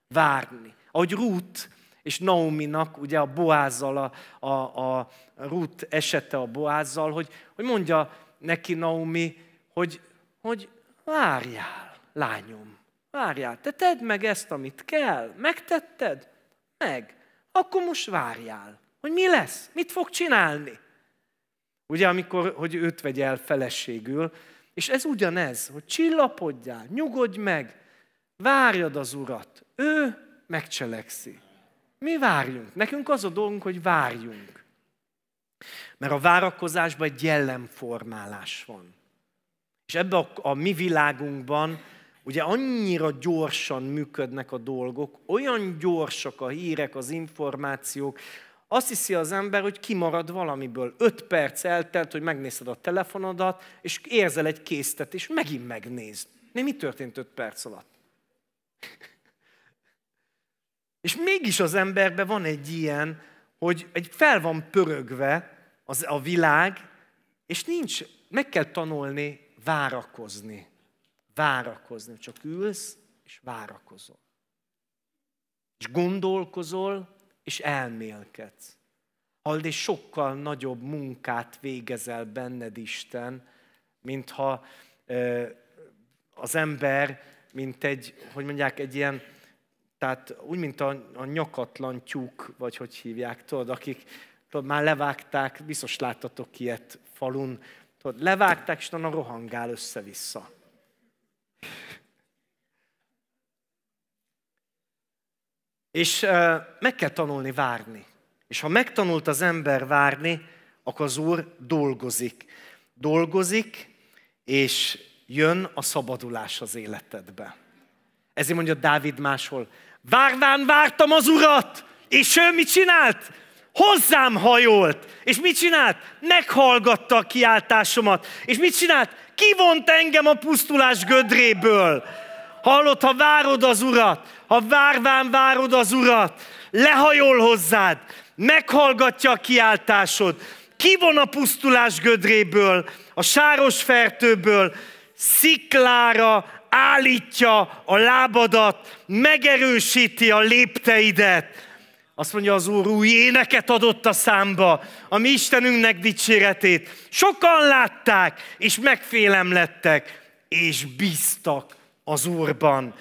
várni. Ahogy Ruth és Naominak, ugye a Boázzal, a, a, a Ruth esete a Boázzal, hogy, hogy mondja neki Naomi, hogy, hogy várjál, lányom, várjál, te tedd meg ezt, amit kell, megtetted, meg, akkor most várjál hogy mi lesz, mit fog csinálni. Ugye, amikor, hogy őt vegy el feleségül, és ez ugyanez, hogy csillapodjál, nyugodj meg, várjad az Urat, ő megcselekszi. Mi várjunk? Nekünk az a dolgunk, hogy várjunk. Mert a várakozásban egy jellemformálás van. És ebbe a, a mi világunkban ugye annyira gyorsan működnek a dolgok, olyan gyorsak a hírek, az információk, azt hiszi az ember, hogy kimarad valamiből. Öt perc eltelt, hogy megnézed a telefonodat, és érzel egy és megint megnézd. De mi történt öt perc alatt? és mégis az emberben van egy ilyen, hogy egy fel van pörögve az, a világ, és nincs, meg kell tanulni várakozni. Várakozni. Csak ülsz, és várakozol. És gondolkozol, és elmélkedsz. Hald, és sokkal nagyobb munkát végezel benned Isten, mintha az ember, mint egy, hogy mondják, egy ilyen, tehát úgy, mint a, a nyakatlan tyúk, vagy hogy hívják, tudod, akik tudod, már levágták, biztos láttatok ilyet falun, tudod, levágták, és a rohangál össze-vissza. És meg kell tanulni várni. És ha megtanult az ember várni, akkor az Úr dolgozik. Dolgozik, és jön a szabadulás az életedbe. Ezért mondja Dávid máshol, várván vártam az Urat, és ő mit csinált? Hozzám hajolt. És mit csinált? Meghallgatta a kiáltásomat. És mit csinált? Kivont engem a pusztulás gödréből. Hallott, ha várod az Urat, ha várván várod az Urat, lehajol hozzád, meghallgatja a kiáltásod, kivon a pusztulás gödréből, a sáros fertőből, sziklára állítja a lábadat, megerősíti a lépteidet. Azt mondja az Úr, új éneket adott a számba, a mi Istenünknek dicséretét. Sokan látták, és megfélemlettek és bíztak az Úrban.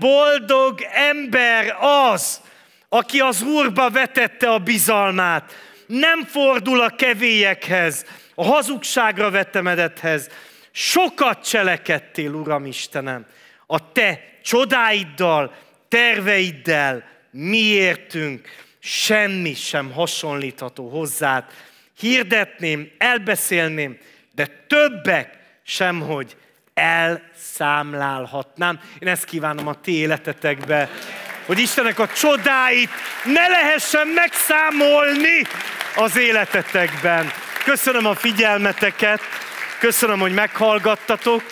Boldog ember az, aki az Úrba vetette a bizalmát, nem fordul a kevélyekhez, a hazugságra vetemedethez. Sokat cselekedtél, Uram Istenem, a te csodáiddal, terveiddel, miértünk, semmi sem hasonlítható hozzád. Hirdetném, elbeszélném, de többek sem, hogy elszámlálhatnám. Én ezt kívánom a ti életetekbe, hogy Istenek a csodáit ne lehessen megszámolni az életetekben. Köszönöm a figyelmeteket, köszönöm, hogy meghallgattatok,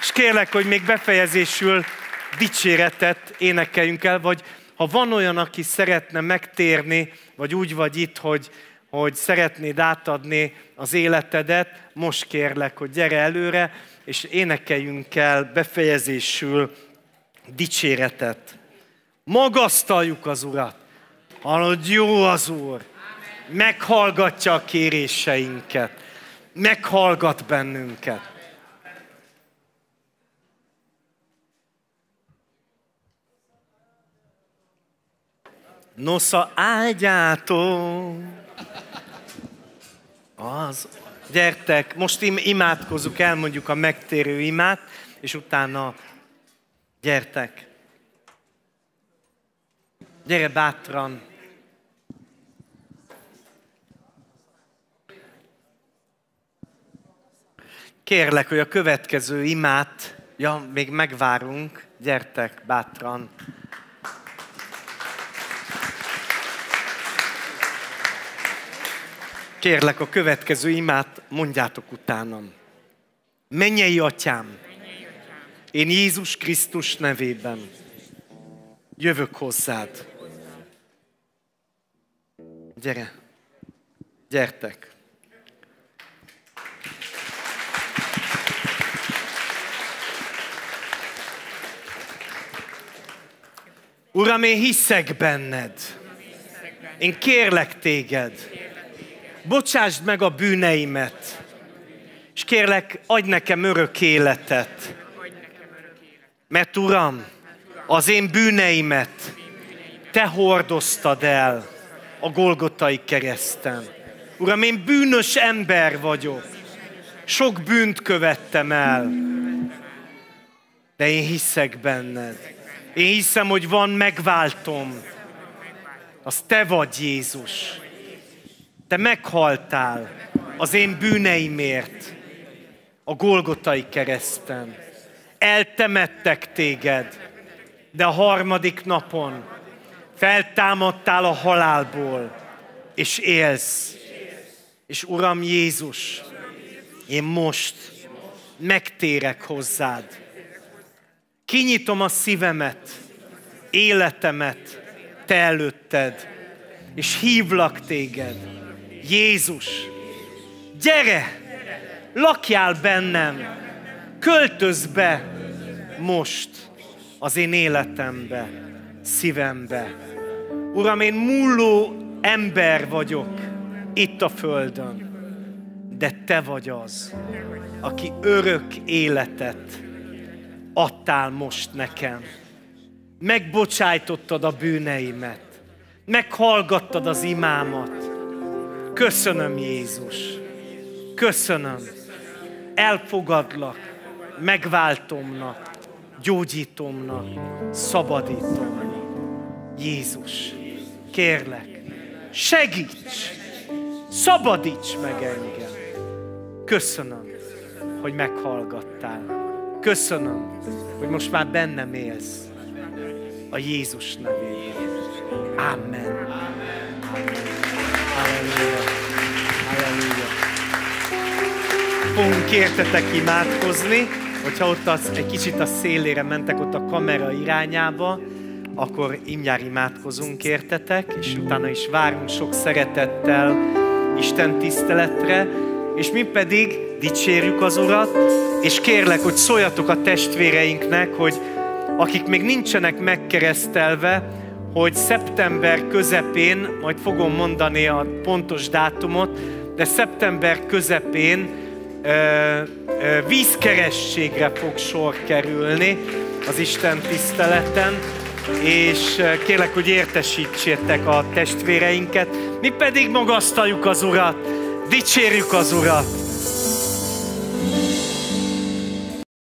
és kérlek, hogy még befejezésül dicséretet énekeljünk el, vagy ha van olyan, aki szeretne megtérni, vagy úgy vagy itt, hogy, hogy szeretnéd átadni az életedet, most kérlek, hogy gyere előre, és énekeljünk el befejezésül dicséretet. Magasztaljuk az Urat. Hallod, jó az Úr. Meghallgatja a kéréseinket. Meghallgat bennünket. Nosza ágyától az gyertek, most imádkozzuk, elmondjuk a megtérő imát, és utána gyertek. Gyere bátran, kérlek, hogy a következő imát, ja, még megvárunk, gyertek bátran. Kérlek a következő imát, mondjátok utánam. Menjei atyám, én Jézus Krisztus nevében jövök hozzád. Gyere, gyertek. Uram, én hiszek benned. Én kérlek téged bocsásd meg a bűneimet, és kérlek, adj nekem örök életet. Mert Uram, az én bűneimet Te hordoztad el a Golgotai kereszten. Uram, én bűnös ember vagyok. Sok bűnt követtem el. De én hiszek benned. Én hiszem, hogy van megváltom. Az Te vagy, Jézus. Te meghaltál az én bűneimért a Golgotai kereszten. Eltemettek téged, de a harmadik napon feltámadtál a halálból, és élsz. És Uram Jézus, én most megtérek hozzád. Kinyitom a szívemet, életemet te előtted, és hívlak téged Jézus, gyere, lakjál bennem, költöz be most az én életembe, szívembe. Uram, én múló ember vagyok itt a földön, de Te vagy az, aki örök életet adtál most nekem. Megbocsájtottad a bűneimet, meghallgattad az imámat, Köszönöm, Jézus. Köszönöm. Elfogadlak, megváltomnak, gyógyítomnak, szabadítomnak. Jézus, kérlek, segíts, szabadíts meg engem. Köszönöm, hogy meghallgattál. Köszönöm, hogy most már bennem élsz a Jézus nevében. Amen. Fogunk értetek imádkozni, hogyha ott az, egy kicsit a szélére mentek, ott a kamera irányába, akkor imjár imádkozunk értetek, és utána is várunk sok szeretettel Isten tiszteletre, és mi pedig dicsérjük az Urat, és kérlek, hogy szóljatok a testvéreinknek, hogy akik még nincsenek megkeresztelve, hogy szeptember közepén, majd fogom mondani a pontos dátumot, de szeptember közepén ö, ö, vízkerességre fog sor kerülni az Isten tiszteleten, és kérlek, hogy értesítsétek a testvéreinket. Mi pedig magasztaljuk az Urat, dicsérjük az Urat.